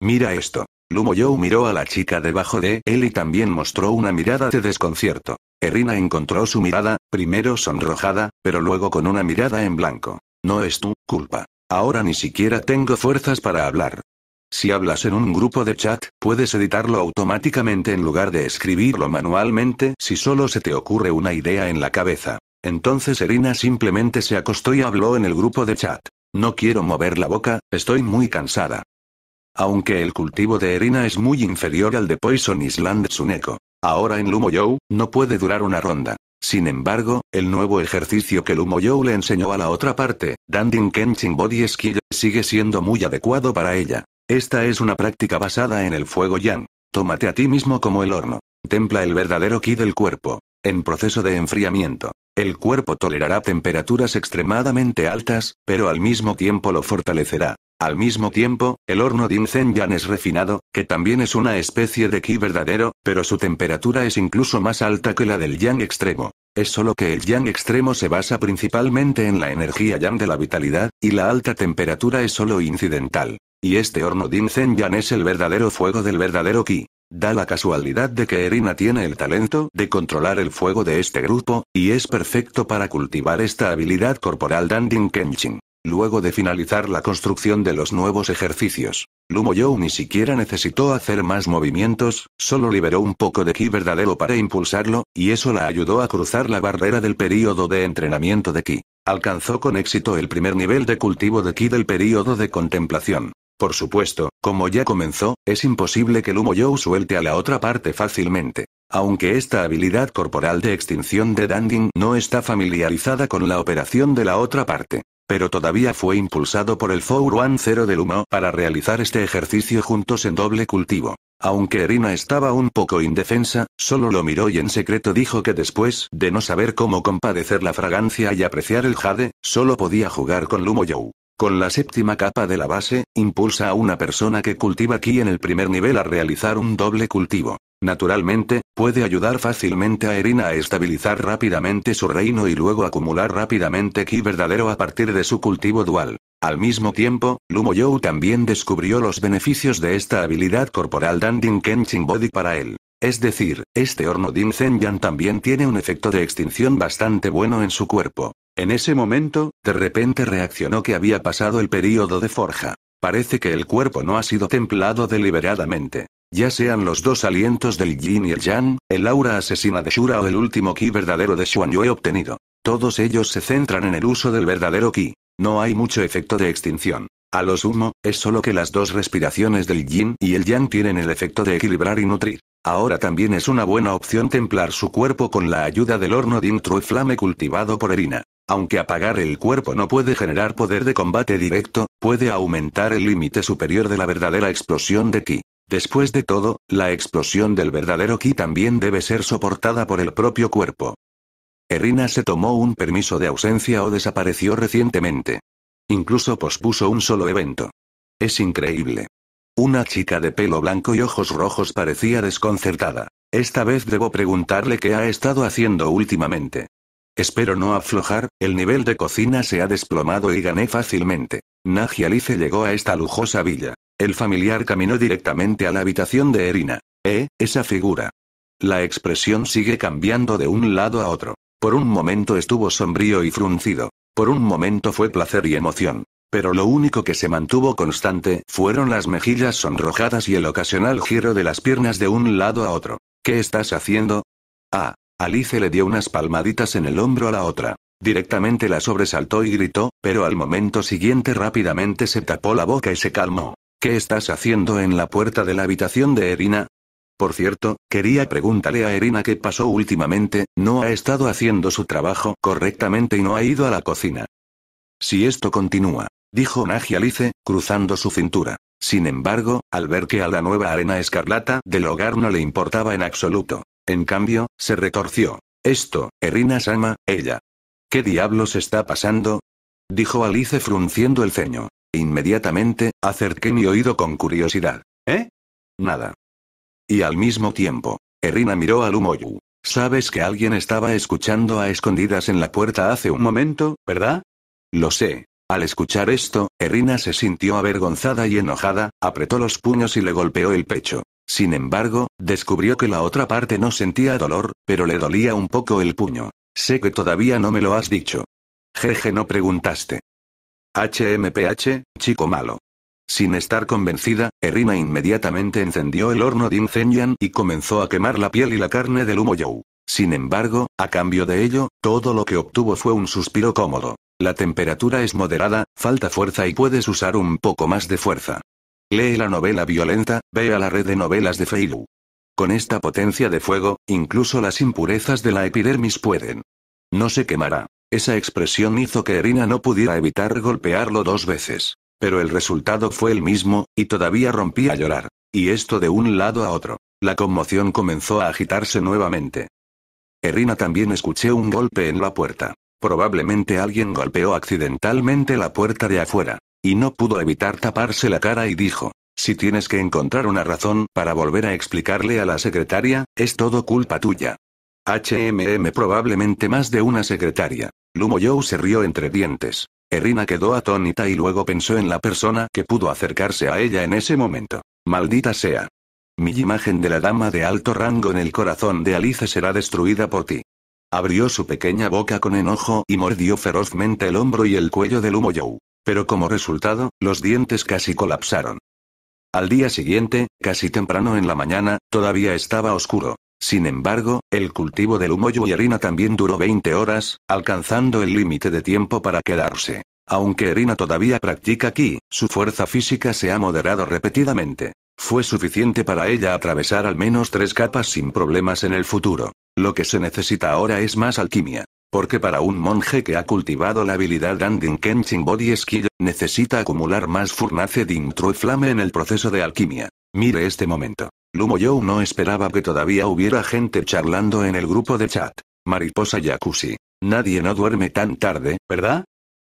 Mira esto. Lumo Joe miró a la chica debajo de él y también mostró una mirada de desconcierto. Erina encontró su mirada, primero sonrojada, pero luego con una mirada en blanco. No es tu culpa. Ahora ni siquiera tengo fuerzas para hablar. Si hablas en un grupo de chat, puedes editarlo automáticamente en lugar de escribirlo manualmente si solo se te ocurre una idea en la cabeza. Entonces Erina simplemente se acostó y habló en el grupo de chat. No quiero mover la boca, estoy muy cansada. Aunque el cultivo de Erina es muy inferior al de Poison Island Suneko. Ahora en Lumoyou, no puede durar una ronda. Sin embargo, el nuevo ejercicio que Lumoyou le enseñó a la otra parte, Danding Kenshin Body Skill, sigue siendo muy adecuado para ella. Esta es una práctica basada en el fuego yang. Tómate a ti mismo como el horno. Templa el verdadero ki del cuerpo. En proceso de enfriamiento, el cuerpo tolerará temperaturas extremadamente altas, pero al mismo tiempo lo fortalecerá. Al mismo tiempo, el horno de Yan es refinado, que también es una especie de ki verdadero, pero su temperatura es incluso más alta que la del yang extremo. Es solo que el yang extremo se basa principalmente en la energía yang de la vitalidad, y la alta temperatura es solo incidental. Y este horno Yan es el verdadero fuego del verdadero Ki. Da la casualidad de que Erina tiene el talento de controlar el fuego de este grupo, y es perfecto para cultivar esta habilidad corporal Dandin Kenshin. Luego de finalizar la construcción de los nuevos ejercicios, Lumo Yo ni siquiera necesitó hacer más movimientos, solo liberó un poco de ki verdadero para impulsarlo, y eso la ayudó a cruzar la barrera del período de entrenamiento de ki. Alcanzó con éxito el primer nivel de cultivo de ki del período de contemplación. Por supuesto, como ya comenzó, es imposible que Joe suelte a la otra parte fácilmente. Aunque esta habilidad corporal de extinción de Danding no está familiarizada con la operación de la otra parte. Pero todavía fue impulsado por el One Zero de Lumo para realizar este ejercicio juntos en doble cultivo. Aunque Erina estaba un poco indefensa, solo lo miró y en secreto dijo que después de no saber cómo compadecer la fragancia y apreciar el jade, solo podía jugar con Lumo Lumoyou. Con la séptima capa de la base, impulsa a una persona que cultiva ki en el primer nivel a realizar un doble cultivo. Naturalmente, puede ayudar fácilmente a Erina a estabilizar rápidamente su reino y luego acumular rápidamente ki verdadero a partir de su cultivo dual. Al mismo tiempo, Lumoyou también descubrió los beneficios de esta habilidad corporal Dandin Kenshin Body para él. Es decir, este horno Yan también tiene un efecto de extinción bastante bueno en su cuerpo. En ese momento, de repente reaccionó que había pasado el período de forja. Parece que el cuerpo no ha sido templado deliberadamente. Ya sean los dos alientos del Yin y el Yang, el aura asesina de Shura o el último ki verdadero de Xuan Yue obtenido. Todos ellos se centran en el uso del verdadero ki. No hay mucho efecto de extinción. A lo sumo, es solo que las dos respiraciones del yin y el yang tienen el efecto de equilibrar y nutrir. Ahora también es una buena opción templar su cuerpo con la ayuda del horno de True Flame cultivado por Erina. Aunque apagar el cuerpo no puede generar poder de combate directo, puede aumentar el límite superior de la verdadera explosión de ki. Después de todo, la explosión del verdadero ki también debe ser soportada por el propio cuerpo. Erina se tomó un permiso de ausencia o desapareció recientemente. Incluso pospuso un solo evento. Es increíble. Una chica de pelo blanco y ojos rojos parecía desconcertada. Esta vez debo preguntarle qué ha estado haciendo últimamente. Espero no aflojar, el nivel de cocina se ha desplomado y gané fácilmente. Naji Alice llegó a esta lujosa villa. El familiar caminó directamente a la habitación de Erina. Eh, esa figura. La expresión sigue cambiando de un lado a otro. Por un momento estuvo sombrío y fruncido. Por un momento fue placer y emoción. Pero lo único que se mantuvo constante fueron las mejillas sonrojadas y el ocasional giro de las piernas de un lado a otro. ¿Qué estás haciendo? Ah, Alice le dio unas palmaditas en el hombro a la otra. Directamente la sobresaltó y gritó, pero al momento siguiente rápidamente se tapó la boca y se calmó. ¿Qué estás haciendo en la puerta de la habitación de Erina? Por cierto, quería preguntarle a Erina qué pasó últimamente, no ha estado haciendo su trabajo correctamente y no ha ido a la cocina. Si esto continúa, dijo Nagi Alice, cruzando su cintura. Sin embargo, al ver que a la nueva arena escarlata del hogar no le importaba en absoluto en cambio, se retorció. Esto, Erina-sama, ella. ¿Qué diablos está pasando? Dijo Alice frunciendo el ceño. Inmediatamente, acerqué mi oído con curiosidad. ¿Eh? Nada. Y al mismo tiempo, Erina miró a Lumoyu. Sabes que alguien estaba escuchando a escondidas en la puerta hace un momento, ¿verdad? Lo sé. Al escuchar esto, Erina se sintió avergonzada y enojada, apretó los puños y le golpeó el pecho. Sin embargo, descubrió que la otra parte no sentía dolor, pero le dolía un poco el puño. Sé que todavía no me lo has dicho. Jeje, no preguntaste. HMPH, chico malo. Sin estar convencida, Erina inmediatamente encendió el horno de Incendian y comenzó a quemar la piel y la carne del humo Sin embargo, a cambio de ello, todo lo que obtuvo fue un suspiro cómodo. La temperatura es moderada, falta fuerza y puedes usar un poco más de fuerza. Lee la novela violenta, ve a la red de novelas de Feilu. Con esta potencia de fuego, incluso las impurezas de la epidermis pueden. No se quemará. Esa expresión hizo que Erina no pudiera evitar golpearlo dos veces. Pero el resultado fue el mismo, y todavía rompía a llorar. Y esto de un lado a otro. La conmoción comenzó a agitarse nuevamente. Erina también escuché un golpe en la puerta. Probablemente alguien golpeó accidentalmente la puerta de afuera. Y no pudo evitar taparse la cara y dijo, si tienes que encontrar una razón para volver a explicarle a la secretaria, es todo culpa tuya. HMM probablemente más de una secretaria. Lumo Joe se rió entre dientes. Erina quedó atónita y luego pensó en la persona que pudo acercarse a ella en ese momento. Maldita sea. Mi imagen de la dama de alto rango en el corazón de Alice será destruida por ti. Abrió su pequeña boca con enojo y mordió ferozmente el hombro y el cuello de Lumo pero como resultado, los dientes casi colapsaron. Al día siguiente, casi temprano en la mañana, todavía estaba oscuro. Sin embargo, el cultivo del humo y Erina también duró 20 horas, alcanzando el límite de tiempo para quedarse. Aunque Erina todavía practica aquí, su fuerza física se ha moderado repetidamente. Fue suficiente para ella atravesar al menos tres capas sin problemas en el futuro. Lo que se necesita ahora es más alquimia. Porque para un monje que ha cultivado la habilidad Andin Kenshin Body Skill, necesita acumular más furnace de True Flame en el proceso de alquimia. Mire este momento. Lumo Joe no esperaba que todavía hubiera gente charlando en el grupo de chat. Mariposa Jacuzzi. Nadie no duerme tan tarde, ¿verdad?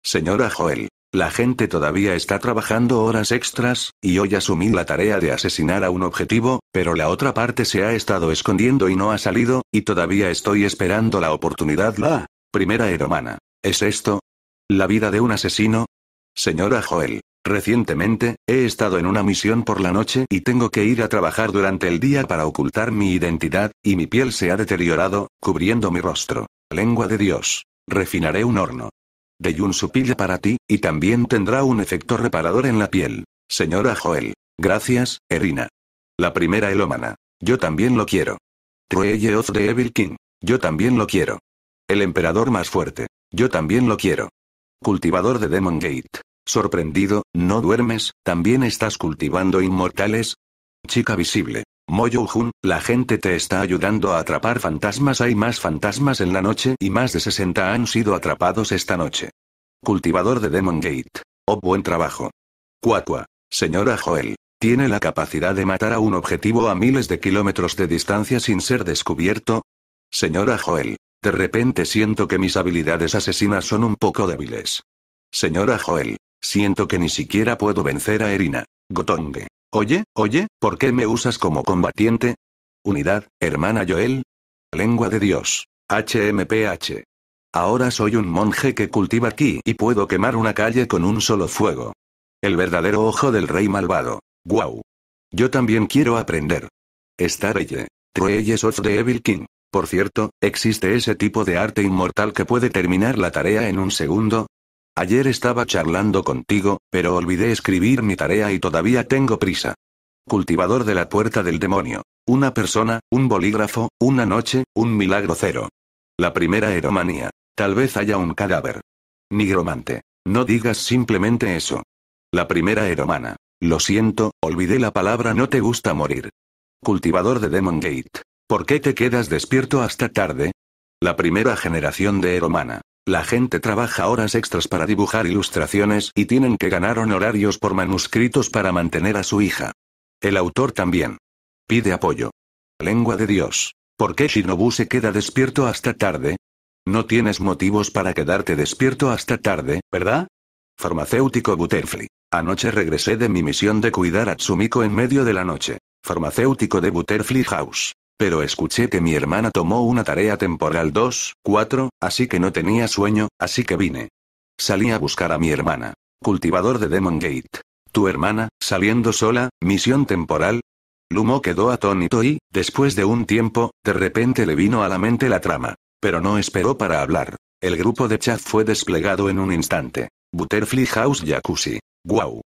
Señora Joel. La gente todavía está trabajando horas extras, y hoy asumí la tarea de asesinar a un objetivo, pero la otra parte se ha estado escondiendo y no ha salido, y todavía estoy esperando la oportunidad. La primera hermana. ¿Es esto? ¿La vida de un asesino? Señora Joel, recientemente, he estado en una misión por la noche y tengo que ir a trabajar durante el día para ocultar mi identidad, y mi piel se ha deteriorado, cubriendo mi rostro. Lengua de Dios. Refinaré un horno de Supilla para ti, y también tendrá un efecto reparador en la piel. Señora Joel. Gracias, Erina. La primera elómana. Yo también lo quiero. Trueye of the Evil King. Yo también lo quiero. El emperador más fuerte. Yo también lo quiero. Cultivador de Demon Gate. Sorprendido, ¿no duermes? ¿También estás cultivando inmortales? Chica visible moyo la gente te está ayudando a atrapar fantasmas. Hay más fantasmas en la noche y más de 60 han sido atrapados esta noche. Cultivador de Demon Gate. Oh, buen trabajo. Cuacua. Señora Joel. ¿Tiene la capacidad de matar a un objetivo a miles de kilómetros de distancia sin ser descubierto? Señora Joel. De repente siento que mis habilidades asesinas son un poco débiles. Señora Joel. Siento que ni siquiera puedo vencer a Erina. Gotongue Oye, oye, ¿por qué me usas como combatiente? Unidad, hermana Joel. Lengua de Dios. HMPH. Ahora soy un monje que cultiva aquí y puedo quemar una calle con un solo fuego. El verdadero ojo del rey malvado. Guau. Yo también quiero aprender. Star Trueyes of the Evil King. Por cierto, ¿existe ese tipo de arte inmortal que puede terminar la tarea en un segundo? Ayer estaba charlando contigo, pero olvidé escribir mi tarea y todavía tengo prisa. Cultivador de la puerta del demonio. Una persona, un bolígrafo, una noche, un milagro cero. La primera eromanía. Tal vez haya un cadáver. Nigromante. No digas simplemente eso. La primera eromana. Lo siento, olvidé la palabra no te gusta morir. Cultivador de Demon Gate. ¿Por qué te quedas despierto hasta tarde? La primera generación de eromana. La gente trabaja horas extras para dibujar ilustraciones y tienen que ganar honorarios por manuscritos para mantener a su hija. El autor también. Pide apoyo. Lengua de Dios. ¿Por qué Shinobu se queda despierto hasta tarde? No tienes motivos para quedarte despierto hasta tarde, ¿verdad? Farmacéutico Butterfly. Anoche regresé de mi misión de cuidar a Tsumiko en medio de la noche. Farmacéutico de Butterfly House pero escuché que mi hermana tomó una tarea temporal 2, 4, así que no tenía sueño, así que vine. Salí a buscar a mi hermana. Cultivador de Demon Gate. Tu hermana, saliendo sola, misión temporal. Lumo quedó atónito y, después de un tiempo, de repente le vino a la mente la trama. Pero no esperó para hablar. El grupo de chat fue desplegado en un instante. Butterfly House Jacuzzi. Wow.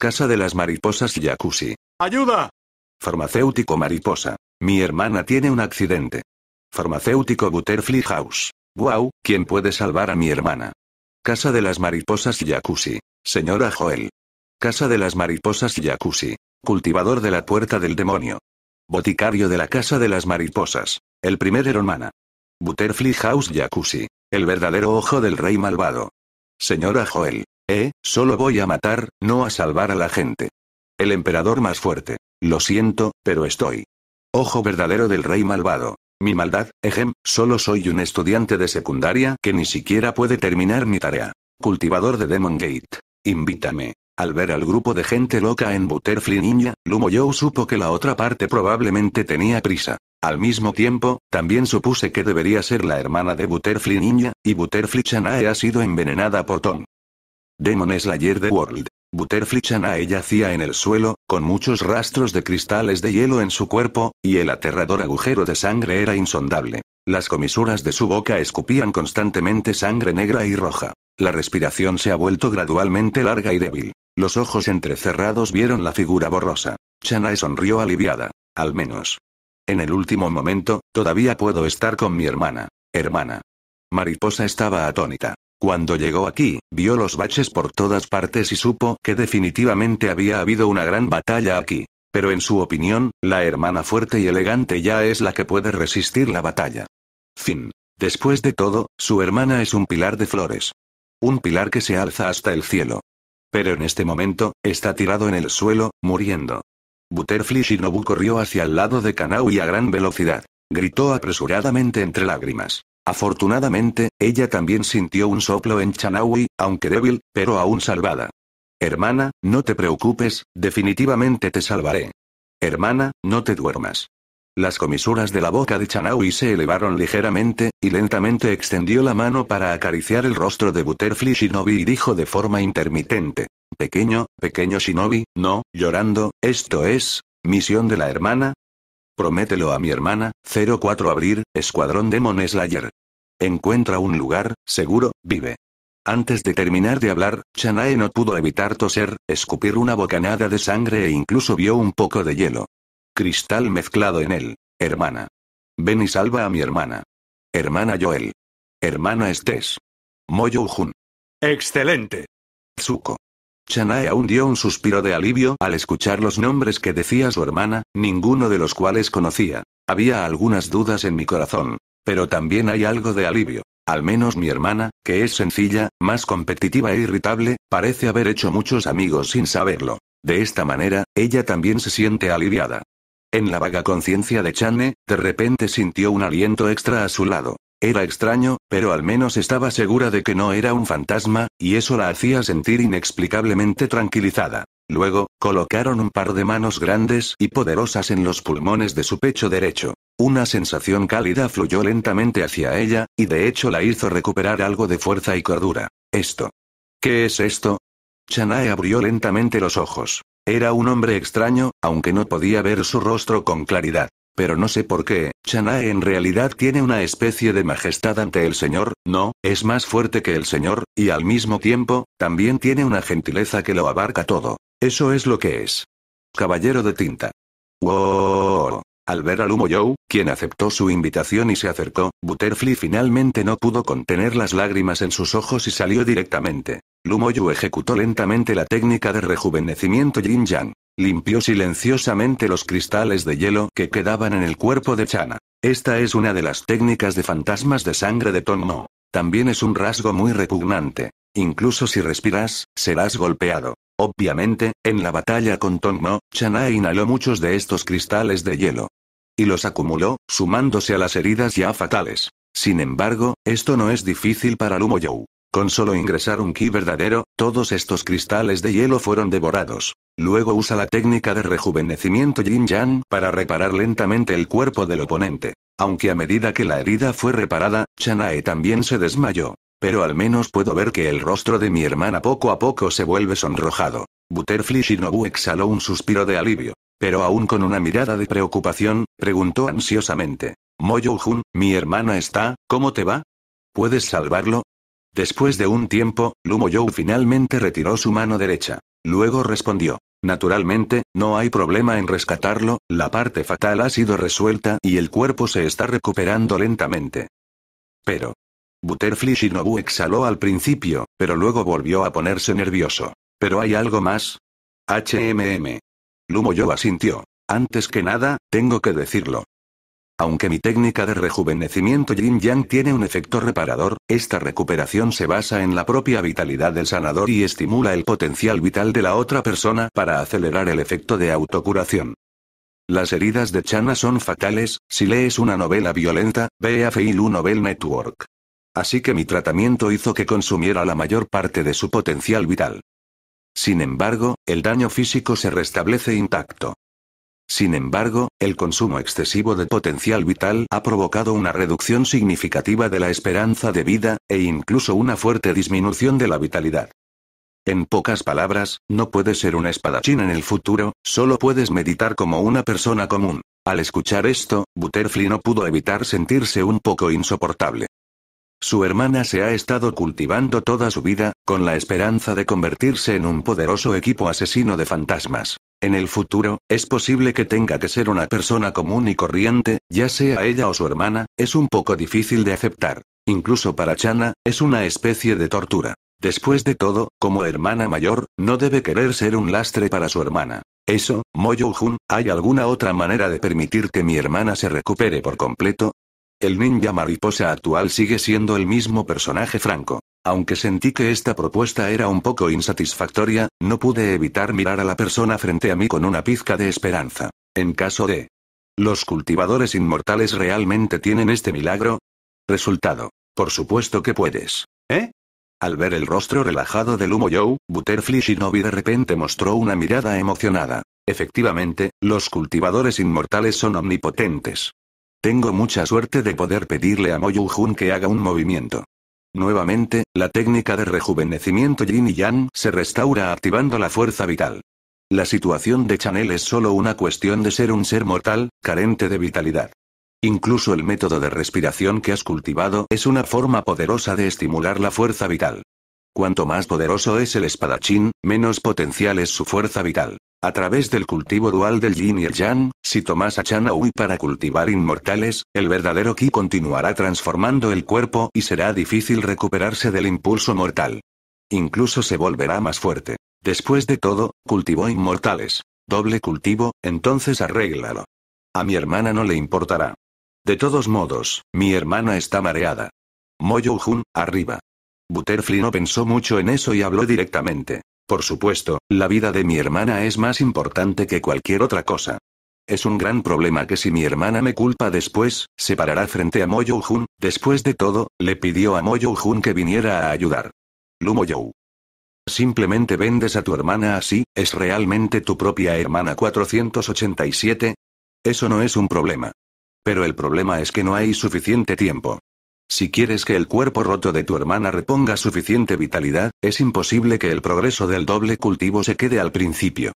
Casa de las Mariposas Jacuzzi. ¡Ayuda! Farmacéutico Mariposa. Mi hermana tiene un accidente. Farmacéutico Butterfly House. Wow, ¿quién puede salvar a mi hermana? Casa de las mariposas Jacuzzi. Señora Joel. Casa de las mariposas Jacuzzi. Cultivador de la puerta del demonio. Boticario de la casa de las mariposas. El primer hermana. Butterfly House Jacuzzi. El verdadero ojo del rey malvado. Señora Joel. Eh, solo voy a matar, no a salvar a la gente. El emperador más fuerte. Lo siento, pero estoy Ojo verdadero del rey malvado. Mi maldad, ejem, solo soy un estudiante de secundaria que ni siquiera puede terminar mi tarea. Cultivador de Demon Gate. Invítame. Al ver al grupo de gente loca en Butterfly Ninja, Lumo Joe supo que la otra parte probablemente tenía prisa. Al mismo tiempo, también supuse que debería ser la hermana de Butterfly Ninja, y Butterfly Chanae ha sido envenenada por Tom. Demon Slayer The World. Butterfly Chanae yacía en el suelo, con muchos rastros de cristales de hielo en su cuerpo, y el aterrador agujero de sangre era insondable. Las comisuras de su boca escupían constantemente sangre negra y roja. La respiración se ha vuelto gradualmente larga y débil. Los ojos entrecerrados vieron la figura borrosa. Chanae sonrió aliviada. Al menos. En el último momento, todavía puedo estar con mi hermana. Hermana. Mariposa estaba atónita. Cuando llegó aquí, vio los baches por todas partes y supo que definitivamente había habido una gran batalla aquí. Pero en su opinión, la hermana fuerte y elegante ya es la que puede resistir la batalla. Fin. Después de todo, su hermana es un pilar de flores. Un pilar que se alza hasta el cielo. Pero en este momento, está tirado en el suelo, muriendo. Butterfly Shinobu corrió hacia el lado de Kanau y a gran velocidad. Gritó apresuradamente entre lágrimas. Afortunadamente, ella también sintió un soplo en chanaui, aunque débil, pero aún salvada. Hermana, no te preocupes, definitivamente te salvaré. Hermana, no te duermas. Las comisuras de la boca de Chanaui se elevaron ligeramente, y lentamente extendió la mano para acariciar el rostro de Butterfly Shinobi y dijo de forma intermitente. Pequeño, pequeño Shinobi, no, llorando, esto es, misión de la hermana, Promételo a mi hermana, 04 Abrir, Escuadrón Demon Slayer. Encuentra un lugar, seguro, vive. Antes de terminar de hablar, Chanae no pudo evitar toser, escupir una bocanada de sangre e incluso vio un poco de hielo. Cristal mezclado en él. Hermana. Ven y salva a mi hermana. Hermana Joel. Hermana Estés. Moyo Jun. Excelente. Zuko chane aún dio un suspiro de alivio al escuchar los nombres que decía su hermana, ninguno de los cuales conocía. Había algunas dudas en mi corazón. Pero también hay algo de alivio. Al menos mi hermana, que es sencilla, más competitiva e irritable, parece haber hecho muchos amigos sin saberlo. De esta manera, ella también se siente aliviada. En la vaga conciencia de Chane, de repente sintió un aliento extra a su lado. Era extraño, pero al menos estaba segura de que no era un fantasma, y eso la hacía sentir inexplicablemente tranquilizada. Luego, colocaron un par de manos grandes y poderosas en los pulmones de su pecho derecho. Una sensación cálida fluyó lentamente hacia ella, y de hecho la hizo recuperar algo de fuerza y cordura. Esto. ¿Qué es esto? Chanae abrió lentamente los ojos. Era un hombre extraño, aunque no podía ver su rostro con claridad. Pero no sé por qué, Chanae en realidad tiene una especie de majestad ante el Señor, no, es más fuerte que el Señor, y al mismo tiempo, también tiene una gentileza que lo abarca todo. Eso es lo que es. Caballero de tinta. Wow. Al ver a Lumoyou, quien aceptó su invitación y se acercó, Butterfly finalmente no pudo contener las lágrimas en sus ojos y salió directamente. Lumoyou ejecutó lentamente la técnica de rejuvenecimiento Yin Yang. Limpió silenciosamente los cristales de hielo que quedaban en el cuerpo de Chana. Esta es una de las técnicas de fantasmas de sangre de Tong No. También es un rasgo muy repugnante. Incluso si respiras, serás golpeado. Obviamente, en la batalla con no Chana inhaló muchos de estos cristales de hielo. Y los acumuló, sumándose a las heridas ya fatales. Sin embargo, esto no es difícil para Lumoyou. Con solo ingresar un ki verdadero, todos estos cristales de hielo fueron devorados. Luego usa la técnica de rejuvenecimiento yin-yang para reparar lentamente el cuerpo del oponente. Aunque a medida que la herida fue reparada, Chanae también se desmayó. Pero al menos puedo ver que el rostro de mi hermana poco a poco se vuelve sonrojado. Butterfly Shinobu exhaló un suspiro de alivio. Pero aún con una mirada de preocupación, preguntó ansiosamente. Moyo-jun, mi hermana está, ¿cómo te va? ¿Puedes salvarlo? Después de un tiempo, Lumo Joe finalmente retiró su mano derecha. Luego respondió. Naturalmente, no hay problema en rescatarlo, la parte fatal ha sido resuelta y el cuerpo se está recuperando lentamente. Pero. Butterfly Shinobu exhaló al principio, pero luego volvió a ponerse nervioso. ¿Pero hay algo más? HMM. Lumo asintió. Antes que nada, tengo que decirlo. Aunque mi técnica de rejuvenecimiento Yin Yang tiene un efecto reparador, esta recuperación se basa en la propia vitalidad del sanador y estimula el potencial vital de la otra persona para acelerar el efecto de autocuración. Las heridas de Chana son fatales, si lees una novela violenta, ve a Feilu Novel Network. Así que mi tratamiento hizo que consumiera la mayor parte de su potencial vital. Sin embargo, el daño físico se restablece intacto. Sin embargo, el consumo excesivo de potencial vital ha provocado una reducción significativa de la esperanza de vida, e incluso una fuerte disminución de la vitalidad. En pocas palabras, no puedes ser un espadachín en el futuro, solo puedes meditar como una persona común. Al escuchar esto, Butterfly no pudo evitar sentirse un poco insoportable. Su hermana se ha estado cultivando toda su vida, con la esperanza de convertirse en un poderoso equipo asesino de fantasmas. En el futuro, es posible que tenga que ser una persona común y corriente, ya sea ella o su hermana, es un poco difícil de aceptar. Incluso para Chana, es una especie de tortura. Después de todo, como hermana mayor, no debe querer ser un lastre para su hermana. Eso, Moyo Jun, ¿hay alguna otra manera de permitir que mi hermana se recupere por completo? El ninja mariposa actual sigue siendo el mismo personaje franco. Aunque sentí que esta propuesta era un poco insatisfactoria, no pude evitar mirar a la persona frente a mí con una pizca de esperanza. En caso de... ¿Los cultivadores inmortales realmente tienen este milagro? Resultado. Por supuesto que puedes. ¿Eh? Al ver el rostro relajado del humo Joe, Butterfly Shinobi de repente mostró una mirada emocionada. Efectivamente, los cultivadores inmortales son omnipotentes. Tengo mucha suerte de poder pedirle a Moyu-jun que haga un movimiento. Nuevamente, la técnica de rejuvenecimiento Yin y Yang se restaura activando la fuerza vital. La situación de Chanel es solo una cuestión de ser un ser mortal, carente de vitalidad. Incluso el método de respiración que has cultivado es una forma poderosa de estimular la fuerza vital. Cuanto más poderoso es el espadachín, menos potencial es su fuerza vital. A través del cultivo dual del yin y el yang, si tomas a Chan para cultivar inmortales, el verdadero ki continuará transformando el cuerpo y será difícil recuperarse del impulso mortal. Incluso se volverá más fuerte. Después de todo, cultivó inmortales. Doble cultivo, entonces arréglalo. A mi hermana no le importará. De todos modos, mi hermana está mareada. Moyo Jun, arriba. Butterfly no pensó mucho en eso y habló directamente. Por supuesto, la vida de mi hermana es más importante que cualquier otra cosa. Es un gran problema que si mi hermana me culpa después, se parará frente a Moyo-jun, después de todo, le pidió a Moyo-jun que viniera a ayudar. yo Simplemente vendes a tu hermana así, ¿es realmente tu propia hermana 487? Eso no es un problema. Pero el problema es que no hay suficiente tiempo. Si quieres que el cuerpo roto de tu hermana reponga suficiente vitalidad, es imposible que el progreso del doble cultivo se quede al principio.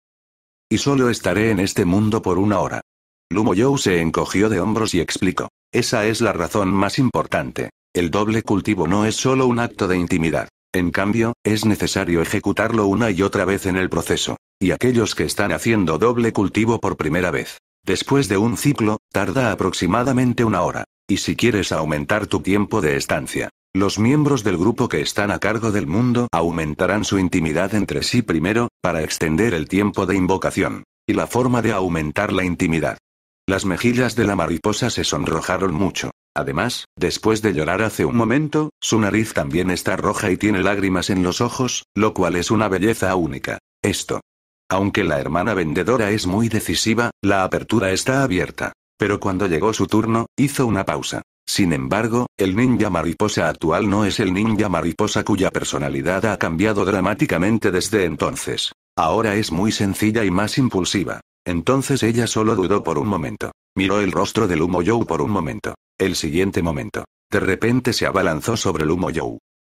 Y solo estaré en este mundo por una hora. Lumo Joe se encogió de hombros y explicó. Esa es la razón más importante. El doble cultivo no es solo un acto de intimidad. En cambio, es necesario ejecutarlo una y otra vez en el proceso. Y aquellos que están haciendo doble cultivo por primera vez, después de un ciclo, tarda aproximadamente una hora. Y si quieres aumentar tu tiempo de estancia, los miembros del grupo que están a cargo del mundo aumentarán su intimidad entre sí primero, para extender el tiempo de invocación. Y la forma de aumentar la intimidad. Las mejillas de la mariposa se sonrojaron mucho. Además, después de llorar hace un momento, su nariz también está roja y tiene lágrimas en los ojos, lo cual es una belleza única. Esto. Aunque la hermana vendedora es muy decisiva, la apertura está abierta. Pero cuando llegó su turno, hizo una pausa. Sin embargo, el ninja mariposa actual no es el ninja mariposa cuya personalidad ha cambiado dramáticamente desde entonces. Ahora es muy sencilla y más impulsiva. Entonces ella solo dudó por un momento. Miró el rostro del humo por un momento. El siguiente momento. De repente se abalanzó sobre el humo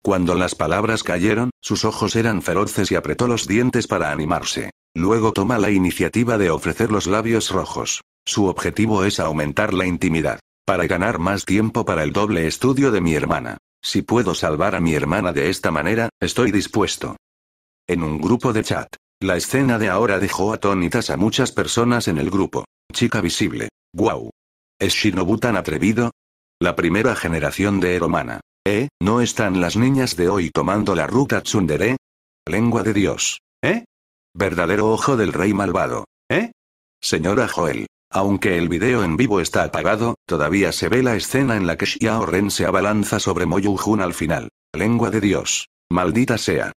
Cuando las palabras cayeron, sus ojos eran feroces y apretó los dientes para animarse. Luego toma la iniciativa de ofrecer los labios rojos. Su objetivo es aumentar la intimidad. Para ganar más tiempo para el doble estudio de mi hermana. Si puedo salvar a mi hermana de esta manera, estoy dispuesto. En un grupo de chat. La escena de ahora dejó atónitas a muchas personas en el grupo. Chica visible. Wow. ¿Es Shinobu tan atrevido? La primera generación de Eromana. ¿Eh? ¿No están las niñas de hoy tomando la ruta tsundere? Lengua de Dios. ¿Eh? Verdadero ojo del rey malvado. ¿Eh? Señora Joel. Aunque el video en vivo está apagado, todavía se ve la escena en la que Xiao Ren se abalanza sobre Jun al final. Lengua de Dios. Maldita sea.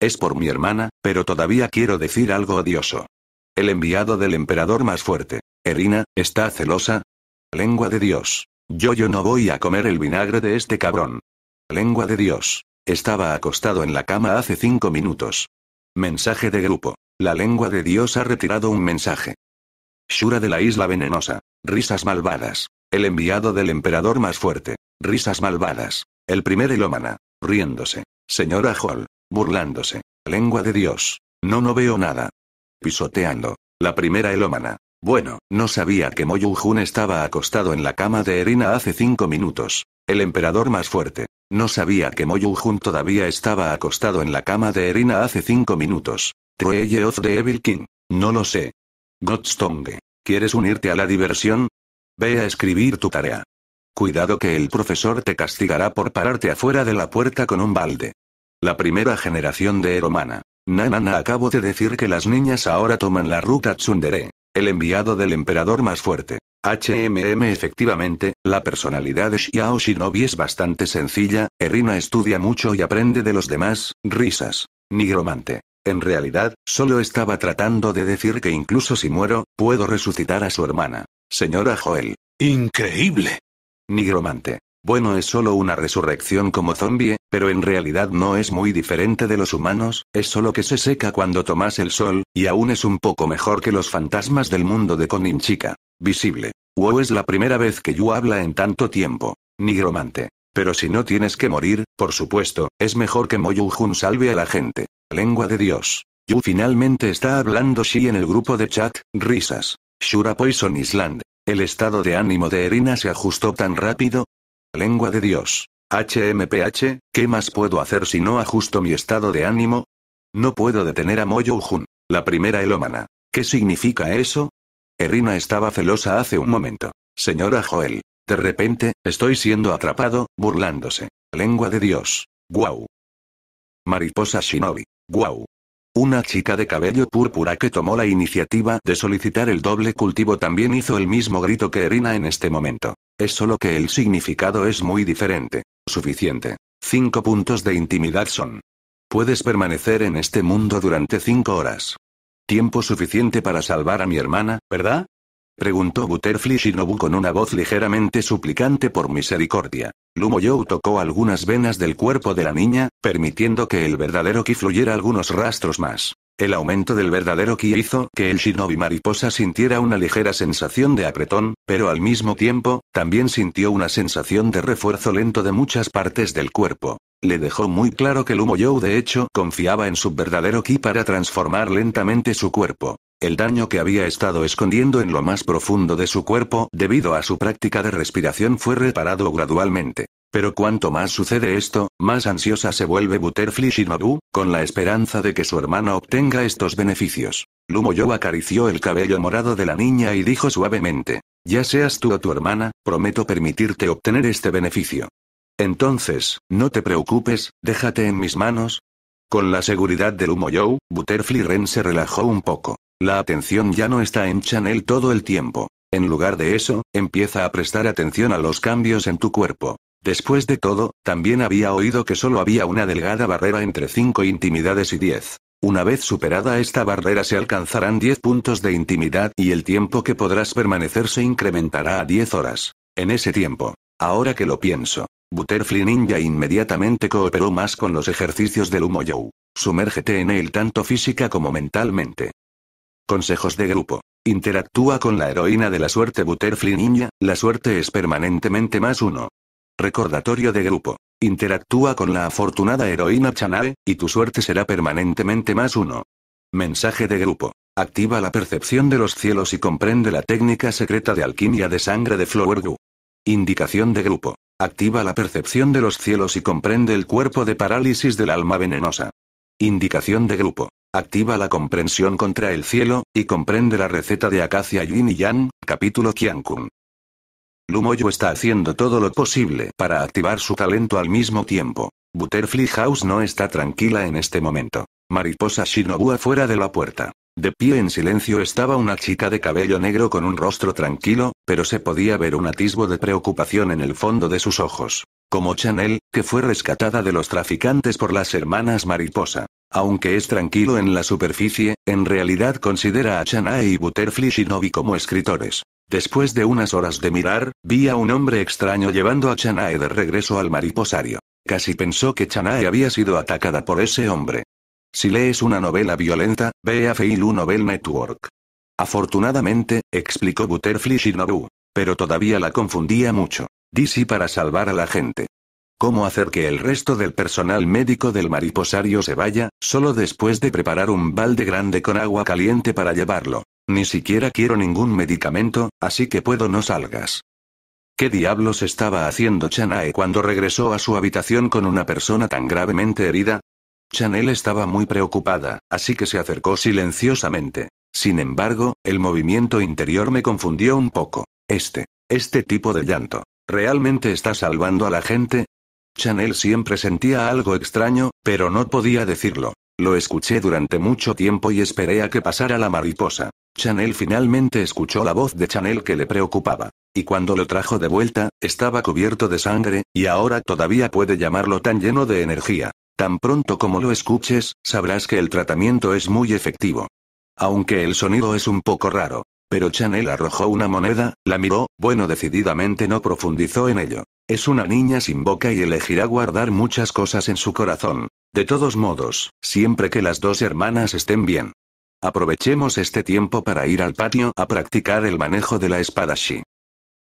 Es por mi hermana, pero todavía quiero decir algo odioso. El enviado del emperador más fuerte. Erina, ¿está celosa? Lengua de Dios. Yo yo no voy a comer el vinagre de este cabrón. Lengua de Dios. Estaba acostado en la cama hace cinco minutos. Mensaje de grupo. La lengua de Dios ha retirado un mensaje. Shura de la isla venenosa. Risas malvadas. El enviado del emperador más fuerte. Risas malvadas. El primer elómana. Riéndose. Señora Hall. Burlándose. Lengua de Dios. No, no veo nada. Pisoteando. La primera elómana. Bueno, no sabía que Moju-Jun estaba acostado en la cama de Erina hace cinco minutos. El emperador más fuerte. No sabía que Moju-Jun todavía estaba acostado en la cama de Erina hace cinco minutos. Troye of the Evil King. No lo sé. Godstone, ¿quieres unirte a la diversión? Ve a escribir tu tarea. Cuidado que el profesor te castigará por pararte afuera de la puerta con un balde. La primera generación de Eromana. Nanana acabo de decir que las niñas ahora toman la ruta Tsundere. El enviado del emperador más fuerte. HMM efectivamente, la personalidad de Xiao Shinobi es bastante sencilla, Erina estudia mucho y aprende de los demás, risas. Nigromante. En realidad, solo estaba tratando de decir que incluso si muero, puedo resucitar a su hermana. Señora Joel. Increíble. Nigromante. Bueno, es solo una resurrección como zombie, pero en realidad no es muy diferente de los humanos, es solo que se seca cuando tomas el sol, y aún es un poco mejor que los fantasmas del mundo de chica. Visible. Wow es la primera vez que yo habla en tanto tiempo. Nigromante. Pero si no tienes que morir, por supuesto, es mejor que Jun salve a la gente. Lengua de Dios. Yu finalmente está hablando Shi en el grupo de chat, risas. Shura Poison Island. El estado de ánimo de Erina se ajustó tan rápido. Lengua de Dios. HMPH, ¿qué más puedo hacer si no ajusto mi estado de ánimo? No puedo detener a Jun. la primera elómana. ¿Qué significa eso? Erina estaba celosa hace un momento. Señora Joel, de repente, estoy siendo atrapado, burlándose. Lengua de Dios. Guau. Mariposa Shinobi. Guau. Una chica de cabello púrpura que tomó la iniciativa de solicitar el doble cultivo también hizo el mismo grito que Erina en este momento. Es solo que el significado es muy diferente. Suficiente. Cinco puntos de intimidad son. Puedes permanecer en este mundo durante cinco horas. Tiempo suficiente para salvar a mi hermana, ¿verdad? Preguntó Butterfly Shinobu con una voz ligeramente suplicante por misericordia. Lumoyou tocó algunas venas del cuerpo de la niña, permitiendo que el verdadero ki fluyera algunos rastros más. El aumento del verdadero ki hizo que el shinobi mariposa sintiera una ligera sensación de apretón, pero al mismo tiempo, también sintió una sensación de refuerzo lento de muchas partes del cuerpo. Le dejó muy claro que Lumoyou de hecho confiaba en su verdadero ki para transformar lentamente su cuerpo. El daño que había estado escondiendo en lo más profundo de su cuerpo debido a su práctica de respiración fue reparado gradualmente. Pero cuanto más sucede esto, más ansiosa se vuelve Butterfly Shinobu, con la esperanza de que su hermana obtenga estos beneficios. Lumoyou acarició el cabello morado de la niña y dijo suavemente, ya seas tú o tu hermana, prometo permitirte obtener este beneficio. Entonces, no te preocupes, déjate en mis manos. Con la seguridad de Lumoyou, Butterfly Ren se relajó un poco. La atención ya no está en Chanel todo el tiempo. En lugar de eso, empieza a prestar atención a los cambios en tu cuerpo. Después de todo, también había oído que solo había una delgada barrera entre 5 intimidades y 10. Una vez superada esta barrera se alcanzarán 10 puntos de intimidad y el tiempo que podrás permanecer se incrementará a 10 horas. En ese tiempo, ahora que lo pienso, Butterfly Ninja inmediatamente cooperó más con los ejercicios del humo Joe. Sumérgete en él tanto física como mentalmente. Consejos de grupo. Interactúa con la heroína de la suerte Butterfly Niña, la suerte es permanentemente más uno. Recordatorio de grupo. Interactúa con la afortunada heroína Chanae, y tu suerte será permanentemente más uno. Mensaje de grupo. Activa la percepción de los cielos y comprende la técnica secreta de alquimia de sangre de Flower Indicación de grupo. Activa la percepción de los cielos y comprende el cuerpo de parálisis del alma venenosa. Indicación de grupo. Activa la comprensión contra el cielo, y comprende la receta de Acacia Yin y Yang, capítulo Qiankun. Lumoyo está haciendo todo lo posible para activar su talento al mismo tiempo. Butterfly House no está tranquila en este momento. Mariposa Shinobu afuera de la puerta. De pie en silencio estaba una chica de cabello negro con un rostro tranquilo, pero se podía ver un atisbo de preocupación en el fondo de sus ojos. Como Chanel, que fue rescatada de los traficantes por las hermanas Mariposa. Aunque es tranquilo en la superficie, en realidad considera a Chanae y Butterfly Shinobi como escritores. Después de unas horas de mirar, vi a un hombre extraño llevando a Chanae de regreso al mariposario. Casi pensó que Chanae había sido atacada por ese hombre. Si lees una novela violenta, ve a Failu Novel Network. Afortunadamente, explicó Butterfly Shinobu. Pero todavía la confundía mucho. sí para salvar a la gente. ¿Cómo hacer que el resto del personal médico del mariposario se vaya, solo después de preparar un balde grande con agua caliente para llevarlo? Ni siquiera quiero ningún medicamento, así que puedo no salgas. ¿Qué diablos estaba haciendo Chanae cuando regresó a su habitación con una persona tan gravemente herida? Chanel estaba muy preocupada, así que se acercó silenciosamente. Sin embargo, el movimiento interior me confundió un poco. Este, este tipo de llanto, ¿realmente está salvando a la gente? Chanel siempre sentía algo extraño, pero no podía decirlo. Lo escuché durante mucho tiempo y esperé a que pasara la mariposa. Chanel finalmente escuchó la voz de Chanel que le preocupaba. Y cuando lo trajo de vuelta, estaba cubierto de sangre, y ahora todavía puede llamarlo tan lleno de energía. Tan pronto como lo escuches, sabrás que el tratamiento es muy efectivo. Aunque el sonido es un poco raro. Pero Chanel arrojó una moneda, la miró, bueno decididamente no profundizó en ello. Es una niña sin boca y elegirá guardar muchas cosas en su corazón. De todos modos, siempre que las dos hermanas estén bien. Aprovechemos este tiempo para ir al patio a practicar el manejo de la espadashi.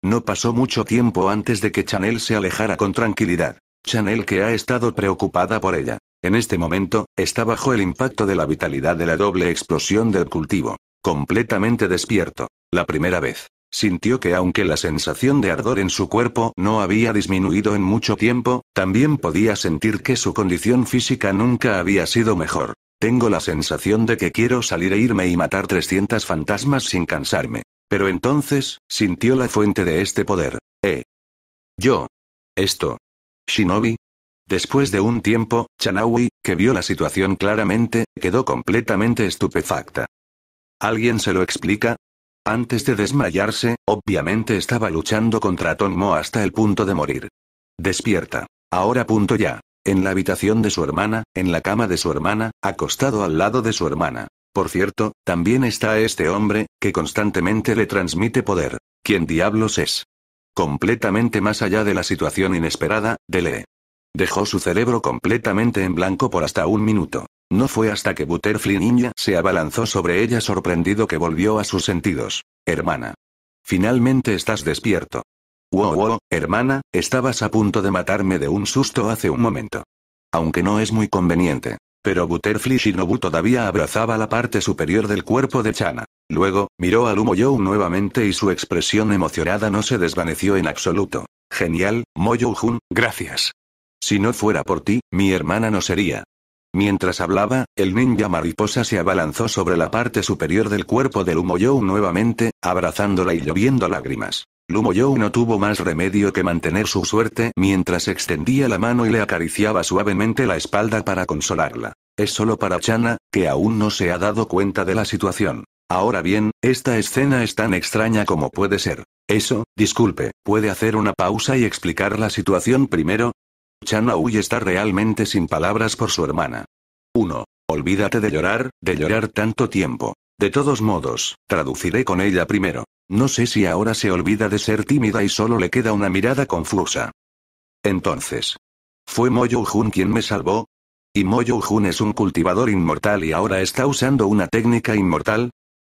No pasó mucho tiempo antes de que Chanel se alejara con tranquilidad. Chanel que ha estado preocupada por ella. En este momento, está bajo el impacto de la vitalidad de la doble explosión del cultivo. Completamente despierto. La primera vez. Sintió que aunque la sensación de ardor en su cuerpo no había disminuido en mucho tiempo, también podía sentir que su condición física nunca había sido mejor. Tengo la sensación de que quiero salir e irme y matar 300 fantasmas sin cansarme. Pero entonces, sintió la fuente de este poder. ¿Eh? Yo. Esto. Shinobi. Después de un tiempo, Chanaui, que vio la situación claramente, quedó completamente estupefacta. ¿Alguien se lo explica? Antes de desmayarse, obviamente estaba luchando contra Tonmo hasta el punto de morir. Despierta. Ahora punto ya. En la habitación de su hermana, en la cama de su hermana, acostado al lado de su hermana. Por cierto, también está este hombre, que constantemente le transmite poder. ¿Quién diablos es? Completamente más allá de la situación inesperada, Dele. Dejó su cerebro completamente en blanco por hasta un minuto. No fue hasta que Butterfly Ninja se abalanzó sobre ella sorprendido que volvió a sus sentidos. Hermana. Finalmente estás despierto. Wow, wow, hermana, estabas a punto de matarme de un susto hace un momento. Aunque no es muy conveniente. Pero Butterfly Shinobu todavía abrazaba la parte superior del cuerpo de Chana. Luego, miró a humo nuevamente y su expresión emocionada no se desvaneció en absoluto. Genial, moyou jun gracias. Si no fuera por ti, mi hermana no sería. Mientras hablaba, el ninja mariposa se abalanzó sobre la parte superior del cuerpo de humo nuevamente, abrazándola y lloviendo lágrimas. Lumoyou no tuvo más remedio que mantener su suerte mientras extendía la mano y le acariciaba suavemente la espalda para consolarla. Es solo para Chana, que aún no se ha dado cuenta de la situación. Ahora bien, esta escena es tan extraña como puede ser. Eso, disculpe, ¿puede hacer una pausa y explicar la situación primero? Chana Uy está realmente sin palabras por su hermana. 1. Olvídate de llorar, de llorar tanto tiempo. De todos modos, traduciré con ella primero. No sé si ahora se olvida de ser tímida y solo le queda una mirada confusa. Entonces. ¿Fue Moyo Jun quien me salvó? ¿Y Moyo Jun es un cultivador inmortal y ahora está usando una técnica inmortal?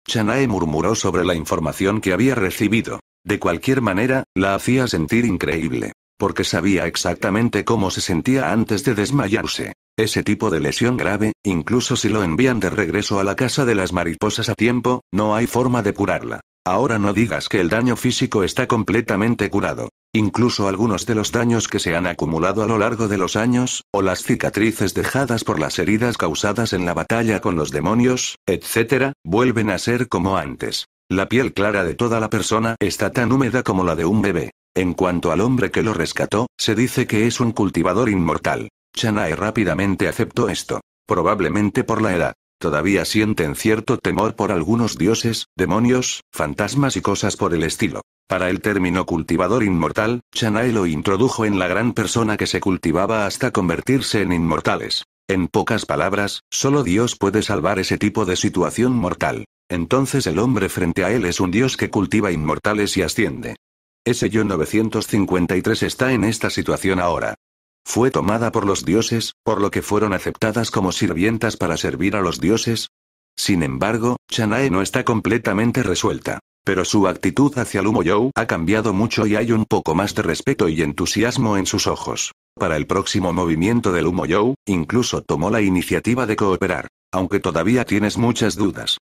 Chanae murmuró sobre la información que había recibido. De cualquier manera, la hacía sentir increíble. Porque sabía exactamente cómo se sentía antes de desmayarse. Ese tipo de lesión grave, incluso si lo envían de regreso a la casa de las mariposas a tiempo, no hay forma de curarla. Ahora no digas que el daño físico está completamente curado. Incluso algunos de los daños que se han acumulado a lo largo de los años, o las cicatrices dejadas por las heridas causadas en la batalla con los demonios, etc., vuelven a ser como antes. La piel clara de toda la persona está tan húmeda como la de un bebé. En cuanto al hombre que lo rescató, se dice que es un cultivador inmortal. Chanae rápidamente aceptó esto, probablemente por la edad. Todavía sienten cierto temor por algunos dioses, demonios, fantasmas y cosas por el estilo. Para el término cultivador inmortal, Chanae lo introdujo en la gran persona que se cultivaba hasta convertirse en inmortales. En pocas palabras, solo Dios puede salvar ese tipo de situación mortal. Entonces el hombre frente a él es un Dios que cultiva inmortales y asciende. Ese yo 953 está en esta situación ahora fue tomada por los dioses, por lo que fueron aceptadas como sirvientas para servir a los dioses. Sin embargo, Chanae no está completamente resuelta. Pero su actitud hacia Lumoyou ha cambiado mucho y hay un poco más de respeto y entusiasmo en sus ojos. Para el próximo movimiento del Lumoyou, incluso tomó la iniciativa de cooperar, aunque todavía tienes muchas dudas.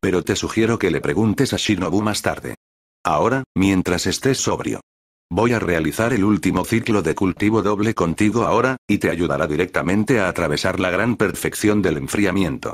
Pero te sugiero que le preguntes a Shinobu más tarde. Ahora, mientras estés sobrio. Voy a realizar el último ciclo de cultivo doble contigo ahora, y te ayudará directamente a atravesar la gran perfección del enfriamiento.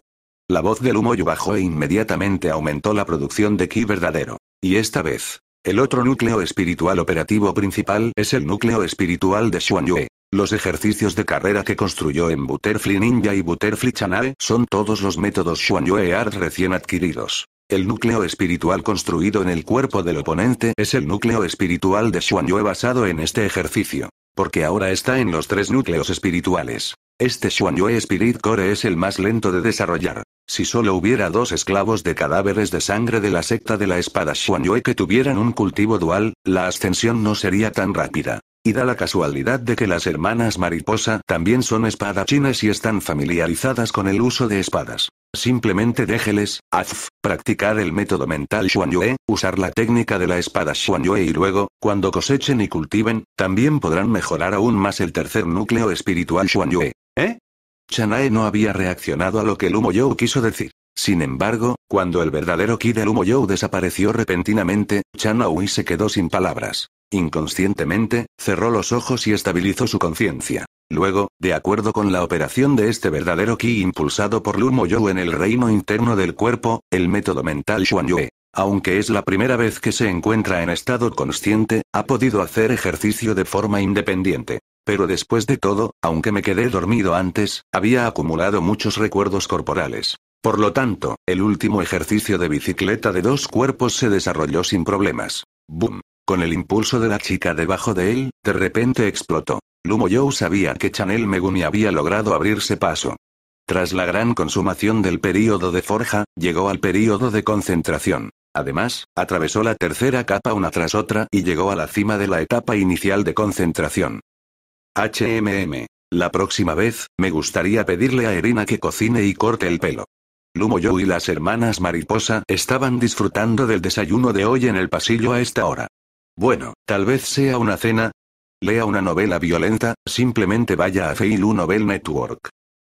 La voz del humo bajó e inmediatamente aumentó la producción de ki verdadero. Y esta vez, el otro núcleo espiritual operativo principal es el núcleo espiritual de Xuan Yue. Los ejercicios de carrera que construyó en Butterfly Ninja y Butterfly Chanae son todos los métodos Xuan Yue Art recién adquiridos. El núcleo espiritual construido en el cuerpo del oponente es el núcleo espiritual de Yue basado en este ejercicio. Porque ahora está en los tres núcleos espirituales. Este Yue Spirit Core es el más lento de desarrollar. Si solo hubiera dos esclavos de cadáveres de sangre de la secta de la espada Yue que tuvieran un cultivo dual, la ascensión no sería tan rápida. Y da la casualidad de que las hermanas mariposa también son espadachines y están familiarizadas con el uso de espadas. Simplemente déjeles, haz, practicar el método mental Yue, usar la técnica de la espada Yue y luego, cuando cosechen y cultiven, también podrán mejorar aún más el tercer núcleo espiritual Yue. ¿Eh? Chanae no había reaccionado a lo que el humo quiso decir. Sin embargo, cuando el verdadero ki del humo You desapareció repentinamente, Chanaui se quedó sin palabras. Inconscientemente, cerró los ojos y estabilizó su conciencia. Luego, de acuerdo con la operación de este verdadero ki impulsado por Lumo en el reino interno del cuerpo, el método mental Xuan aunque es la primera vez que se encuentra en estado consciente, ha podido hacer ejercicio de forma independiente. Pero después de todo, aunque me quedé dormido antes, había acumulado muchos recuerdos corporales. Por lo tanto, el último ejercicio de bicicleta de dos cuerpos se desarrolló sin problemas. ¡Boom! Con el impulso de la chica debajo de él, de repente explotó. Lumo Yo sabía que Chanel Megumi había logrado abrirse paso. Tras la gran consumación del período de forja, llegó al período de concentración. Además, atravesó la tercera capa una tras otra y llegó a la cima de la etapa inicial de concentración. HMM. La próxima vez, me gustaría pedirle a Erina que cocine y corte el pelo. Lumo yo y las hermanas Mariposa estaban disfrutando del desayuno de hoy en el pasillo a esta hora. Bueno, tal vez sea una cena, Lea una novela violenta, simplemente vaya a Feilu Novel Network.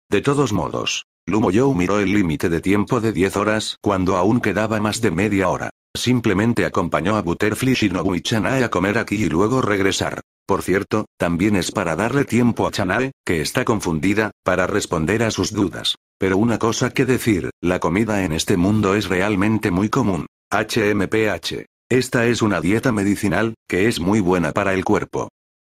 De todos modos, Lumo Joe miró el límite de tiempo de 10 horas cuando aún quedaba más de media hora. Simplemente acompañó a Butterfly Shinobu y Chanae a comer aquí y luego regresar. Por cierto, también es para darle tiempo a Chanae, que está confundida, para responder a sus dudas. Pero una cosa que decir, la comida en este mundo es realmente muy común. HMPH. Esta es una dieta medicinal, que es muy buena para el cuerpo.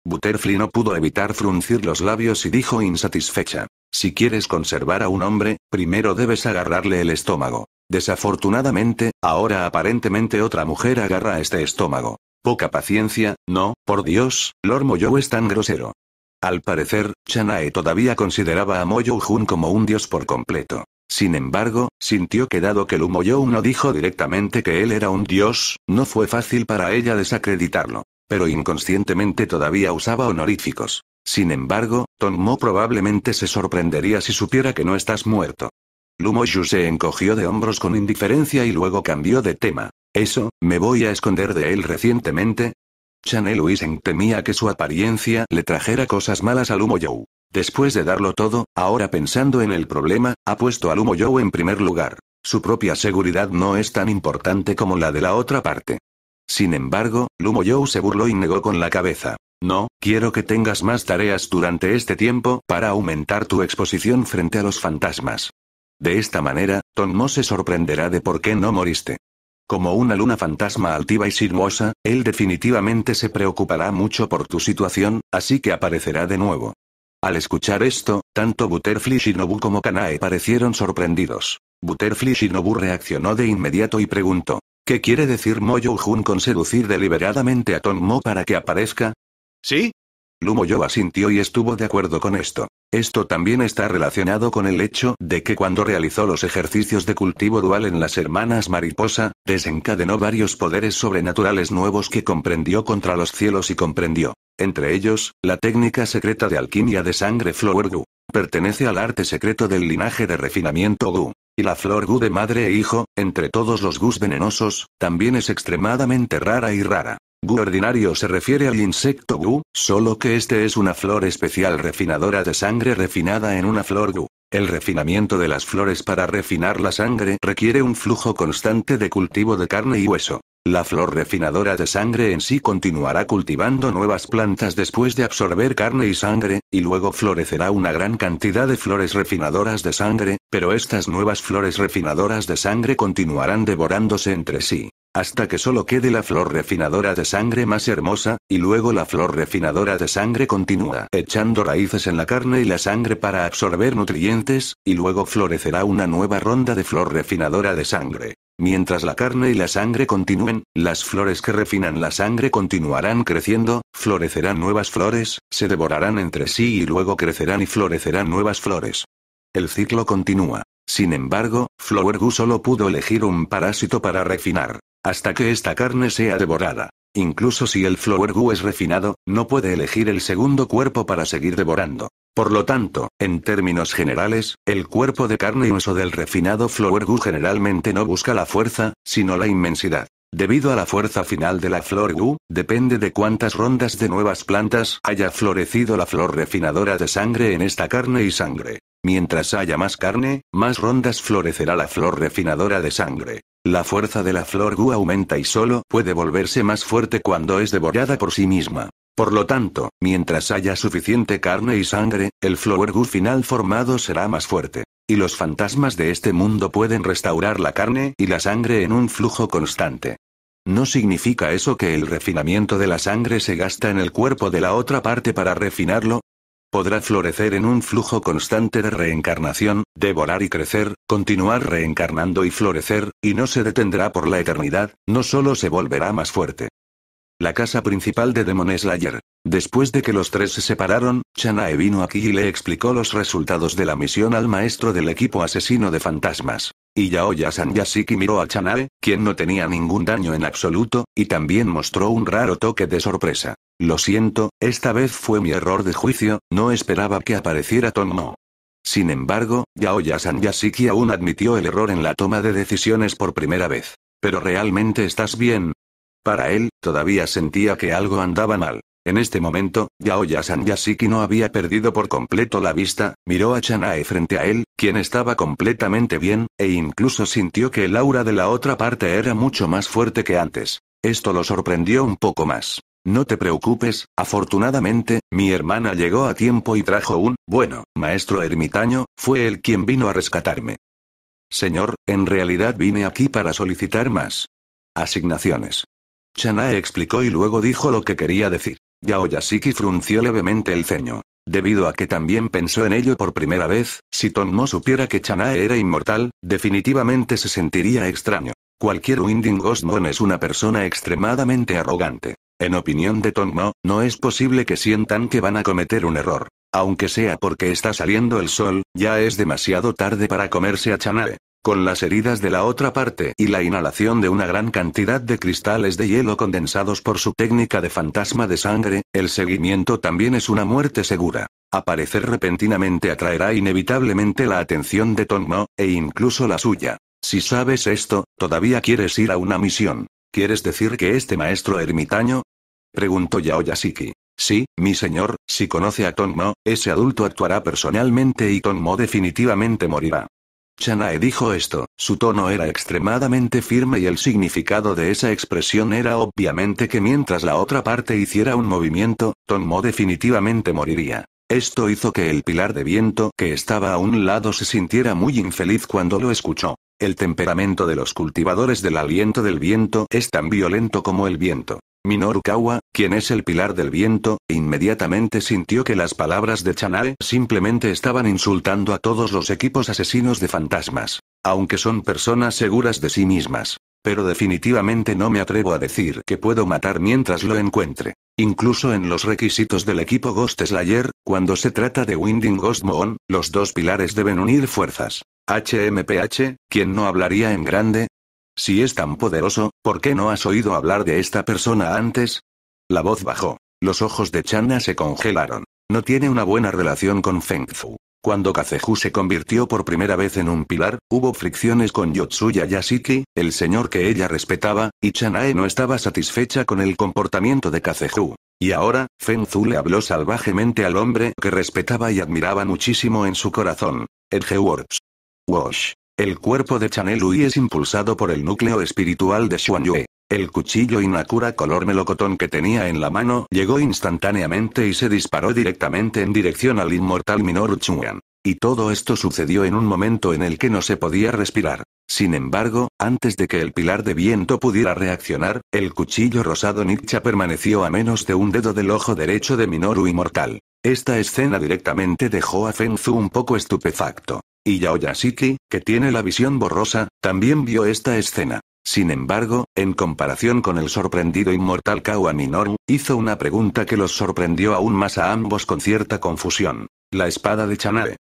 Butterfly no pudo evitar fruncir los labios y dijo insatisfecha. Si quieres conservar a un hombre, primero debes agarrarle el estómago. Desafortunadamente, ahora aparentemente otra mujer agarra este estómago. Poca paciencia, no, por Dios, Lord es tan grosero. Al parecer, Chanae todavía consideraba a Moyo Jun como un dios por completo. Sin embargo, sintió que dado que Lumoyou no dijo directamente que él era un dios, no fue fácil para ella desacreditarlo pero inconscientemente todavía usaba honoríficos. Sin embargo, Tom probablemente se sorprendería si supiera que no estás muerto. Yu se encogió de hombros con indiferencia y luego cambió de tema. ¿Eso, me voy a esconder de él recientemente? Chanel Luisen temía que su apariencia le trajera cosas malas a Lumo Joe. Después de darlo todo, ahora pensando en el problema, ha puesto a Lumo Joe en primer lugar. Su propia seguridad no es tan importante como la de la otra parte. Sin embargo, Lumoyou se burló y negó con la cabeza. No, quiero que tengas más tareas durante este tiempo para aumentar tu exposición frente a los fantasmas. De esta manera, Tonmo se sorprenderá de por qué no moriste. Como una luna fantasma altiva y sinuosa, él definitivamente se preocupará mucho por tu situación, así que aparecerá de nuevo. Al escuchar esto, tanto Butterfly Shinobu como Kanae parecieron sorprendidos. Butterfly Shinobu reaccionó de inmediato y preguntó, ¿Qué quiere decir Moyo-jun con seducir deliberadamente a Tong mo para que aparezca? ¿Sí? Lumoyo asintió y estuvo de acuerdo con esto. Esto también está relacionado con el hecho de que cuando realizó los ejercicios de cultivo dual en las hermanas mariposa, desencadenó varios poderes sobrenaturales nuevos que comprendió contra los cielos y comprendió, entre ellos, la técnica secreta de alquimia de sangre Flower Gu. Pertenece al arte secreto del linaje de refinamiento Gu. Y la flor Gu de madre e hijo, entre todos los Gus venenosos, también es extremadamente rara y rara. Gu ordinario se refiere al insecto Gu, solo que este es una flor especial refinadora de sangre refinada en una flor Gu. El refinamiento de las flores para refinar la sangre requiere un flujo constante de cultivo de carne y hueso. La flor refinadora de sangre en sí continuará cultivando nuevas plantas después de absorber carne y sangre, y luego florecerá una gran cantidad de flores refinadoras de sangre, pero estas nuevas flores refinadoras de sangre continuarán devorándose entre sí, hasta que solo quede la flor refinadora de sangre más hermosa, y luego la flor refinadora de sangre continúa echando raíces en la carne y la sangre para absorber nutrientes, y luego florecerá una nueva ronda de flor refinadora de sangre. Mientras la carne y la sangre continúen, las flores que refinan la sangre continuarán creciendo, florecerán nuevas flores, se devorarán entre sí y luego crecerán y florecerán nuevas flores. El ciclo continúa. Sin embargo, Flowergu solo pudo elegir un parásito para refinar, hasta que esta carne sea devorada. Incluso si el Flower Goo es refinado, no puede elegir el segundo cuerpo para seguir devorando. Por lo tanto, en términos generales, el cuerpo de carne y hueso del refinado Flower Goo generalmente no busca la fuerza, sino la inmensidad. Debido a la fuerza final de la flor Gu, depende de cuántas rondas de nuevas plantas haya florecido la flor refinadora de sangre en esta carne y sangre. Mientras haya más carne, más rondas florecerá la flor refinadora de sangre. La fuerza de la flor Gu aumenta y solo puede volverse más fuerte cuando es devorada por sí misma. Por lo tanto, mientras haya suficiente carne y sangre, el Flower Gu final formado será más fuerte. Y los fantasmas de este mundo pueden restaurar la carne y la sangre en un flujo constante. No significa eso que el refinamiento de la sangre se gasta en el cuerpo de la otra parte para refinarlo, podrá florecer en un flujo constante de reencarnación, devorar y crecer, continuar reencarnando y florecer, y no se detendrá por la eternidad, no solo se volverá más fuerte. La casa principal de Demon Slayer. Después de que los tres se separaron, Chanae vino aquí y le explicó los resultados de la misión al maestro del equipo asesino de fantasmas. Y Yaoya-san Yasiki miró a Chanae, quien no tenía ningún daño en absoluto, y también mostró un raro toque de sorpresa. Lo siento, esta vez fue mi error de juicio, no esperaba que apareciera Tomo. Sin embargo, Yaoya Yasiki aún admitió el error en la toma de decisiones por primera vez. ¿Pero realmente estás bien? Para él, todavía sentía que algo andaba mal. En este momento, Yaoya Sanyasiki no había perdido por completo la vista, miró a Chanae frente a él, quien estaba completamente bien, e incluso sintió que el aura de la otra parte era mucho más fuerte que antes. Esto lo sorprendió un poco más. No te preocupes, afortunadamente, mi hermana llegó a tiempo y trajo un, bueno, maestro ermitaño, fue el quien vino a rescatarme. Señor, en realidad vine aquí para solicitar más asignaciones. Chanae explicó y luego dijo lo que quería decir. Yasiki frunció levemente el ceño. Debido a que también pensó en ello por primera vez, si no supiera que Chanae era inmortal, definitivamente se sentiría extraño. Cualquier Winding Osmon es una persona extremadamente arrogante. En opinión de Tong no, es posible que sientan que van a cometer un error. Aunque sea porque está saliendo el sol, ya es demasiado tarde para comerse a Chanae. Con las heridas de la otra parte y la inhalación de una gran cantidad de cristales de hielo condensados por su técnica de fantasma de sangre, el seguimiento también es una muerte segura. Aparecer repentinamente atraerá inevitablemente la atención de Mo, e incluso la suya. Si sabes esto, todavía quieres ir a una misión. ¿Quieres decir que este maestro ermitaño? preguntó Yaoyasiki. Sí, mi señor, si conoce a Tonmo, ese adulto actuará personalmente y Tonmo definitivamente morirá. Chanae dijo esto, su tono era extremadamente firme y el significado de esa expresión era obviamente que mientras la otra parte hiciera un movimiento, Tonmo definitivamente moriría. Esto hizo que el pilar de viento que estaba a un lado se sintiera muy infeliz cuando lo escuchó. El temperamento de los cultivadores del aliento del viento es tan violento como el viento. Minoru Kawa, quien es el pilar del viento, inmediatamente sintió que las palabras de Chanae simplemente estaban insultando a todos los equipos asesinos de fantasmas. Aunque son personas seguras de sí mismas pero definitivamente no me atrevo a decir que puedo matar mientras lo encuentre. Incluso en los requisitos del equipo Ghost Slayer, cuando se trata de Winding Ghost Moon, los dos pilares deben unir fuerzas. HMPH, ¿quién no hablaría en grande? Si es tan poderoso, ¿por qué no has oído hablar de esta persona antes? La voz bajó. Los ojos de Chana se congelaron. No tiene una buena relación con Feng Fu. Cuando Kazeju se convirtió por primera vez en un pilar, hubo fricciones con Yotsuya Yashiki, el señor que ella respetaba, y Chanae no estaba satisfecha con el comportamiento de Kazeju. Y ahora, Fenzu le habló salvajemente al hombre que respetaba y admiraba muchísimo en su corazón. Edge Works. Wash. El cuerpo de Chanelui es impulsado por el núcleo espiritual de Yue. El cuchillo Inakura color melocotón que tenía en la mano llegó instantáneamente y se disparó directamente en dirección al inmortal Minoru Chuan. Y todo esto sucedió en un momento en el que no se podía respirar. Sin embargo, antes de que el pilar de viento pudiera reaccionar, el cuchillo rosado Nicha permaneció a menos de un dedo del ojo derecho de Minoru Inmortal. Esta escena directamente dejó a Fenzu un poco estupefacto. Y Yaoyashiki, que tiene la visión borrosa, también vio esta escena. Sin embargo, en comparación con el sorprendido inmortal Kawa hizo una pregunta que los sorprendió aún más a ambos con cierta confusión. La espada de Chanae.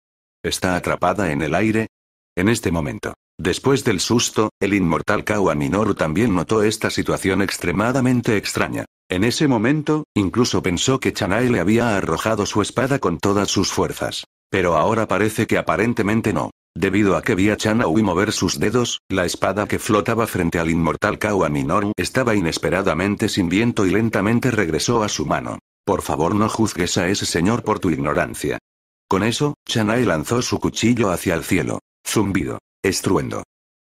¿Está atrapada en el aire? En este momento. Después del susto, el inmortal Kawa también notó esta situación extremadamente extraña. En ese momento, incluso pensó que Chanae le había arrojado su espada con todas sus fuerzas. Pero ahora parece que aparentemente no. Debido a que vía y mover sus dedos, la espada que flotaba frente al inmortal Kao Minoru estaba inesperadamente sin viento y lentamente regresó a su mano. Por favor no juzgues a ese señor por tu ignorancia. Con eso, Chanae lanzó su cuchillo hacia el cielo. Zumbido. Estruendo.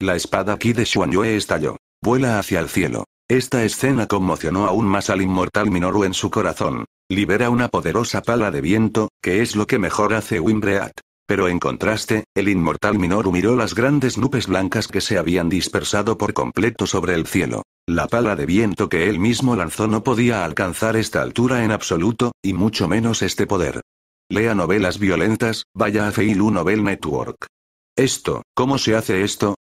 La espada Ki de Xuanyue estalló. Vuela hacia el cielo. Esta escena conmocionó aún más al inmortal Minoru en su corazón. Libera una poderosa pala de viento, que es lo que mejor hace Wimbreat. Pero en contraste, el inmortal Minoru miró las grandes nubes blancas que se habían dispersado por completo sobre el cielo. La pala de viento que él mismo lanzó no podía alcanzar esta altura en absoluto, y mucho menos este poder. Lea novelas violentas, vaya a Feilu Novel Network. Esto, ¿cómo se hace esto?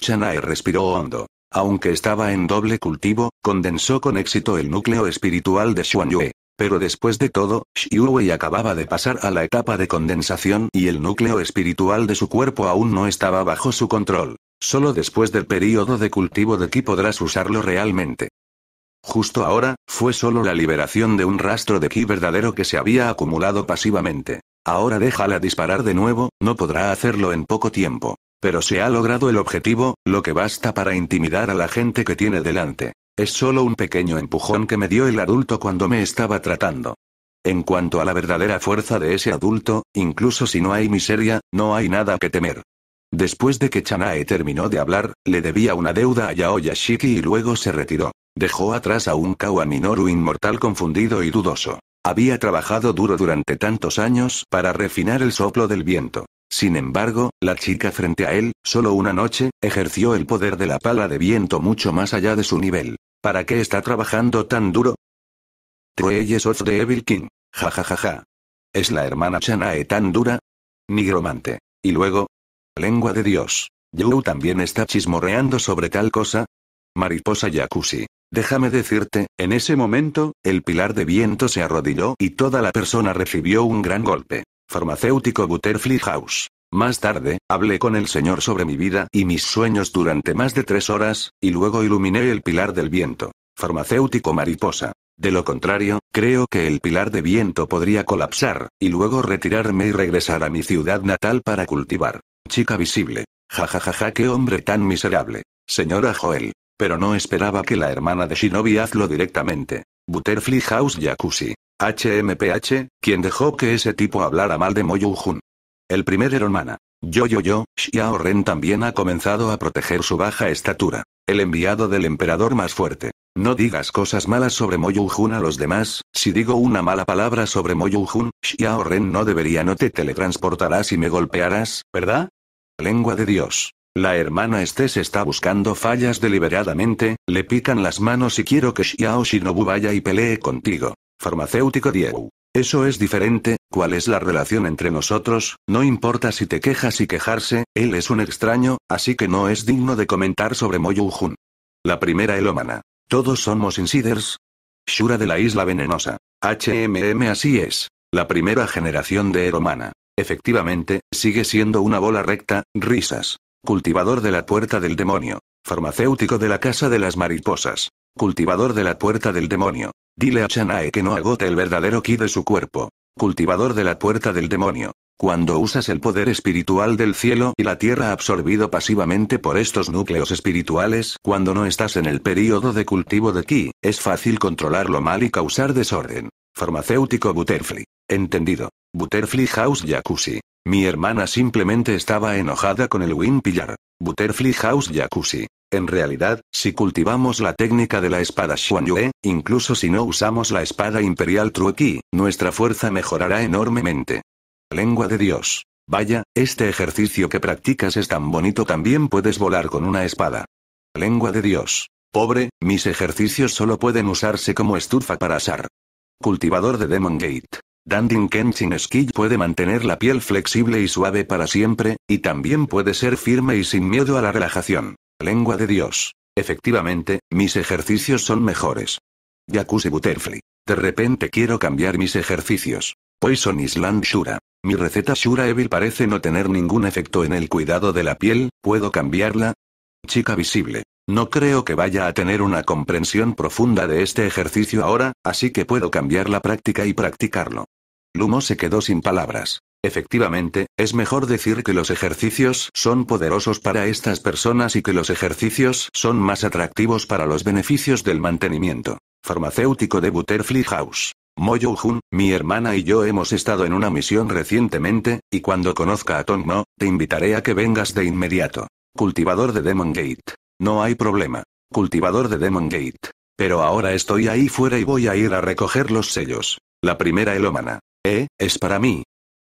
Chanae respiró hondo. Aunque estaba en doble cultivo, condensó con éxito el núcleo espiritual de Yue. Pero después de todo, Xiuwei acababa de pasar a la etapa de condensación y el núcleo espiritual de su cuerpo aún no estaba bajo su control. Solo después del período de cultivo de ki podrás usarlo realmente. Justo ahora, fue solo la liberación de un rastro de ki verdadero que se había acumulado pasivamente. Ahora déjala disparar de nuevo, no podrá hacerlo en poco tiempo. Pero se ha logrado el objetivo, lo que basta para intimidar a la gente que tiene delante. Es solo un pequeño empujón que me dio el adulto cuando me estaba tratando. En cuanto a la verdadera fuerza de ese adulto, incluso si no hay miseria, no hay nada que temer. Después de que Chanae terminó de hablar, le debía una deuda a Yaoya y luego se retiró. Dejó atrás a un Kawaminoru inmortal confundido y dudoso. Había trabajado duro durante tantos años para refinar el soplo del viento. Sin embargo, la chica frente a él, solo una noche, ejerció el poder de la pala de viento mucho más allá de su nivel. ¿Para qué está trabajando tan duro? Trueyes of the Evil King. Ja ja ja ja. ¿Es la hermana Chanae tan dura? Nigromante. Y luego. Lengua de Dios. Yu también está chismorreando sobre tal cosa. Mariposa Jacuzzi. Déjame decirte, en ese momento, el pilar de viento se arrodilló y toda la persona recibió un gran golpe. Farmacéutico Butterfly House. Más tarde, hablé con el Señor sobre mi vida y mis sueños durante más de tres horas, y luego iluminé el pilar del viento. Farmacéutico mariposa. De lo contrario, creo que el pilar de viento podría colapsar, y luego retirarme y regresar a mi ciudad natal para cultivar. Chica visible. jajajaja ja, ja, ja, qué hombre tan miserable. Señora Joel. Pero no esperaba que la hermana de Shinobi hazlo directamente. Butterfly House Jacuzzi. HMPH, quien dejó que ese tipo hablara mal de Moju-Jun. El primer hermana. Yo Yo Yo, Xiao Ren también ha comenzado a proteger su baja estatura. El enviado del emperador más fuerte. No digas cosas malas sobre Moyujun a los demás, si digo una mala palabra sobre Moyujun, Xiao Ren no debería no te teletransportarás y me golpearás, ¿verdad? Lengua de Dios. La hermana Estés está buscando fallas deliberadamente, le pican las manos y quiero que Xiao Shinobu vaya y pelee contigo. Farmacéutico Dieu. Eso es diferente, ¿cuál es la relación entre nosotros? No importa si te quejas y quejarse, él es un extraño, así que no es digno de comentar sobre Jun. La primera elómana. Todos somos insiders. Shura de la isla venenosa. HMM así es. La primera generación de eromana. Efectivamente, sigue siendo una bola recta, risas. Cultivador de la puerta del demonio. Farmacéutico de la casa de las mariposas. Cultivador de la puerta del demonio. Dile a Chanae que no agote el verdadero ki de su cuerpo. Cultivador de la puerta del demonio. Cuando usas el poder espiritual del cielo y la tierra absorbido pasivamente por estos núcleos espirituales, cuando no estás en el período de cultivo de ki, es fácil controlarlo mal y causar desorden. Farmacéutico Butterfly. Entendido. Butterfly House Jacuzzi. Mi hermana simplemente estaba enojada con el Win Pillar. Butterfly House Jacuzzi. En realidad, si cultivamos la técnica de la espada Yue, incluso si no usamos la espada imperial trueki, nuestra fuerza mejorará enormemente. Lengua de Dios. Vaya, este ejercicio que practicas es tan bonito también puedes volar con una espada. Lengua de Dios. Pobre, mis ejercicios solo pueden usarse como estufa para asar. Cultivador de Demon Gate. Dandin Kenshin Skill puede mantener la piel flexible y suave para siempre, y también puede ser firme y sin miedo a la relajación. Lengua de Dios. Efectivamente, mis ejercicios son mejores. Yakuse Butterfly. De repente quiero cambiar mis ejercicios. Poison Island Shura. Mi receta Shura Evil parece no tener ningún efecto en el cuidado de la piel, ¿puedo cambiarla? Chica visible. No creo que vaya a tener una comprensión profunda de este ejercicio ahora, así que puedo cambiar la práctica y practicarlo. Lumo se quedó sin palabras. Efectivamente, es mejor decir que los ejercicios son poderosos para estas personas y que los ejercicios son más atractivos para los beneficios del mantenimiento. Farmacéutico de Butterfly House. Moyo Jun, mi hermana y yo hemos estado en una misión recientemente, y cuando conozca a Tong te invitaré a que vengas de inmediato. Cultivador de Demon Gate. No hay problema. Cultivador de Demon Gate. Pero ahora estoy ahí fuera y voy a ir a recoger los sellos. La primera elómana. Eh, es para mí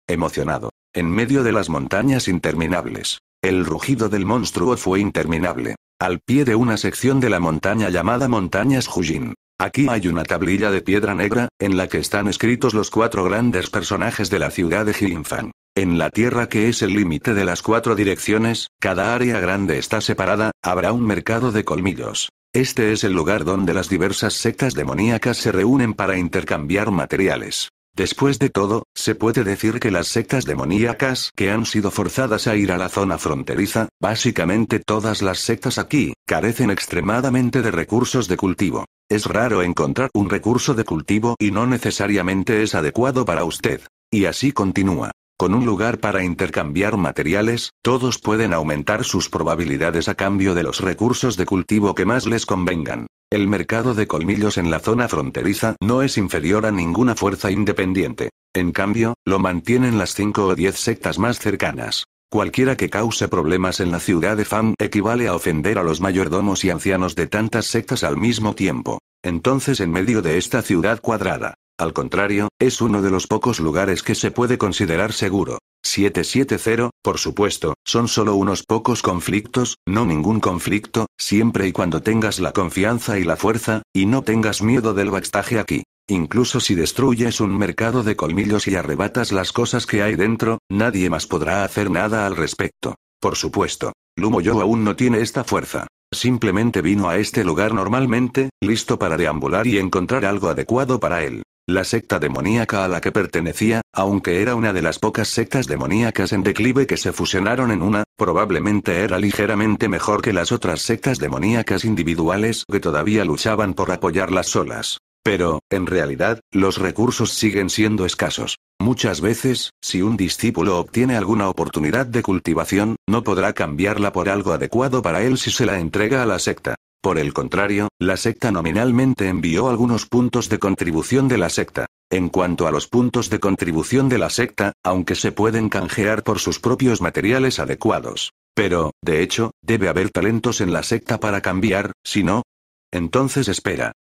emocionado, en medio de las montañas interminables. El rugido del monstruo fue interminable. Al pie de una sección de la montaña llamada Montañas Jujin. Aquí hay una tablilla de piedra negra, en la que están escritos los cuatro grandes personajes de la ciudad de Jinfang. En la tierra que es el límite de las cuatro direcciones, cada área grande está separada, habrá un mercado de colmillos. Este es el lugar donde las diversas sectas demoníacas se reúnen para intercambiar materiales. Después de todo, se puede decir que las sectas demoníacas que han sido forzadas a ir a la zona fronteriza, básicamente todas las sectas aquí, carecen extremadamente de recursos de cultivo. Es raro encontrar un recurso de cultivo y no necesariamente es adecuado para usted. Y así continúa. Con un lugar para intercambiar materiales, todos pueden aumentar sus probabilidades a cambio de los recursos de cultivo que más les convengan. El mercado de colmillos en la zona fronteriza no es inferior a ninguna fuerza independiente. En cambio, lo mantienen las 5 o 10 sectas más cercanas. Cualquiera que cause problemas en la ciudad de Fam equivale a ofender a los mayordomos y ancianos de tantas sectas al mismo tiempo. Entonces en medio de esta ciudad cuadrada, al contrario, es uno de los pocos lugares que se puede considerar seguro. 770, por supuesto, son solo unos pocos conflictos, no ningún conflicto, siempre y cuando tengas la confianza y la fuerza, y no tengas miedo del backstaje aquí. Incluso si destruyes un mercado de colmillos y arrebatas las cosas que hay dentro, nadie más podrá hacer nada al respecto. Por supuesto, Lumo Yo aún no tiene esta fuerza. Simplemente vino a este lugar normalmente, listo para deambular y encontrar algo adecuado para él. La secta demoníaca a la que pertenecía, aunque era una de las pocas sectas demoníacas en declive que se fusionaron en una, probablemente era ligeramente mejor que las otras sectas demoníacas individuales que todavía luchaban por apoyarlas solas. Pero, en realidad, los recursos siguen siendo escasos. Muchas veces, si un discípulo obtiene alguna oportunidad de cultivación, no podrá cambiarla por algo adecuado para él si se la entrega a la secta. Por el contrario, la secta nominalmente envió algunos puntos de contribución de la secta. En cuanto a los puntos de contribución de la secta, aunque se pueden canjear por sus propios materiales adecuados. Pero, de hecho, debe haber talentos en la secta para cambiar, si no... Entonces espera.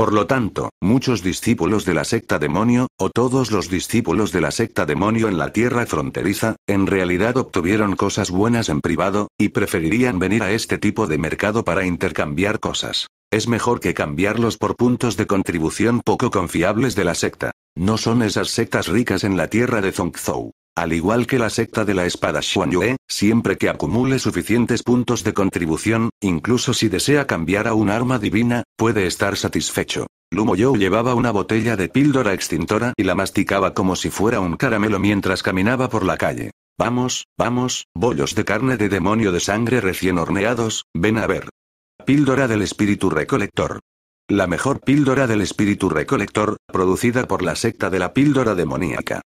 Por lo tanto, muchos discípulos de la secta demonio, o todos los discípulos de la secta demonio en la tierra fronteriza, en realidad obtuvieron cosas buenas en privado, y preferirían venir a este tipo de mercado para intercambiar cosas. Es mejor que cambiarlos por puntos de contribución poco confiables de la secta. No son esas sectas ricas en la tierra de Zongzhou. Al igual que la secta de la espada Xuanyue, siempre que acumule suficientes puntos de contribución, incluso si desea cambiar a un arma divina, puede estar satisfecho. Lumo llevaba una botella de píldora extintora y la masticaba como si fuera un caramelo mientras caminaba por la calle. Vamos, vamos, bollos de carne de demonio de sangre recién horneados, ven a ver. Píldora del espíritu recolector. La mejor píldora del espíritu recolector, producida por la secta de la píldora demoníaca.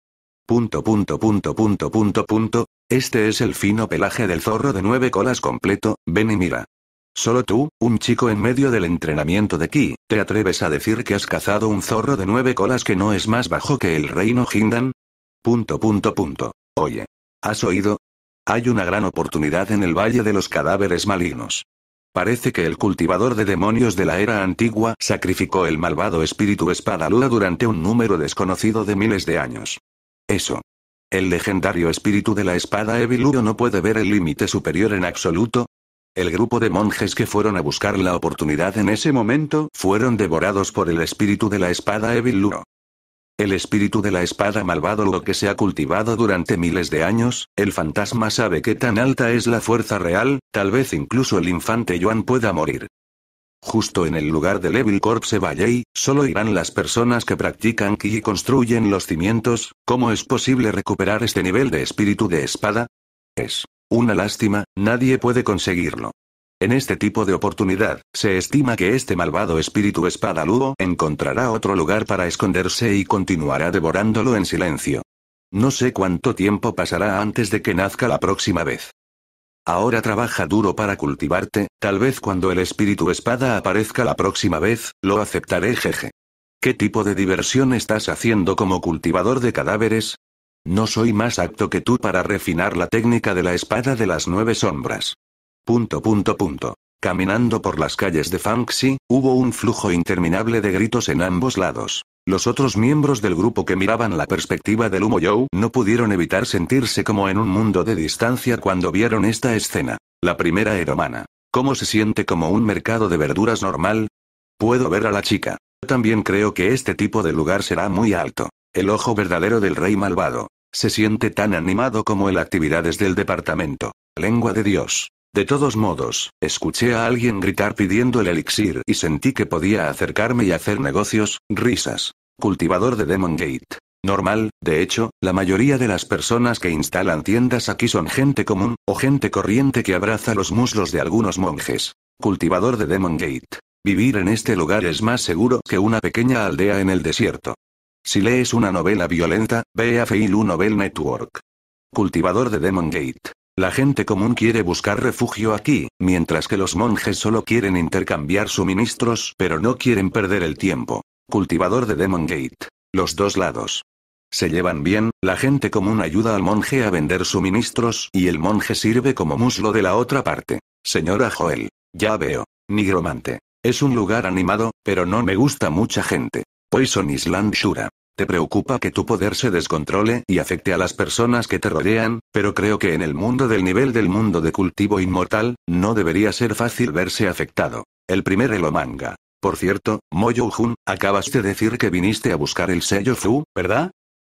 Punto punto punto punto punto punto, este es el fino pelaje del zorro de nueve colas completo, ven y mira. Solo tú, un chico en medio del entrenamiento de Ki, ¿te atreves a decir que has cazado un zorro de nueve colas que no es más bajo que el reino Hindan? Punto punto punto. Oye. ¿Has oído? Hay una gran oportunidad en el Valle de los Cadáveres Malignos. Parece que el cultivador de demonios de la era antigua sacrificó el malvado espíritu luna durante un número desconocido de miles de años. Eso. El legendario espíritu de la espada Eviluro no puede ver el límite superior en absoluto. El grupo de monjes que fueron a buscar la oportunidad en ese momento fueron devorados por el espíritu de la espada Eviluro. El espíritu de la espada malvado lo que se ha cultivado durante miles de años, el fantasma sabe que tan alta es la fuerza real, tal vez incluso el infante Yuan pueda morir. Justo en el lugar del Evil Corpse Valley, solo irán las personas que practican y construyen los cimientos, ¿cómo es posible recuperar este nivel de espíritu de espada? Es una lástima, nadie puede conseguirlo. En este tipo de oportunidad, se estima que este malvado espíritu espada lúo encontrará otro lugar para esconderse y continuará devorándolo en silencio. No sé cuánto tiempo pasará antes de que nazca la próxima vez. Ahora trabaja duro para cultivarte, tal vez cuando el espíritu espada aparezca la próxima vez, lo aceptaré jeje. ¿Qué tipo de diversión estás haciendo como cultivador de cadáveres? No soy más apto que tú para refinar la técnica de la espada de las nueve sombras. Punto punto punto. Caminando por las calles de Fangxi, hubo un flujo interminable de gritos en ambos lados. Los otros miembros del grupo que miraban la perspectiva del humo Joe no pudieron evitar sentirse como en un mundo de distancia cuando vieron esta escena. La primera era humana. ¿Cómo se siente como un mercado de verduras normal? Puedo ver a la chica. También creo que este tipo de lugar será muy alto. El ojo verdadero del rey malvado. Se siente tan animado como en actividades del departamento. Lengua de Dios. De todos modos, escuché a alguien gritar pidiendo el elixir y sentí que podía acercarme y hacer negocios, risas. Cultivador de Demon Gate. Normal, de hecho, la mayoría de las personas que instalan tiendas aquí son gente común, o gente corriente que abraza los muslos de algunos monjes. Cultivador de Demon Gate. Vivir en este lugar es más seguro que una pequeña aldea en el desierto. Si lees una novela violenta, ve a Failu Novel Network. Cultivador de Demon Gate. La gente común quiere buscar refugio aquí, mientras que los monjes solo quieren intercambiar suministros, pero no quieren perder el tiempo. Cultivador de Demon Gate. Los dos lados. Se llevan bien, la gente común ayuda al monje a vender suministros, y el monje sirve como muslo de la otra parte. Señora Joel. Ya veo. Nigromante. Es un lugar animado, pero no me gusta mucha gente. Poison Island Shura. Te preocupa que tu poder se descontrole y afecte a las personas que te rodean, pero creo que en el mundo del nivel del mundo de cultivo inmortal, no debería ser fácil verse afectado. El primer Elo manga. Por cierto, Moyo-jun, acabas de decir que viniste a buscar el sello Fu, ¿verdad?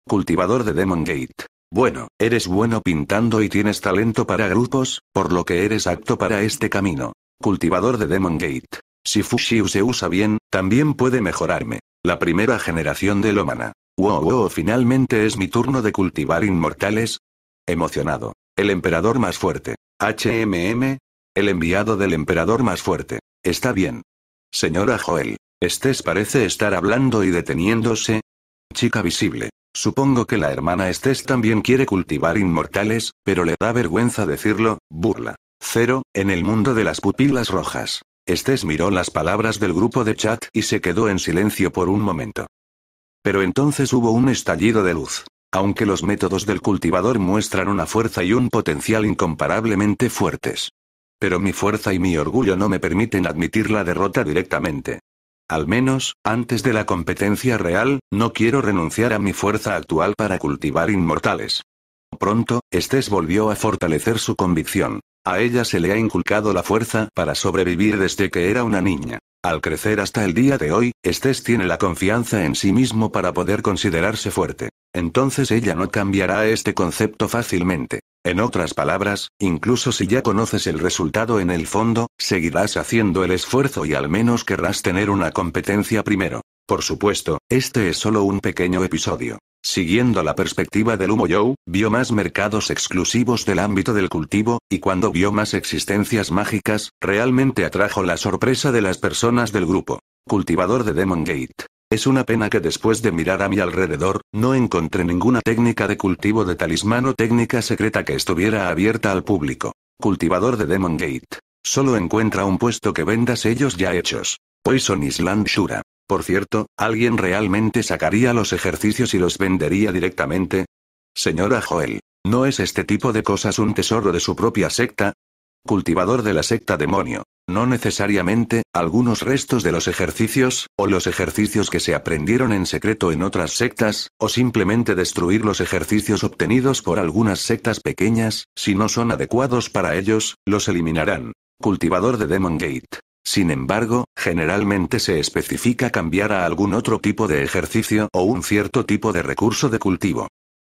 Cultivador de Demon Gate. Bueno, eres bueno pintando y tienes talento para grupos, por lo que eres apto para este camino. Cultivador de Demon Gate. Si Fushiu se usa bien, también puede mejorarme. La primera generación de Lomana. Wow, wow, finalmente es mi turno de cultivar inmortales. Emocionado. El emperador más fuerte. HMM. El enviado del emperador más fuerte. Está bien. Señora Joel. Estés parece estar hablando y deteniéndose. Chica visible. Supongo que la hermana Estés también quiere cultivar inmortales, pero le da vergüenza decirlo, burla. Cero, en el mundo de las pupilas rojas. Estés miró las palabras del grupo de chat y se quedó en silencio por un momento. Pero entonces hubo un estallido de luz. Aunque los métodos del cultivador muestran una fuerza y un potencial incomparablemente fuertes. Pero mi fuerza y mi orgullo no me permiten admitir la derrota directamente. Al menos, antes de la competencia real, no quiero renunciar a mi fuerza actual para cultivar inmortales. Pronto, Estes volvió a fortalecer su convicción. A ella se le ha inculcado la fuerza para sobrevivir desde que era una niña. Al crecer hasta el día de hoy, Estés tiene la confianza en sí mismo para poder considerarse fuerte. Entonces ella no cambiará este concepto fácilmente. En otras palabras, incluso si ya conoces el resultado en el fondo, seguirás haciendo el esfuerzo y al menos querrás tener una competencia primero. Por supuesto, este es solo un pequeño episodio. Siguiendo la perspectiva del humo Joe, vio más mercados exclusivos del ámbito del cultivo, y cuando vio más existencias mágicas, realmente atrajo la sorpresa de las personas del grupo. Cultivador de Demon Gate. Es una pena que después de mirar a mi alrededor, no encontré ninguna técnica de cultivo de talismán o técnica secreta que estuviera abierta al público. Cultivador de Demon Gate. Solo encuentra un puesto que vendas ellos ya hechos. Poison Island Shura. Por cierto, ¿alguien realmente sacaría los ejercicios y los vendería directamente? Señora Joel, ¿no es este tipo de cosas un tesoro de su propia secta? Cultivador de la secta demonio. No necesariamente, algunos restos de los ejercicios, o los ejercicios que se aprendieron en secreto en otras sectas, o simplemente destruir los ejercicios obtenidos por algunas sectas pequeñas, si no son adecuados para ellos, los eliminarán. Cultivador de Demon Gate. Sin embargo, generalmente se especifica cambiar a algún otro tipo de ejercicio o un cierto tipo de recurso de cultivo.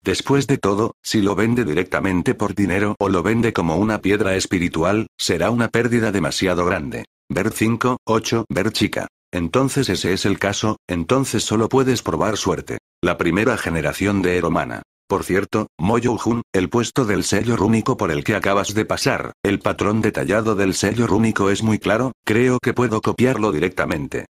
Después de todo, si lo vende directamente por dinero o lo vende como una piedra espiritual, será una pérdida demasiado grande. Ver 5, 8, ver chica. Entonces ese es el caso, entonces solo puedes probar suerte. La primera generación de Eromana. Por cierto, Moyo-jun, el puesto del sello rúnico por el que acabas de pasar, el patrón detallado del sello rúnico es muy claro, creo que puedo copiarlo directamente.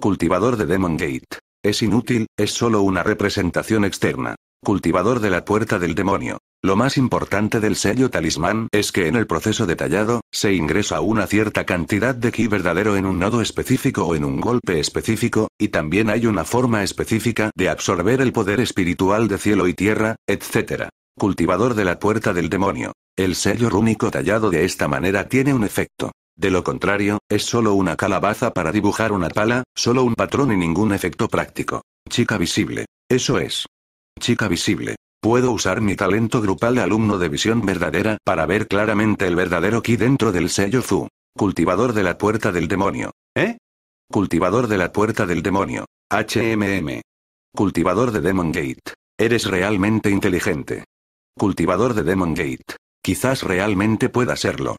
Cultivador de Demon Gate. Es inútil, es solo una representación externa. Cultivador de la puerta del demonio. Lo más importante del sello talismán es que en el proceso detallado, se ingresa una cierta cantidad de ki verdadero en un nodo específico o en un golpe específico, y también hay una forma específica de absorber el poder espiritual de cielo y tierra, etc. Cultivador de la puerta del demonio. El sello rúnico tallado de esta manera tiene un efecto. De lo contrario, es solo una calabaza para dibujar una pala, solo un patrón y ningún efecto práctico. Chica visible. Eso es. Chica visible. Puedo usar mi talento grupal alumno de visión verdadera para ver claramente el verdadero ki dentro del sello Fu. Cultivador de la puerta del demonio. ¿Eh? Cultivador de la puerta del demonio. HMM. Cultivador de Demon Gate. Eres realmente inteligente. Cultivador de Demon Gate. Quizás realmente pueda serlo.